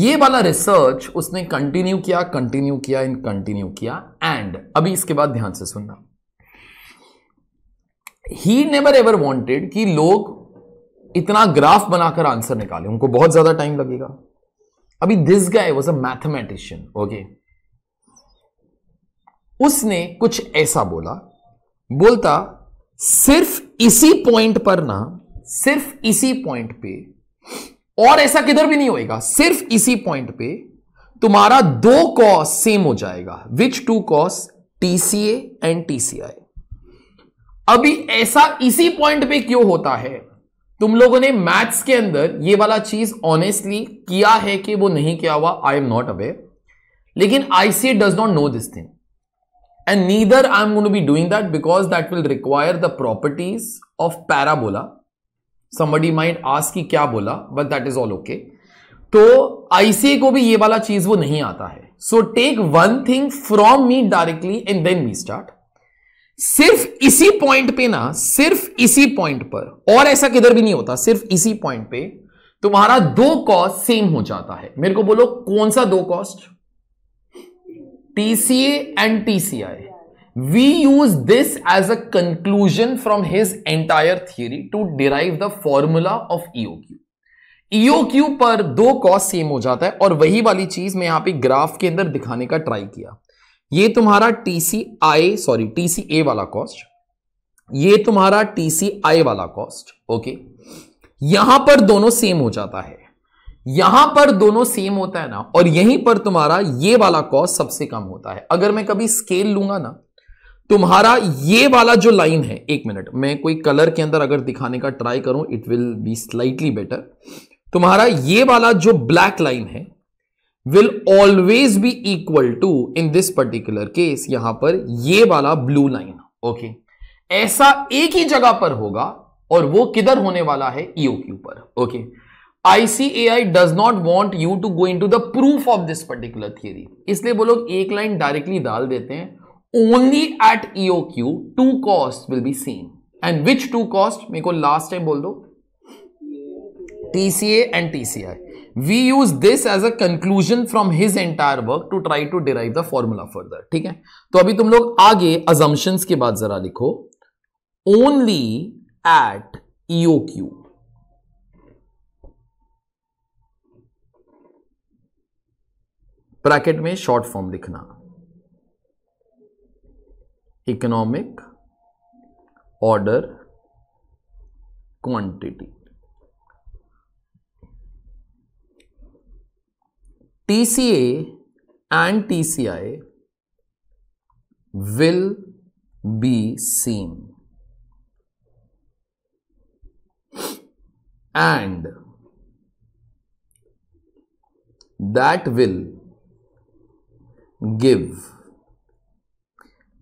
ये वाला रिसर्च उसने कंटिन्यू किया कंटिन्यू किया इन कंटिन्यू किया एंड अभी इसके बाद ध्यान से सुनना ही नेवर एवर वॉन्टेड कि लोग इतना ग्राफ बनाकर आंसर निकाले उनको बहुत ज्यादा टाइम लगेगा अभी this guy was a mathematician okay उसने कुछ ऐसा बोला बोलता सिर्फ इसी पॉइंट पर ना सिर्फ इसी पॉइंट पे और ऐसा किधर भी नहीं होएगा सिर्फ इसी पॉइंट पे तुम्हारा दो कॉस सेम हो जाएगा which two cost TCA and TCI अभी ऐसा इसी पॉइंट पे क्यों होता है तुम लोगों ने मैथ्स के अंदर ये वाला चीज ऑनेस्टली किया है कि वो नहीं किया हुआ आई एम नॉट अवेयर लेकिन ICA does not know this thing and neither I am gonna be doing that because that will require the properties of parabola somebody mind ask की क्या बोला but that is all okay तो ICA को भी ये वाला चीज वो नहीं आता है so take one thing from me directly and then we start सिर्फ इसी पॉइंट पे ना सिर्फ इसी पॉइंट पर और ऐसा किधर भी नहीं होता सिर्फ इसी पॉइंट पे तुम्हारा दो कॉस्ट सेम हो जाता है मेरे को बोलो कौन सा दो cost TCA and TCI we use this as a conclusion from his entire theory to derive the formula of EOQ. EOQ पर दो कॉस्ट सेम हो जाता है और वही वाली चीज मैं यहां पे ग्राफ के अंदर दिखाने का ट्राई किया ये तुम्हारा T C I sorry T C A वाला कॉस्ट ये तुम्हारा टी सी आई वाला कॉस्ट ओके यहां पर दोनों सेम हो जाता है यहां पर दोनों सेम होता है ना और यहीं पर तुम्हारा ये वाला कॉस्ट सबसे कम होता है अगर मैं कभी स्केल लूंगा ना तुम्हारा ये वाला जो लाइन है एक मिनट मैं कोई कलर के अंदर अगर दिखाने का ट्राई करूं it will be slightly better तुम्हारा ये वाला जो ब्लैक लाइन है will always be equal to in this particular case यहां पर ये वाला ब्लू लाइन ओके ऐसा एक ही जगह पर होगा और वो किधर होने वाला है ईओ के ऊपर okay ICAI does not want you to go in to the proof of this particular theory इसलिए वो लोग एक लाइन डायरेक्टली डाल देते हैं only at EO Q two cost will be same and which two cost मेरे को last time बोल दो TCA and TCI we use this as a conclusion from his entire work to try to derive the formula further ठीक है तो अभी तुम लोग आगे अजम्पन्स के बाद जरा लिखो only at EO Q bracket में शॉर्ट फॉर्म लिखना economic order quantity TCA and TCI will be seen and that will give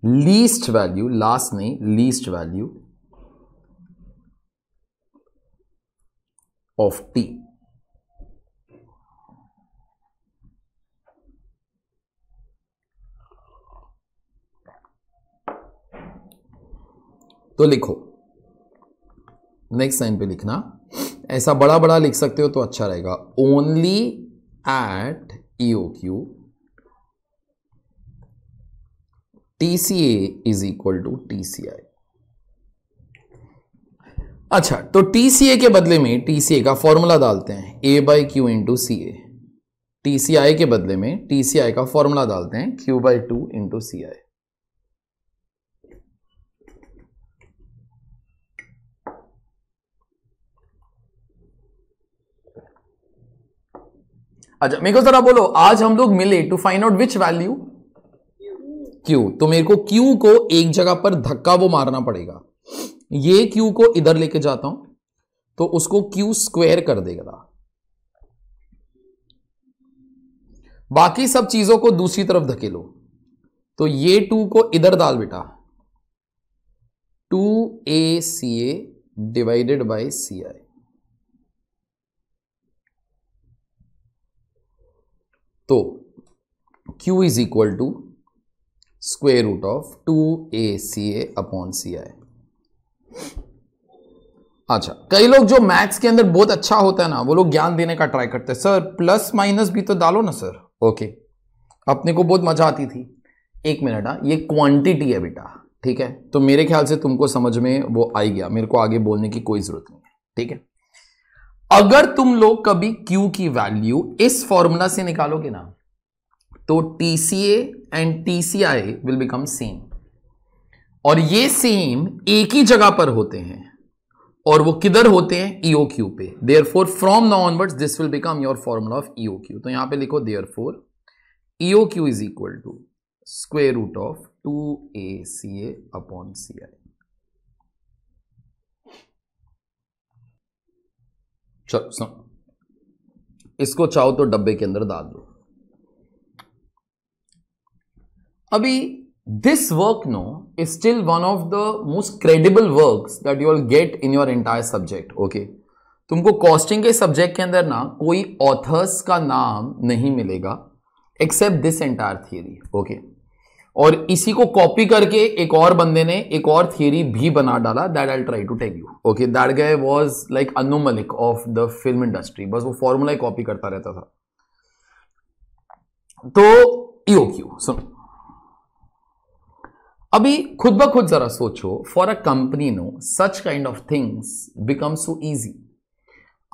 least value last name least value of t तो लिखो नेक्स्ट साइन पे लिखना ऐसा बड़ा बड़ा लिख सकते हो तो अच्छा रहेगा only at EO Q T C A is equal to T C I अच्छा तो टी सी ए के बदले में टी सी ए का फॉर्मूला डालते हैं A by Q into C A T C I के बदले में टी सी आई का फॉर्मूला डालते हैं Q by two into C I अच्छा मेरे को जरा बोलो आज हम लोग मिले to find out which value Q तो मेरे को क्यू को एक जगह पर धक्का वो मारना पड़ेगा ये क्यू को इधर लेके जाता हूं तो उसको क्यू स्क्वेयर कर देगा बाकी सब चीजों को दूसरी तरफ धकेलो तो ये टू को इधर डाल बेटा two A C A divided by C I तो Q is equal to square root of two A C A upon C I अच्छा कई लोग जो मैथ्स के अंदर बहुत अच्छा होता है ना वो लोग ज्ञान देने का ट्राई करते हैं सर प्लस माइनस भी तो डालो ना सर ओके अपने को बहुत मजा आती थी एक मिनट हाँ, ये क्वांटिटी है बेटा ठीक है तो मेरे ख्याल से तुमको समझ में वो आई गया मेरे को आगे बोलने की कोई ज़रूरत नहीं है ठीक है अगर तुम लोग कभी Q की वैल्यू इस फॉर्मूला से निकालोगे ना तो TCA and TCI will become same और ये सेम एक ही जगह पर होते हैं और वो किधर होते हैं ईओ e क्यू पे therefore from now onwards this will become your formula of EO Q तो यहां पे लिखो therefore EO Q is equal to square root of two A C A upon C I इसको चाहो तो डब्बे के अंदर डाल दो अभी this work no is still one of the most credible work that you will get in your entire subject okay तुमको कॉस्टिंग के सब्जेक्ट के अंदर ना कोई ऑथर्स का नाम नहीं मिलेगा except this entire theory okay और इसी को कॉपी करके एक और बंदे ने एक और थियरी भी बना डाला that I try to take you okay that guy was like Anu Malik of the film industry बस वो फॉर्मूला ही कॉपी करता रहता था तो ईओ e क्यू सुनो अभी खुद ब खुद जरा सोचो for a company no such kind of things become so easy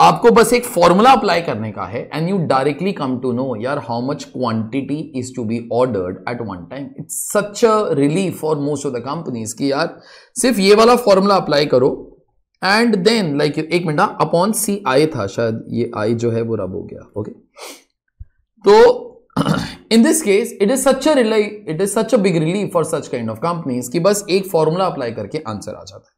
आपको बस एक फॉर्मूला अप्लाई करने का है and you directly come to know यार how much quantity is to be ordered at one time it's such a relief for most of the companies की यार सिर्फ ये वाला फॉर्मूला अप्लाई करो एंड देन लाइक एक मिनट अपॉन सी आई था शायद ये आई जो है वो रब हो गया ओके तो in this case it is such a it is such a big relief for such kind of companies कि बस एक फॉर्मूला अप्लाई करके आंसर आ जाता है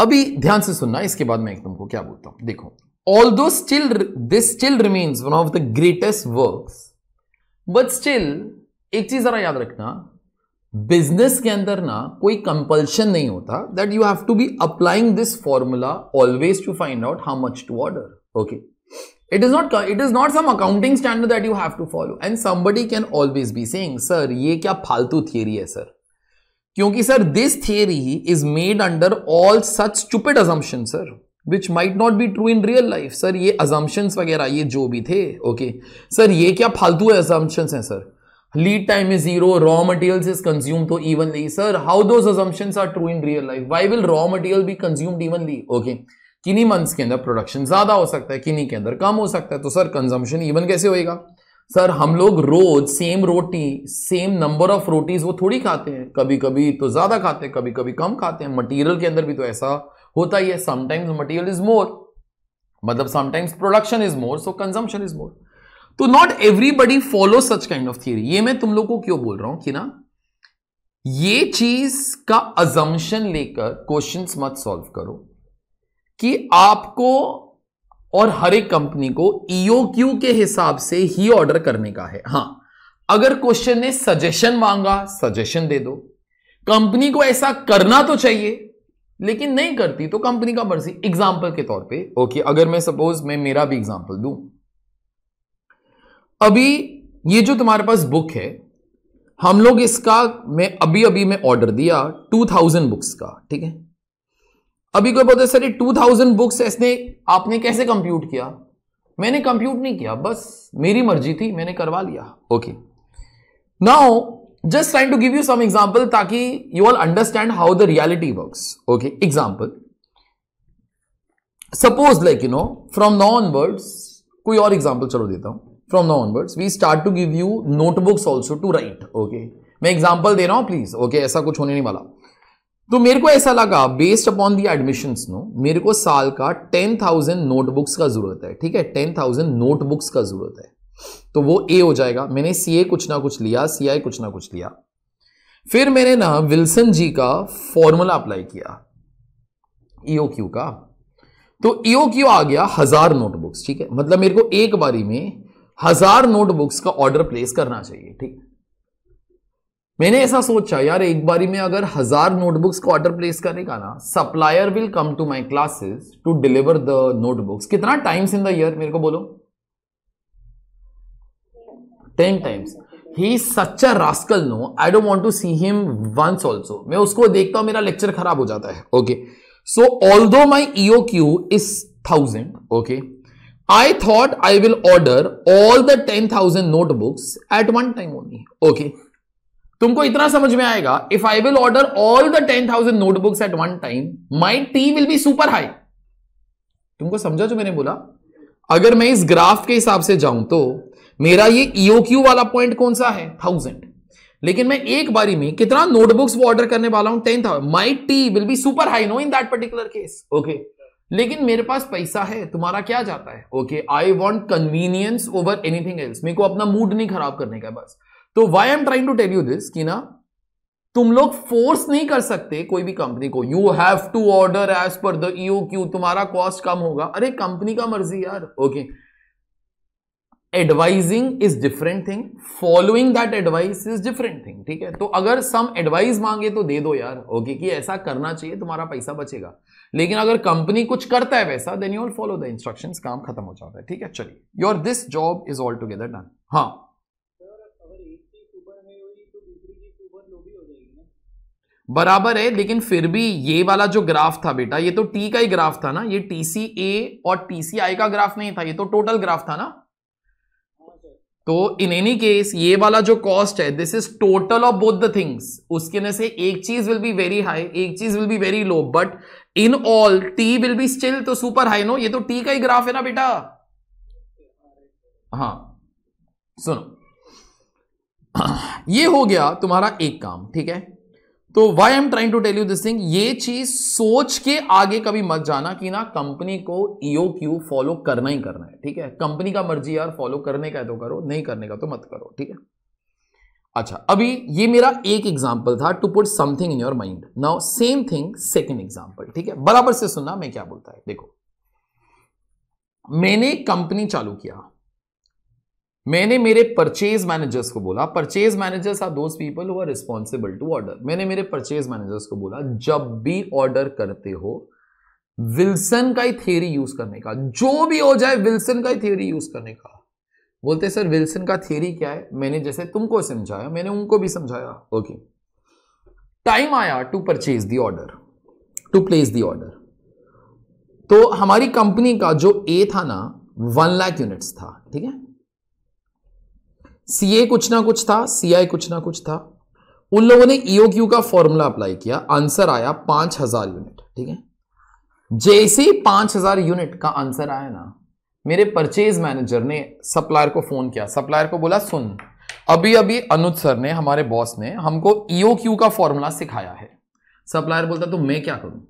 अभी ध्यान से सुनना इसके बाद मैं एक तुमको क्या बोलता हूं देखो although still this still remains one of the greatest work but still एक चीज जरा याद रखना बिजनेस के अंदर ना कोई कंपल्शन नहीं होता that you have to be applying this formula always to find out how much to order okay it is not it is not some accounting standard that you have to follow and somebody can always be saying sir ये क्या फालतू theory है sir क्योंकि sir this theory is made under all such stupid assumption sir which might not be true in real life sir ये assumptions वगैरह ये जो भी थे ओके okay. सर ये क्या फालतू है अजम्पन्स हैं sir lead time is zero raw material is consume तो evenly sir how those assumptions are true in real life why will raw material be consumed evenly okay किन्हीं months के अंदर production ज्यादा हो सकता है किन्हीं के अंदर कम हो सकता है तो सर कंजम्पन इवन कैसे होएगा सर हम लोग रोज सेम रोटी सेम नंबर ऑफ रोटीज वो थोड़ी खाते हैं कभी कभी तो ज्यादा खाते हैं कभी कभी कम खाते हैं मटेरियल के अंदर भी तो ऐसा होता ही है समटाइम्स मटेरियल इज मोर मतलब sometimes production is more so consumption is more तो not everybody follow such kind of theory ये मैं तुम लोग को क्यों बोल रहा हूं कि ना ये चीज का अजम्पन लेकर क्वेश्चन मत सॉल्व करो कि आपको और हर एक कंपनी को ईओ e क्यू के हिसाब से ही ऑर्डर करने का है हां अगर क्वेश्चन ने सजेशन मांगा सजेशन दे दो कंपनी को ऐसा करना तो चाहिए लेकिन नहीं करती तो कंपनी का मर्जी एग्जाम्पल के तौर पे ओके अगर मैं सपोज मैं मेरा भी एग्जाम्पल दू अभी ये जो तुम्हारे पास बुक है हम लोग इसका मैं अभी अभी मैं ऑर्डर दिया 2000 बुक्स का ठीक है अभी कोई बोलते सर टू थाउजेंड बुक्स ऐसे आपने कैसे कंप्यूट किया मैंने कंप्यूट नहीं किया बस मेरी मर्जी थी मैंने करवा लिया okay now just trying to give you some example ताकि you all understand how the reality works okay example suppose like you know from onwards कोई और एग्जांपल चलो देता हूं from onwards we start to give you notebooks also to write okay मैं example दे रहा हूं please okay okay, ऐसा कुछ होने नहीं वाला तो मेरे को ऐसा लगा based upon the admission no मेरे को साल का टेन थाउजेंड नोटबुक्स का जरूरत है ठीक है टेन थाउजेंड नोटबुक्स का जरूरत है तो वो ए हो जाएगा मैंने सी ए कुछ ना कुछ लिया सी आई कुछ ना कुछ लिया फिर मैंने ना विल्सन जी का फॉर्मूला अप्लाई किया ईओ e क्यू का तो ईओ e क्यू आ गया हजार नोटबुक्स ठीक है मतलब मेरे को एक बारी में हजार नोटबुक्स का ऑर्डर प्लेस करना चाहिए ठीक है मैंने ऐसा सोचा यार एक बारी में अगर हजार नोटबुक्स को ऑर्डर प्लेस करेगा ना supplier will come to my classes to deliver the notebooks कितना टाइम्स इन द ईयर मेरे को बोलो ten times he such a rascal no I don't want to see him once also मैं उसको देखता हूं मेरा लेक्चर खराब हो जाता है okay so although my EO Q is thousand okay I thought I will order all the ten thousand notebooks at one time only okay तुमको इतना समझ में आएगा if I will order all the ten thousand notebooks at one time my T will be super high तुमको समझा जो मैंने बोला अगर मैं इस ग्राफ के हिसाब से जाऊं तो मेरा ये ईओक्यू e वाला पॉइंट कौन सा है थाउजेंड लेकिन मैं एक बारी में कितना नोटबुक्स वो ऑर्डर करने वाला हूं ten thousand my T will be super high no in that particular case okay लेकिन मेरे पास पैसा है तुम्हारा क्या जाता है okay I want convenience over anything else मेरे को अपना मूड नहीं खराब करने का बस तो why am trying to tell you this कि ना तुम लोग फोर्स नहीं कर सकते कोई भी कंपनी को you have to order as per the E O Q तुम्हारा कॉस्ट कम होगा अरे कंपनी का मर्जी यार okay advising is different thing following that advice is different thing ठीक है तो अगर सम एडवाइस मांगे तो दे दो यार ओके okay, कि ऐसा करना चाहिए तुम्हारा पैसा बचेगा लेकिन अगर कंपनी कुछ करता है वैसा then you all follow the instruction काम खत्म हो जाता है ठीक है चलिए your this job is all together done हाँ बराबर है लेकिन फिर भी ये वाला जो ग्राफ था बेटा ये तो टी का ही ग्राफ था ना ये टी सी ए और टी सी आई का ग्राफ नहीं था ये तो टोटल ग्राफ था ना तो इन एनी केस ये वाला जो कॉस्ट है this is total of both the things उसके ने से एक चीज विल बी वेरी हाई एक चीज will be very low but in all T will be still तो सुपर हाई नो ये तो टी का ही ग्राफ है ना बेटा हाँ सुनो ये हो गया तुम्हारा एक काम ठीक है तो why am trying to tell you this thing ये चीज सोच के आगे कभी मत जाना कि ना कंपनी को ईओ क्यू फॉलो करना ही करना है ठीक है कंपनी का मर्जी यार फॉलो करने का है तो करो नहीं करने का तो मत करो ठीक है अच्छा अभी ये मेरा एक एग्जाम्पल था to put something in your mind now same thing second example ठीक है बराबर से सुनना मैं क्या बोलता है देखो मैंने कंपनी चालू किया मैंने मेरे परचेज मैनेजर्स को बोला purchase managers are those people who are responsible to order मैंने मेरे परचेज मैनेजर्स को बोला जब भी ऑर्डर करते हो विल्सन का ही थियरी यूज करने का जो भी हो जाए विल्सन का ही थियरी यूज करने का बोलते सर विल्सन का थियरी क्या है मैंने जैसे तुमको समझाया मैंने उनको भी समझाया ओके टाइम आया to purchase the order to place the order तो हमारी कंपनी का जो ए था ना वन लाख यूनिट्स था ठीक है सी कुछ ना कुछ था सी आई कुछ ना कुछ था उन लोगों ने ईओ e क्यू का फॉर्मूला अप्लाई किया आंसर आया पांच हजार यूनिट ठीक है जैसे ही पांच हजार यूनिट का आंसर आया ना मेरे परचेज मैनेजर ने सप्लायर को फोन किया सप्लायर को बोला सुन अभी अभी अनुज सर ने हमारे बॉस ने हमको ईओ e क्यू का फॉर्मूला सिखाया है सप्लायर बोलता तो मैं क्या करूं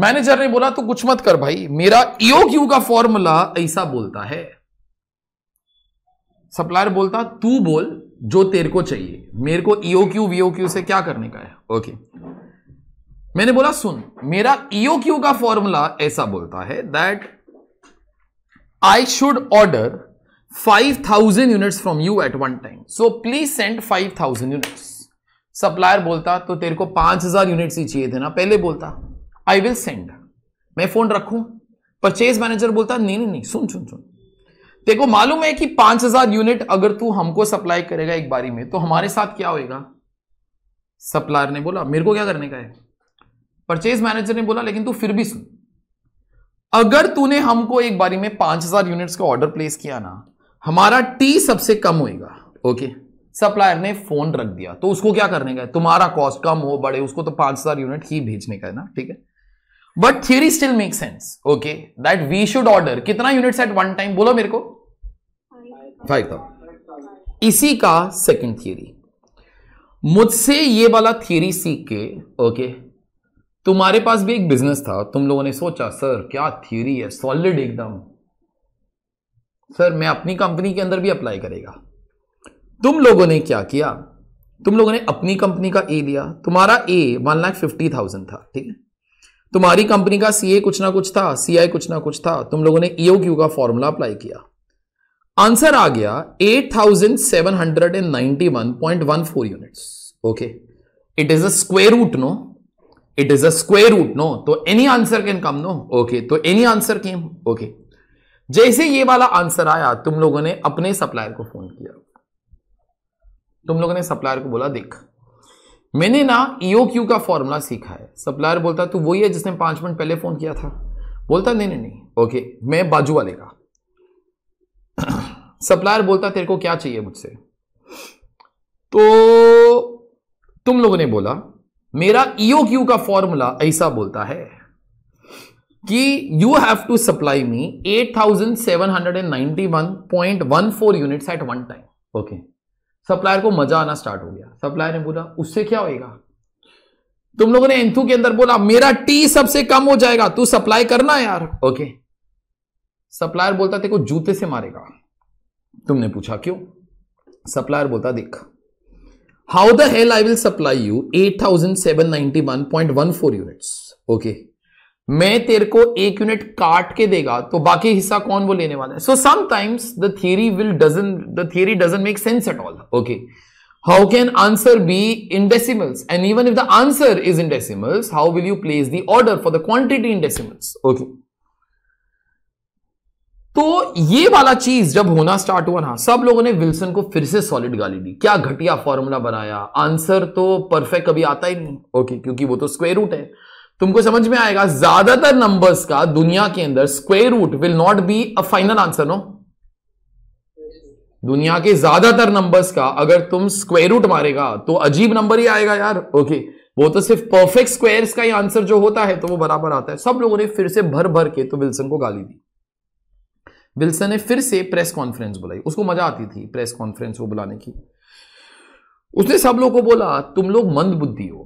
मैनेजर ने बोला तो कुछ मत कर भाई मेरा ईओ e क्यू का फॉर्मूला ऐसा बोलता है सप्लायर बोलता तू बोल जो तेरे को चाहिए मेरे को ईओ क्यू वीओ क्यू से क्या करने का है ओके मैंने बोला सुन मेरा ईओ e क्यू का फॉर्मूला ऐसा बोलता है that I should order 5000 units from you at one time so please send 5000 units supplier बोलता तो तेरे को 5000 यूनिट्स ही चाहिए थे ना पहले बोलता आई विल सेंड मैं फोन रखू परचेज मैनेजर बोलता नहीं नहीं नहीं सुन सुन सुन देखो मालूम है कि पांच हजार यूनिट अगर तू हमको सप्लाई करेगा एक बारी में तो हमारे साथ क्या होएगा सप्लायर ने बोला मेरे को क्या करने का है परचेज मैनेजर ने बोला लेकिन तू फिर भी सुन अगर तूने हमको एक बारी में पांच हजार यूनिट्स का ऑर्डर प्लेस किया ना हमारा टी सबसे कम होएगा ओके सप्लायर ने फोन रख दिया तो उसको क्या करने का है तुम्हारा कॉस्ट कम हो बड़े उसको तो पांच हजार यूनिट ही भेजने का है ना ठीक है but theory still make sense okay that we should order कितना यूनिट्स एट वन टाइम बोलो मेरे को फाइव थाउजेंड इसी का सेकंड थ्योरी मुझसे ये वाला थ्योरी सीख के ओके तुम्हारे पास भी एक बिजनेस था तुम लोगों ने सोचा सर क्या थ्योरी है सॉलिड एकदम सर मैं अपनी कंपनी के अंदर भी अप्लाई करेगा तुम लोगों ने क्या किया तुम लोगों ने अपनी कंपनी का ए लिया तुम्हारा A one lakh fifty thousand था ठीक है तुम्हारी कंपनी का सीए कुछ ना कुछ था सीआई कुछ ना कुछ था तुम लोगों ने ईओ e क्यू का फॉर्मूला अप्लाई किया आंसर आ गया 8791.14 units okay it is a square root no it is a square root no तो any answer can come no okay तो एनी आंसर केम ओके जैसे ये वाला आंसर आया तुम लोगों ने अपने सप्लायर को फोन किया तुम लोगों ने सप्लायर को बोला देख मैंने ना ईओ e क्यू का फॉर्मूला सीखा है सप्लायर बोलता तू वही है जिसने पांच मिनट पहले फोन किया था बोलता नहीं नहीं नहीं ओके मैं बाजू वाले का सप्लायर बोलता तेरे को क्या चाहिए मुझसे तो तुम लोगों ने बोला मेरा ईओ e क्यू का फॉर्मूला ऐसा बोलता है कि you have to supply me 8791.14 units at one time okay supplier को मजा आना स्टार्ट हो गया सप्लायर ने बोला उससे क्या होएगा तुम लोगों ने एंथू के अंदर बोला मेरा टी सबसे कम हो जाएगा तू सप्लाई करना यार ओके सप्लायर बोलता तेरे को जूते से मारेगा तुमने पूछा क्यों सप्लायर बोलता देख how the hell I will supply you 8791.14 units okay मैं तेरे को एक यूनिट काट के देगा तो बाकी हिस्सा कौन वो लेने वाला है so sometimes the theory will doesn't the theory doesn't make sense at all okay how can answer be in decimals and even if the answer is in decimals how will you place the for the quantity in decimals okay तो ये वाला चीज जब होना start हुआ ना सब लोगों ने विल्सन को फिर से सॉलिड गाली दी क्या घटिया फॉर्मूला बनाया आंसर तो परफेक्ट कभी आता ही नहीं ओके क्योंकि वो तो स्क्वेयर रूट है तुमको समझ में आएगा ज्यादातर नंबर्स का दुनिया के अंदर square root will not be a final answer no दुनिया के ज्यादातर नंबर्स का अगर तुम स्क्वेयर रूट मारेगा तो अजीब नंबर ही आएगा यार ओके वो तो सिर्फ परफेक्ट स्क्वेयर्स का ही आंसर जो होता है तो वो बराबर आता है सब लोगों ने फिर से भर भर के तो विल्सन को गाली दी विल्सन ने फिर से प्रेस कॉन्फ्रेंस बुलाई उसको मजा आती थी प्रेस कॉन्फ्रेंस वो बुलाने की उसने सब लोगों को बोला तुम लोग मंद बुद्धि हो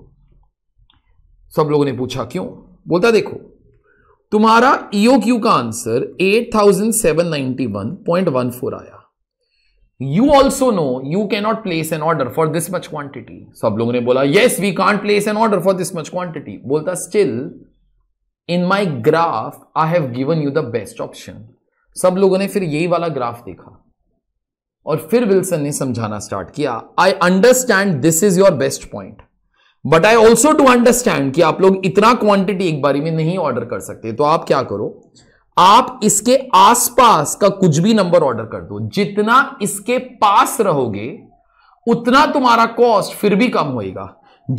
सब लोगों ने पूछा क्यों बोलता देखो तुम्हारा क्यू e का आंसर 8791.14 आया you also know you cannot place an order for this much quantity सब लोगों ने बोला yes we can't place an order for this much quantity बोलता still in my graph I have given you the best option सब लोगों ने फिर यही वाला ग्राफ देखा और फिर विल्सन ने समझाना स्टार्ट किया I understand this is your best point but I also to understand कि आप लोग इतना क्वांटिटी एक बारी में नहीं ऑर्डर कर सकते तो आप क्या करो आप इसके आसपास का कुछ भी नंबर ऑर्डर कर दो जितना इसके पास रहोगे उतना तुम्हारा कॉस्ट फिर भी कम होएगा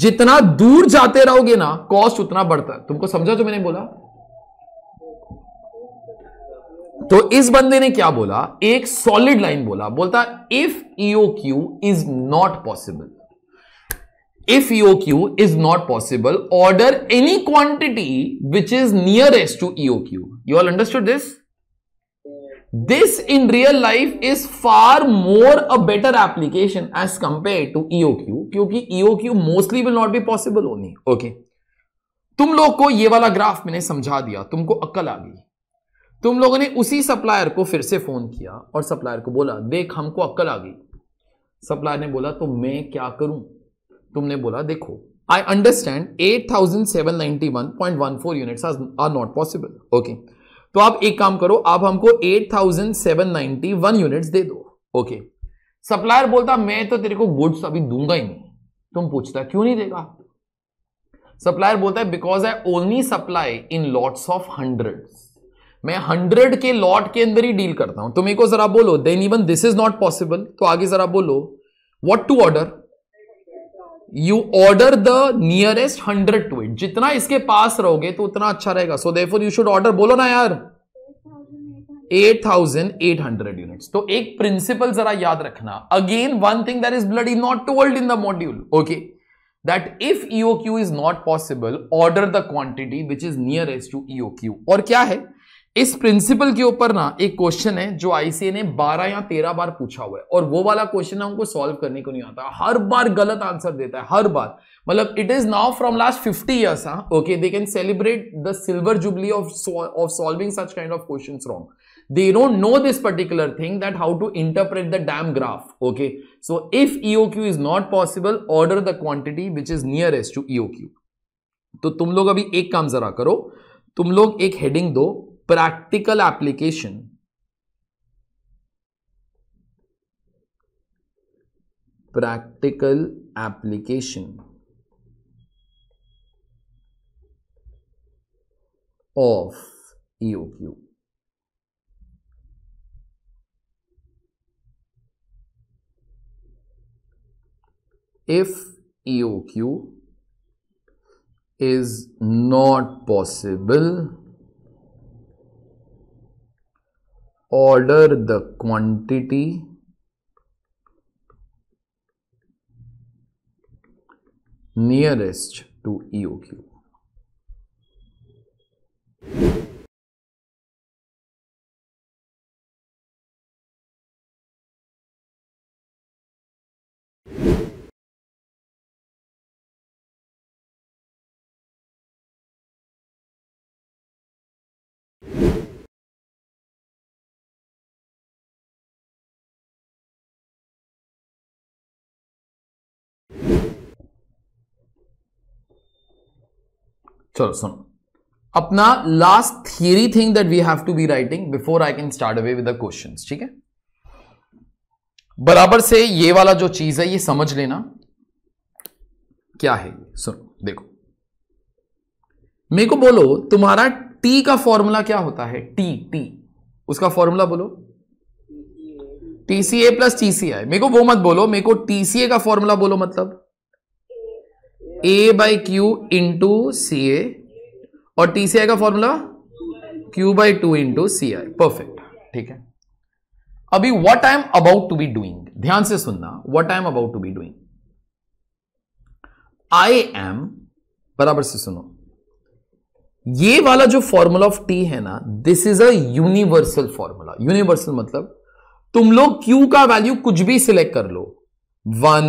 जितना दूर जाते रहोगे ना कॉस्ट उतना बढ़ता तुमको समझा जो मैंने बोला तो इस बंदे ने क्या बोला एक सॉलिड लाइन बोला बोलता if E O Q is not possible if E O Q is not possible order any quantity which is nearest to E O Q you all understood this this in real life is far more a better application as compare to E O Q क्योंकि E O Q mostly will not be possible only okay तुम लोग को ये वाला graph मैंने समझा दिया तुमको अक्कल आ गई तुम लोगों ने उसी सप्लायर को फिर से फ़ोन किया और सप्लायर को बोला देख हमको अक्कल आ गई सप्लायर ने बोला तो मैं क्या करूं तुमने बोला देखो I understand eight thousand seven ninety one point one four units are not possible okay तो आप एक काम करो आप हमको eight thousand seven ninety one units दे दो ओके okay. सप्लायर बोलता मैं तो तेरे को गुड्स अभी दूंगा ही नहीं तुम पूछता क्यों नहीं देगा सप्लायर बोलता है because I only supply in lots of hundreds मैं हंड्रेड के लॉट के अंदर ही डील करता हूं तो मेरे को जरा बोलो then even this is not possible तो आगे जरा बोलो what to order you order the nearest hundred to it जितना इसके पास रहोगे तो उतना अच्छा रहेगा so they you should order बोलो ना यार हंड्रेड यूनिट तो एक प्रिंसिपल जरा याद रखना again one thing that is blood is not told in the module okay that that if is not possible order the the which is nearest to E O Q और क्या है इस principal के ऊपर ना एक क्वेश्चन है जो आईसीए ने 12 या 13 बार पूछा हुआ है और वो वाला क्वेश्चन ना उनको सॉल्व करने को नहीं आता हर बार गलत आंसर देता है हर बार मतलब it is now from last 50 years हाँ okay they can celebrate the silver jubilee of of solving such kind of question wrong they don't know this particular thing that how to interpret the damn graph okay so if E O Q is not possible order the quantity which is nearest to E O Q तो तुम लोग अभी एक काम जरा करो तुम लोग एक हेडिंग दो practical application practical application of EOQ. If EOQ is not possible order the quantity nearest to EOQ. चलो सुनो अपना last theory thing that we have to be writing before I can start away with the question ठीक है बराबर से ये वाला जो चीज है ये समझ लेना क्या है सुनो देखो मेरे को बोलो तुम्हारा टी का फॉर्मूला क्या होता है टी टी उसका फॉर्मूला बोलो टीसीए प्लस टीसीआई मेरे को वो मत बोलो मेरे को टीसीए का फॉर्मूला बोलो मतलब A by Q into C A और टी सी आई का formula Q by two into C I perfect ठीक है अभी what I am about to be doing ध्यान से सुनना what I am about to be doing I am बराबर से सुनो ये वाला जो फॉर्मूला ऑफ टी है ना this is a universal formula universal मतलब तुम लोग क्यू का वैल्यू कुछ भी सिलेक्ट कर लो one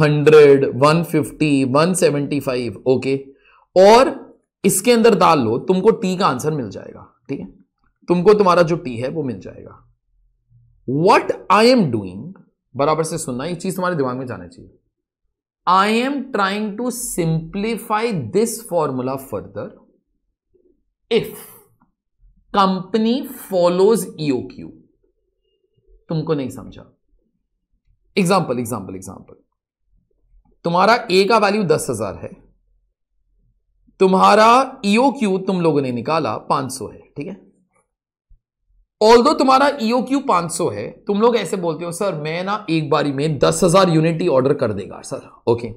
hundred one fifty one seventy five okay और इसके अंदर डाल लो तुमको टी का आंसर मिल जाएगा ठीक है तुमको तुम्हारा जो टी है वो मिल जाएगा वट आई एम डूइंग बराबर से सुनना ये चीज तुम्हारे दिमाग में जाना चाहिए I am trying to simplify this formula further if company follows E O Q तुमको नहीं समझा एग्जाम्पल एग्जाम्पल एग्जाम्पल तुम्हारा ए का वैल्यू दस हजार है तुम्हारा ईओ e क्यू तुम लोगों ने निकाला पांच सौ है ठीक है ऑल दो तुम्हारा ईओ e क्यू पांच सौ है तुम लोग ऐसे बोलते हो सर मैं ना एक बारी में दस हजार यूनिट ही ऑर्डर कर देगा सर ओके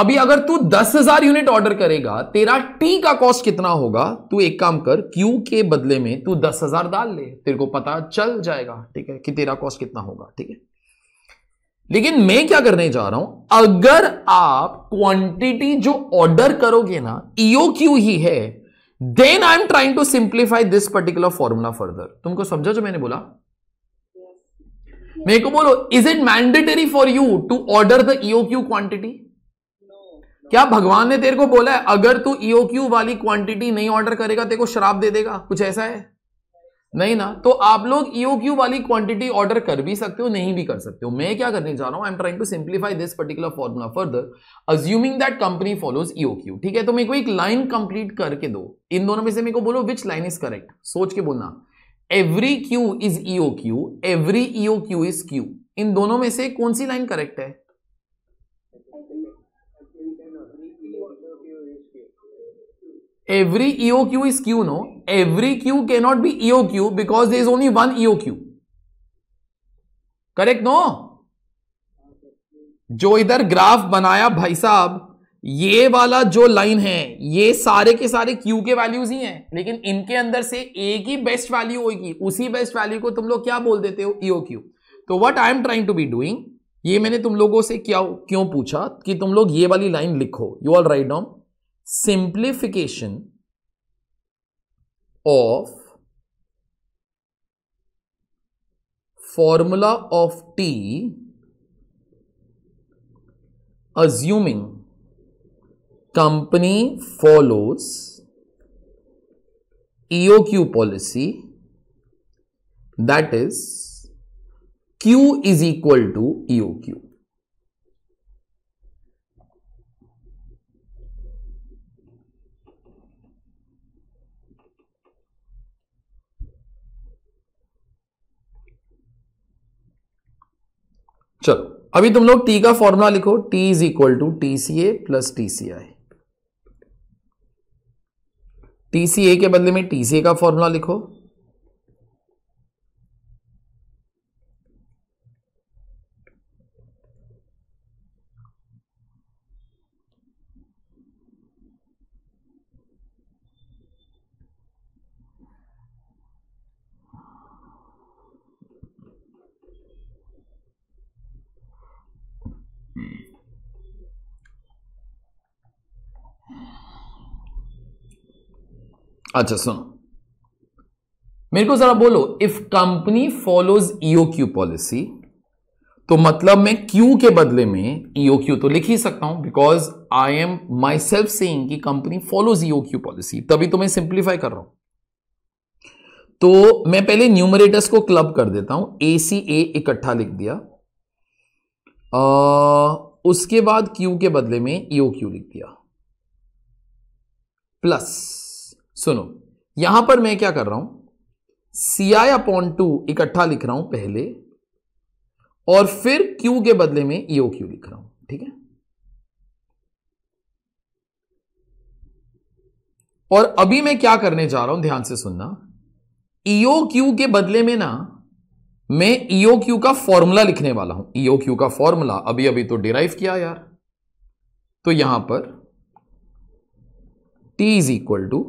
अभी अगर तू दस हजार यूनिट ऑर्डर करेगा तेरा टी का कॉस्ट कितना होगा तू एक काम कर क्यू के बदले में तू दस हजार डाल ले तेरे को पता चल जाएगा ठीक है कि तेरा कॉस्ट कितना होगा ठीक है लेकिन मैं क्या करने जा रहा हूं अगर आप क्वांटिटी जो ऑर्डर करोगे ना ईओ e क्यू ही है then I am trying to simplify this particular formula further तुमको समझा जो मैंने बोला मेरे को बोलो is it mandatory for you to order the E O Q quantity क्या भगवान ने तेरे को बोला है अगर तू ईओ e क्यू वाली क्वांटिटी नहीं ऑर्डर करेगा तेरे को शराब दे देगा कुछ ऐसा है नहीं ना तो आप लोग ईओक्यू e वाली क्वांटिटी ऑर्डर कर भी सकते हो नहीं भी कर सकते हो मैं क्या करने जा रहा हूं I am trying to simplify this particular formula further assuming that company follows EOQ ठीक है तो मेरे को एक लाइन कंप्लीट करके दो इन दोनों में से मेरे को बोलो विच लाइन इज करेक्ट सोच के बोलना every Q is E O Q every E O Q is Q इन दोनों में से कौन सी लाइन करेक्ट है every EOQ is Q, no? Every Q cannot be EOQ because there is only one EOQ. Correct no जो इधर ग्राफ बनाया भाई साहब ये वाला जो लाइन है ये सारे के सारे Q के वैल्यूज ही हैं लेकिन इनके अंदर से एक ही बेस्ट वैल्यू होगी उसी बेस्ट वैल्यू को तुम लोग क्या बोल देते हो ईओ e क्यू तो what I am trying to be doing ये मैंने तुम लोगों से क्या क्यों पूछा कि तुम लोग ये वाली लाइन लिखो you all write down simplification of formula of T assuming company follows EOQ policy that is Q is equal to EOQ. चलो अभी तुम लोग टी का फॉर्मूला लिखो T is equal to T C A plus T C I T C A के बदले में T C ए का फॉर्मूला लिखो अच्छा सुनो मेरे को जरा बोलो if company follows Q policy तो मतलब मैं क्यू के बदले में क्यू e तो लिख ही सकता हूं because I am myself saying कि कंपनी फॉलोज क्यू पॉलिसी तभी तो मैं सिंप्लीफाई कर रहा हूं तो मैं पहले न्यूमरेटर्स को क्लब कर देता हूं ए सी ए इकट्ठा लिख दिया आ, उसके बाद क्यू के बदले में क्यू e लिख दिया प्लस सुनो यहां पर मैं क्या कर रहा हूं सी आई अपॉन टू इकट्ठा लिख रहा हूं पहले और फिर क्यू के बदले में ईओ e क्यू लिख रहा हूं ठीक है और अभी मैं क्या करने जा रहा हूं ध्यान से सुनना ईओ e क्यू के बदले में ना मैं ईओ e क्यू का फॉर्मूला लिखने वाला हूं ईओ क्यू का फॉर्मूला अभी अभी तो डिराइव किया यार तो यहां पर t is equal to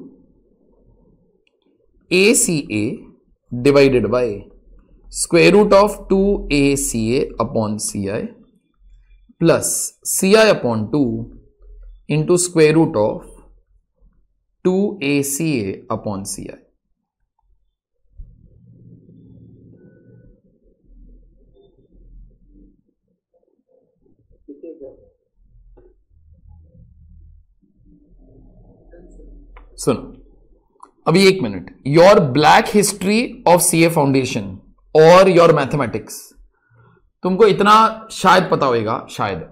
A C A divided by square root of two A C A upon C I plus C I upon two into square root of two A C A upon C I सुनो अभी एक minute your black history of C A foundation और your mathematics तुमको इतना शायद पता होगा शायद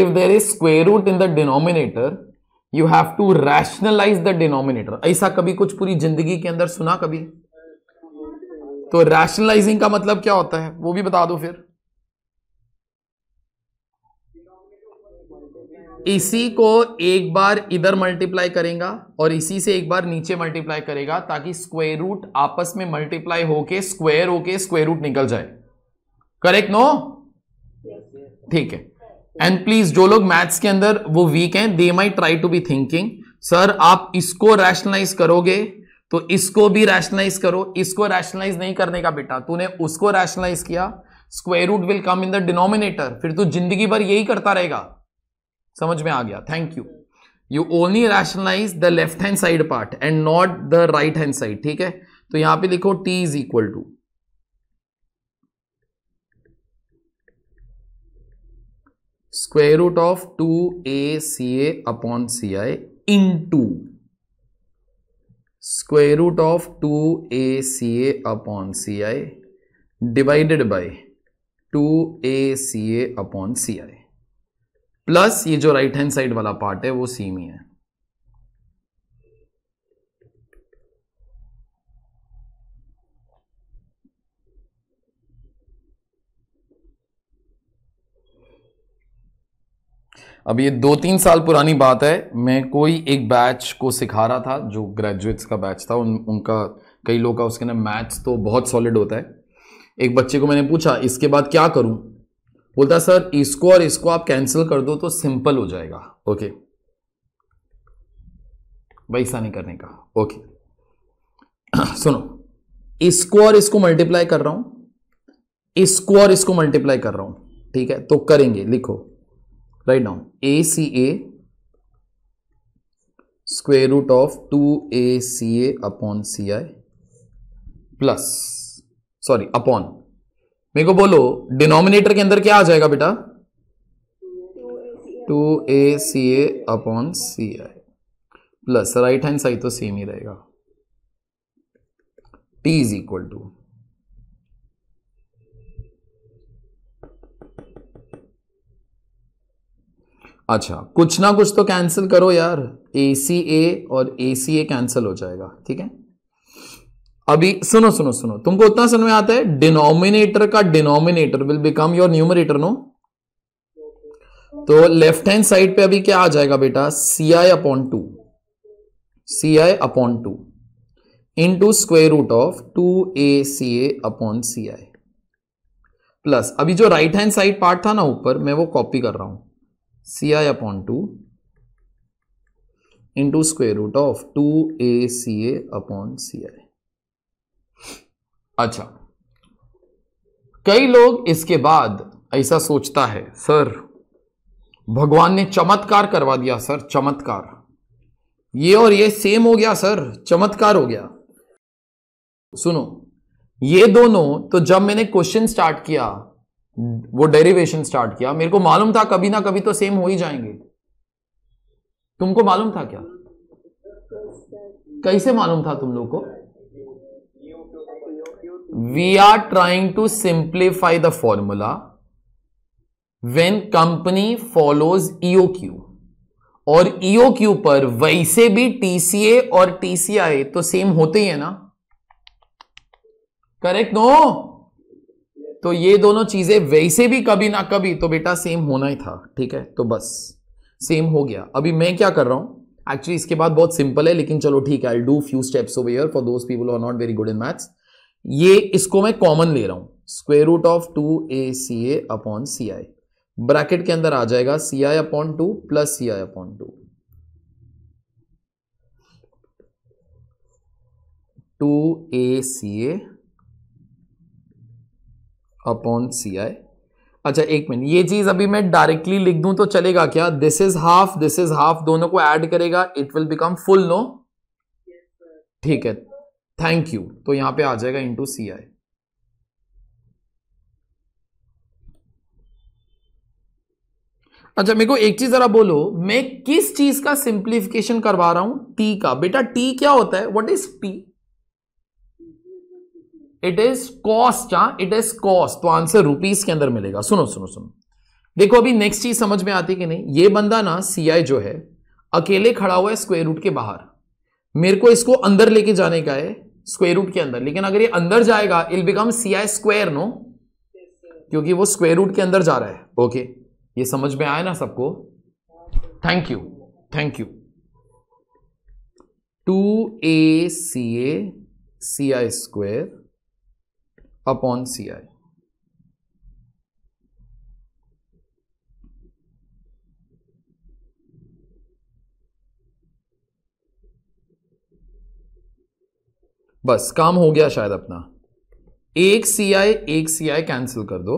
if there is square root in the denominator you have to rationalise the denominator ऐसा कभी कुछ पूरी जिंदगी के अंदर सुना कभी तो रैशनलाइजिंग का मतलब क्या होता है वो भी बता दो फिर इसी को एक बार इधर मल्टीप्लाई करेगा और इसी से एक बार नीचे मल्टीप्लाई करेगा ताकि स्क्वेयर रूट आपस में मल्टीप्लाई होके स्क्वेयर होके स्क्वेयर रूट निकल जाए करेक्ट नो ठीक है एंड प्लीज जो लोग मैथ्स के अंदर वो वीक हैं they my try to be thinking sir आप इसको रैशनलाइज करोगे तो इसको भी रैशनलाइज करो इसको रैशनलाइज नहीं करने का बेटा तूने उसको रैशनलाइज किया square root will come in the denominator फिर तू जिंदगी भर यही करता रहेगा समझ में आ गया thank you you only rationalise the left hand side part and not the right hand side ठीक है तो यहां पे लिखो t is equal to square root of two A C A upon C I in two square root of two A C A upon C I divided by two A C A upon C I plus ये जो right hand side वाला part है वो same ही है अब ये दो तीन साल पुरानी बात है मैं कोई एक बैच को सिखा रहा था जो ग्रेजुएट्स का बैच था उन उनका कई लोग का उसके ना मैथ्स तो बहुत सॉलिड होता है एक बच्चे को मैंने पूछा इसके बाद क्या करूं बोलता सर इसको और इसको आप कैंसिल कर दो तो सिंपल हो जाएगा ओके वैसा नहीं करने का ओके सुनो इसको और इसको मल्टीप्लाई कर रहा हूं इसको और इसको मल्टीप्लाई कर रहा हूं ठीक है तो करेंगे लिखो right now A C A square root of two A C A upon C I plus sorry upon मेरे को बोलो डिनोमिनेटर के अंदर क्या आ जाएगा बेटा two A C A upon C I plus right hand side तो सेम ही रहेगा टी इज इक्वल टू अच्छा कुछ ना कुछ तो कैंसिल करो यार ए सी ए और ए सी ए कैंसिल हो जाएगा ठीक है अभी सुनो सुनो सुनो तुमको उतना समझ में आता है डिनोमिनेटर का denominator will become your numerator no तो लेफ्ट हैंड साइड पे अभी क्या आ जाएगा बेटा C I upon two C I upon two in two square root of two A C A upon C I plus अभी जो राइट हैंड साइड पार्ट था ना ऊपर मैं वो कॉपी कर रहा हूं C I upon two into square root of two A C A upon C I अच्छा कई लोग इसके बाद ऐसा सोचता है सर भगवान ने चमत्कार करवा दिया सर चमत्कार ये और ये सेम हो गया सर चमत्कार हो गया सुनो ये दोनों तो जब मैंने क्वेश्चन स्टार्ट किया वो डेरिवेशन स्टार्ट किया मेरे को मालूम था कभी ना कभी तो सेम हो ही जाएंगे तुमको मालूम था क्या कैसे मालूम था तुम लोग को are trying to simplify the formula when company follows E O Q और ईओ e क्यू पर वैसे भी टीसीए और टीसीआई तो सेम होते ही है ना करेक्ट नो तो ये दोनों चीजें वैसे भी कभी ना कभी तो बेटा सेम होना ही था ठीक है तो बस सेम हो गया अभी मैं क्या कर रहा हूं एक्चुअली इसके बाद बहुत सिंपल है लेकिन चलो ठीक है I do few steps over for those people are not very good in maths ये इसको मैं कॉमन ले रहा हूं square root of two A C A upon C I bracket के अंदर आ जाएगा C I upon two plus C I upon two two A C A upon C I अच्छा एक मिनट ये चीज अभी मैं डायरेक्टली लिख दूं तो चलेगा क्या this is half this is half दोनों को ऐड करेगा it will become full no ठीक है थैंक यू तो यहां पे आ जाएगा इंटू सी आई अच्छा मेरे को एक चीज जरा बोलो मैं किस चीज का सिंप्लीफिकेशन करवा रहा हूं टी का बेटा टी क्या होता है what is P it is cost it is cost तो आंसर रुपीज के अंदर मिलेगा सुनो सुनो सुनो देखो अभी नेक्स्ट चीज समझ में आती कि नहीं ये बंदा ना सीआई जो है अकेले खड़ा हुआ है स्क्वायर रूट के बाहर मेरे को इसको अंदर लेके जाने का है स्क्वेयर रूट के अंदर लेकिन अगर ये अंदर जाएगा it'll become C I square no क्योंकि वो स्क्वेयर रूट के अंदर जा रहा है ओके ये समझ में आया ना सबको thank you thank you two A C A C I square upon C I बस काम हो गया शायद अपना एक सी आई एक सी आई कैंसिल कर दो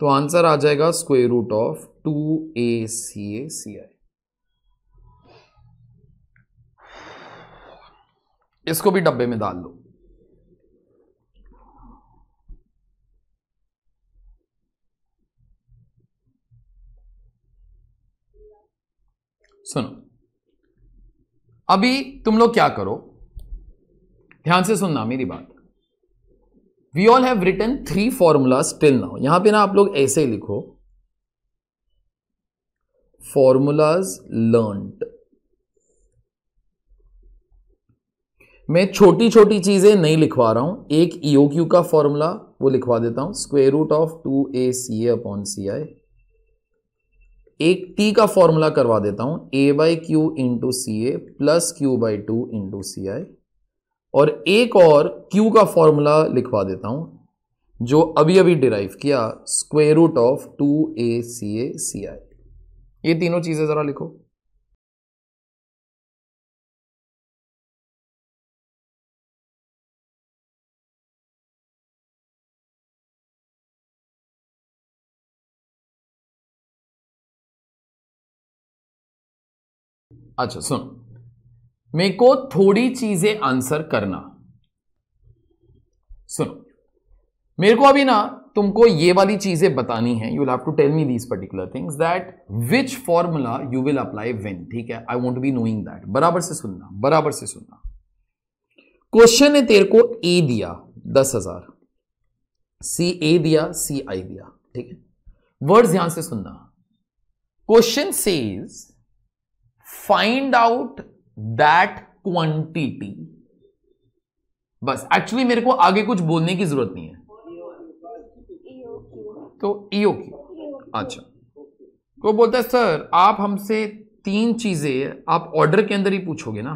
तो आंसर आ जाएगा square root of two A C A C I इसको भी डब्बे में डाल दो सुनो अभी तुम लोग क्या करो ध्यान से सुनना मेरी बात we all have written three formulas still now यहां पे ना आप लोग ऐसे लिखो फॉर्मूलाज लर्नड मैं छोटी छोटी चीजें नहीं लिखवा रहा हूं एक ईओ e क्यू का फॉर्मूला वो लिखवा देता हूं square root of two A C upon C I एक टी का फॉर्मूला करवा देता हूं A by Q into C A plus Q by two into C I और एक और Q का फॉर्मूला लिखवा देता हूं जो अभी अभी डिराइव किया square root of two A C A C I ये तीनों चीजें जरा लिखो अच्छा सुन मेरे को थोड़ी चीजें आंसर करना सुनो मेरे को अभी ना तुमको ये वाली चीजें बतानी है you have to tell me these particular things that which formula you will apply when ठीक है I want be knowing that बराबर से सुनना बराबर से सुनना क्वेश्चन ने तेरे को ए दिया दस हजार सी ए दिया सी आई दिया ठीक है वर्ड ध्यान से सुनना question says find out that quantity बस एक्चुअली मेरे को आगे कुछ बोलने की जरूरत नहीं है तो ईओ e की अच्छा तो बोलता है सर आप हमसे तीन चीजें आप ऑर्डर के अंदर ही पूछोगे ना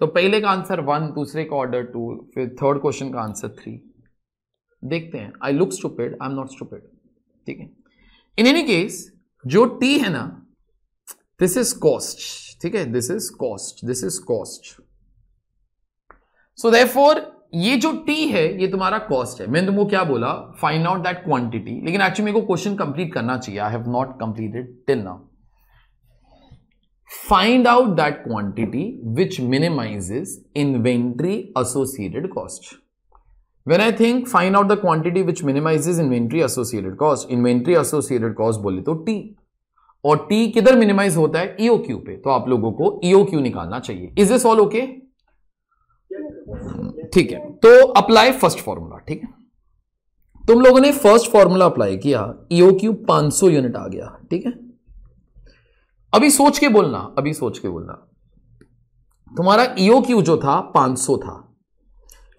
तो पहले का आंसर वन दूसरे का ऑर्डर टू फिर थर्ड क्वेश्चन का आंसर थ्री देखते हैं I look stupid I am not stupid ठीक है इन एनी केस जो टी है ना दिस इज कॉस्ट ठीक है this is cost this is cost so they ये जो टी है ये तुम्हारा कॉस्ट है मैंने तुमको क्या बोला फाइंड आउट दैट क्वांटिटी लेकिन एक्चुअली मेरे को क्वेश्चन कंप्लीट करना चाहिए I have not completed till now find out that quantity which minimise inventory associated cost when I think find out the quantity which minimises inventory associated cost inventory associated cost बोले तो T और T किधर minimise होता है EO e Q पे तो आप लोगों को ईओ e क्यू निकालना चाहिए इज दिस ऑल ओके ठीक है तो अप्लाई फर्स्ट फॉर्मूला ठीक है तुम लोगों ने फर्स्ट फॉर्मूला अप्लाई किया ईओ e क्यू सौ यूनिट आ गया ठीक है अभी सोच के बोलना अभी सोच के बोलना तुम्हारा ईओ क्यू जो था 500 था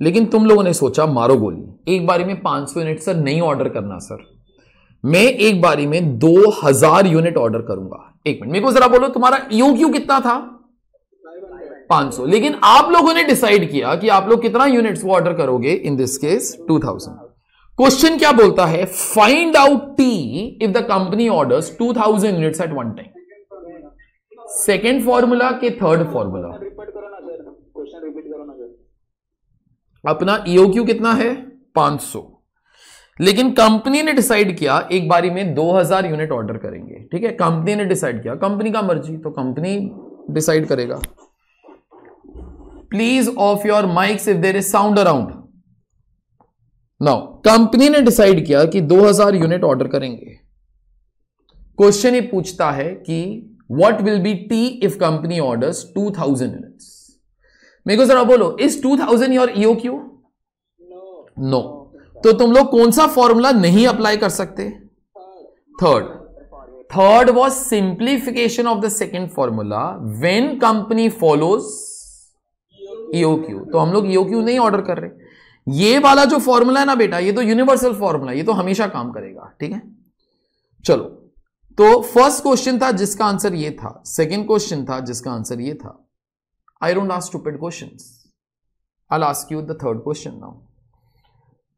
लेकिन तुम लोगों ने सोचा मारो गोली एक बारी में 500 यूनिट सर नहीं ऑर्डर करना सर मैं एक बारी में दो हजार यूनिट ऑर्डर करूंगा एक मिनट मेरे को जरा बोलो तुम्हारा यू क्यू कितना था 500 लेकिन आप लोगों ने डिसाइड किया कि आप लोग कितना यूनिट्स वो ऑर्डर करोगे इन दिस केस 2000 क्वेश्चन क्या बोलता है find out T if the company to 2000 unit at one time second formula के थर्ड फॉर्मूला अपना क्यू कितना है 500 लेकिन कंपनी ने डिसाइड किया एक बारी में 2000 यूनिट ऑर्डर करेंगे ठीक है कंपनी ने डिसाइड किया कंपनी का मर्जी तो कंपनी डिसाइड करेगा please off your mics if there is sound around now company ने डिसाइड किया कि 2000 यूनिट ऑर्डर करेंगे क्वेश्चन ये पूछता है कि what will be T if company orders 2000 unit मेरे को जरा बोलो is thousand your E O Q no तो तुम लोग कौन सा फॉर्मूला नहीं अप्लाई कर सकते third third was simplification of the second formula when company follows EOQ तो हम लोग ईओक्यू e नहीं ऑर्डर कर रहे ये वाला जो फॉर्मूला है ना बेटा ये तो यूनिवर्सल फॉर्मूला ये तो हमेशा काम करेगा ठीक है चलो तो फर्स्ट क्वेश्चन था जिसका आंसर ये था सेकेंड क्वेश्चन था जिसका आंसर ये था I don't ask stupid question I ask you the third question now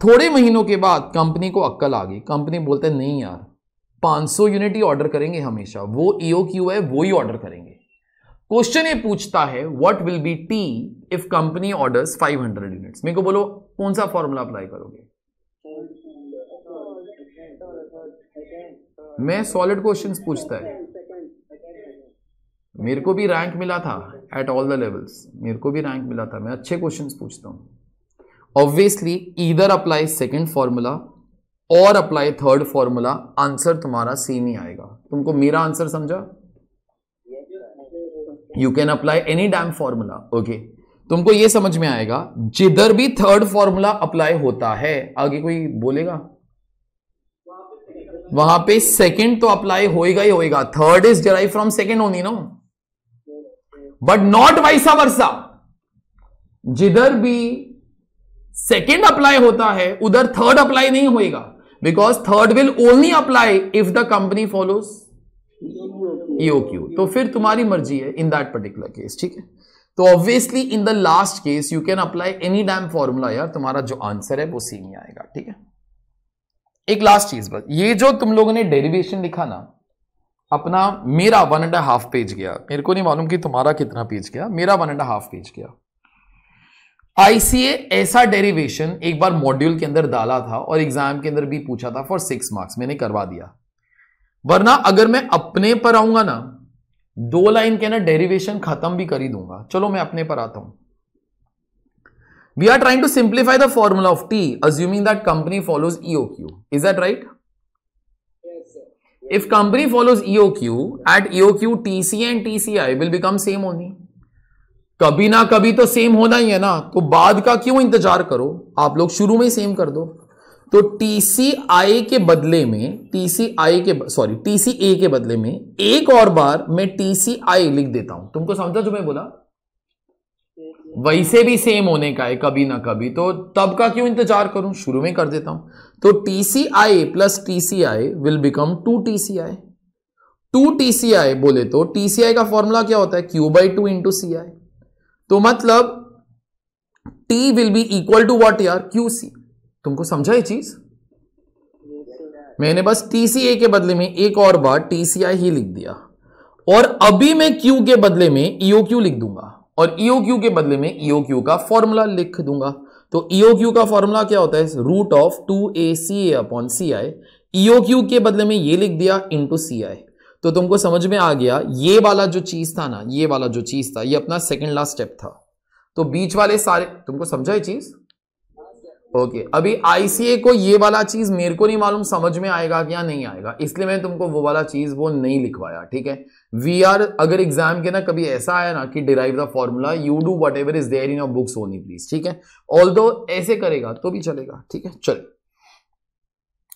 थोड़े महीनों के बाद कंपनी को अक्कल आ गई कंपनी बोलते नहीं यार 500 यूनिट ही ऑर्डर करेंगे हमेशा वो ईओ e क्यू है वो ही ऑर्डर करेंगे क्वेश्चन ये पूछता है what will be T if company orders 500 units मेरे को बोलो कौन सा फॉर्मूला अप्लाई करोगे मैं सॉलिड क्वेश्चन पूछता है मेरे को भी रैंक मिला था एट ऑल द लेवल्स मेरे को भी रैंक मिला था मैं अच्छे क्वेश्चन पूछता हूँ ऑब्वियसली इधर अप्लाई सेकेंड फॉर्मूला और अप्लाई थर्ड फॉर्मूला आंसर तुम्हारा सेम ही आएगा तुमको मेरा आंसर समझा you can apply any damn formula okay तुमको यह समझ में आएगा जिधर भी थर्ड फॉर्मूला अप्लाई होता है आगे कोई बोलेगा वहां पे सेकंड तो अप्लाई होएगा ही होएगा third is derive from second only no but not vice versa जिधर भी सेकेंड अप्लाई होता है उधर थर्ड अप्लाई नहीं होएगा because third will only apply if the company follows EOQ तो फिर तुम्हारी मर्जी है इन दैट पर्टिकुलर केस ठीक है तो obviously in the last case you can apply any damn formula यार तुम्हारा जो आंसर है वो सी में आएगा ठीक है एक लास्ट चीज बस ये जो तुम लोगों ने डेरिवेशन लिखा ना अपना मेरा वन एंड हाफ पेज गया मेरे को नहीं मालूम कि तुम्हारा कितना पेज गया मेरा वन एंड हाफ पेज गया आईसीए ऐसा डेरिवेशन एक बार मॉड्यूल के अंदर डाला था और एग्जाम के अंदर भी पूछा था फॉर सिक्स मार्क्स मैंने करवा दिया वरना अगर मैं अपने पर आऊंगा ना दो लाइन के ना डेरिवेशन खत्म भी कर ही दूंगा चलो मैं अपने पर आता हूं we are trying to simplify the formula of T assuming that company follows E O Q is that right if company follows E O Q at EO Q TC and TCI will become same only कभी ना कभी तो same होना ही है ना तो बाद का क्यों इंतजार करो आप लोग शुरू में ही सेम कर दो तो TCI के बदले में TCI के सॉरी TCA के बदले में एक और बार मैं TCI लिख देता हूं तुमको समझा जो मैं बोला वैसे भी सेम होने का है कभी ना कभी तो तब का क्यों इंतजार करूं शुरू में कर देता हूं तो TCI plus I will become two TCI two I बोले तो TCI का फॉर्मूला क्या होता है Q by two into C I तो मतलब T will be equal to what यार क्यू सी तुमको समझा ये चीज मैंने बस ए के बदले में एक और बार टीसीआई ही लिख दिया और अभी मैं क्यू के बदले में ईओ e क्यू लिख दूंगा और ईओ e क्यू के बदले में ईओ e क्यू का फॉर्मूला लिख दूंगा तो ईओ क्यू का फॉर्मूला क्या होता है root of two A C A upon C I E O Q के बदले में ये लिख दिया इंटू सी आई तो तुमको समझ में आ गया ये वाला जो चीज था ना ये वाला जो चीज था ये अपना सेकेंड लास्ट स्टेप था तो बीच वाले सारे तुमको समझा ये चीज ओके okay. अभी आईसीए को ये वाला चीज मेरे को नहीं मालूम समझ में आएगा या नहीं आएगा इसलिए मैंने तुमको वो वाला चीज वो नहीं लिखवाया ठीक है वी आर अगर एग्जाम के ना कभी ऐसा आया ना कि derive the formula you do whatever is there in your books only please ठीक है ऑल ऐसे करेगा तो भी चलेगा ठीक है चलो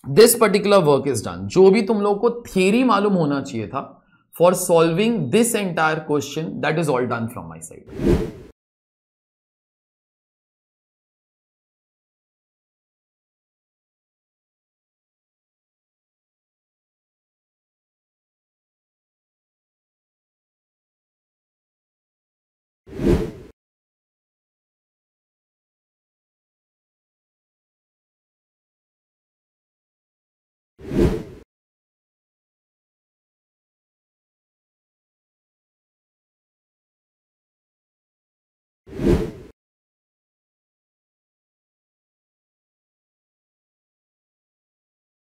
this particular work is done जो भी तुम लोग को थियरी मालूम होना चाहिए था for solving this entire question that is all done from my side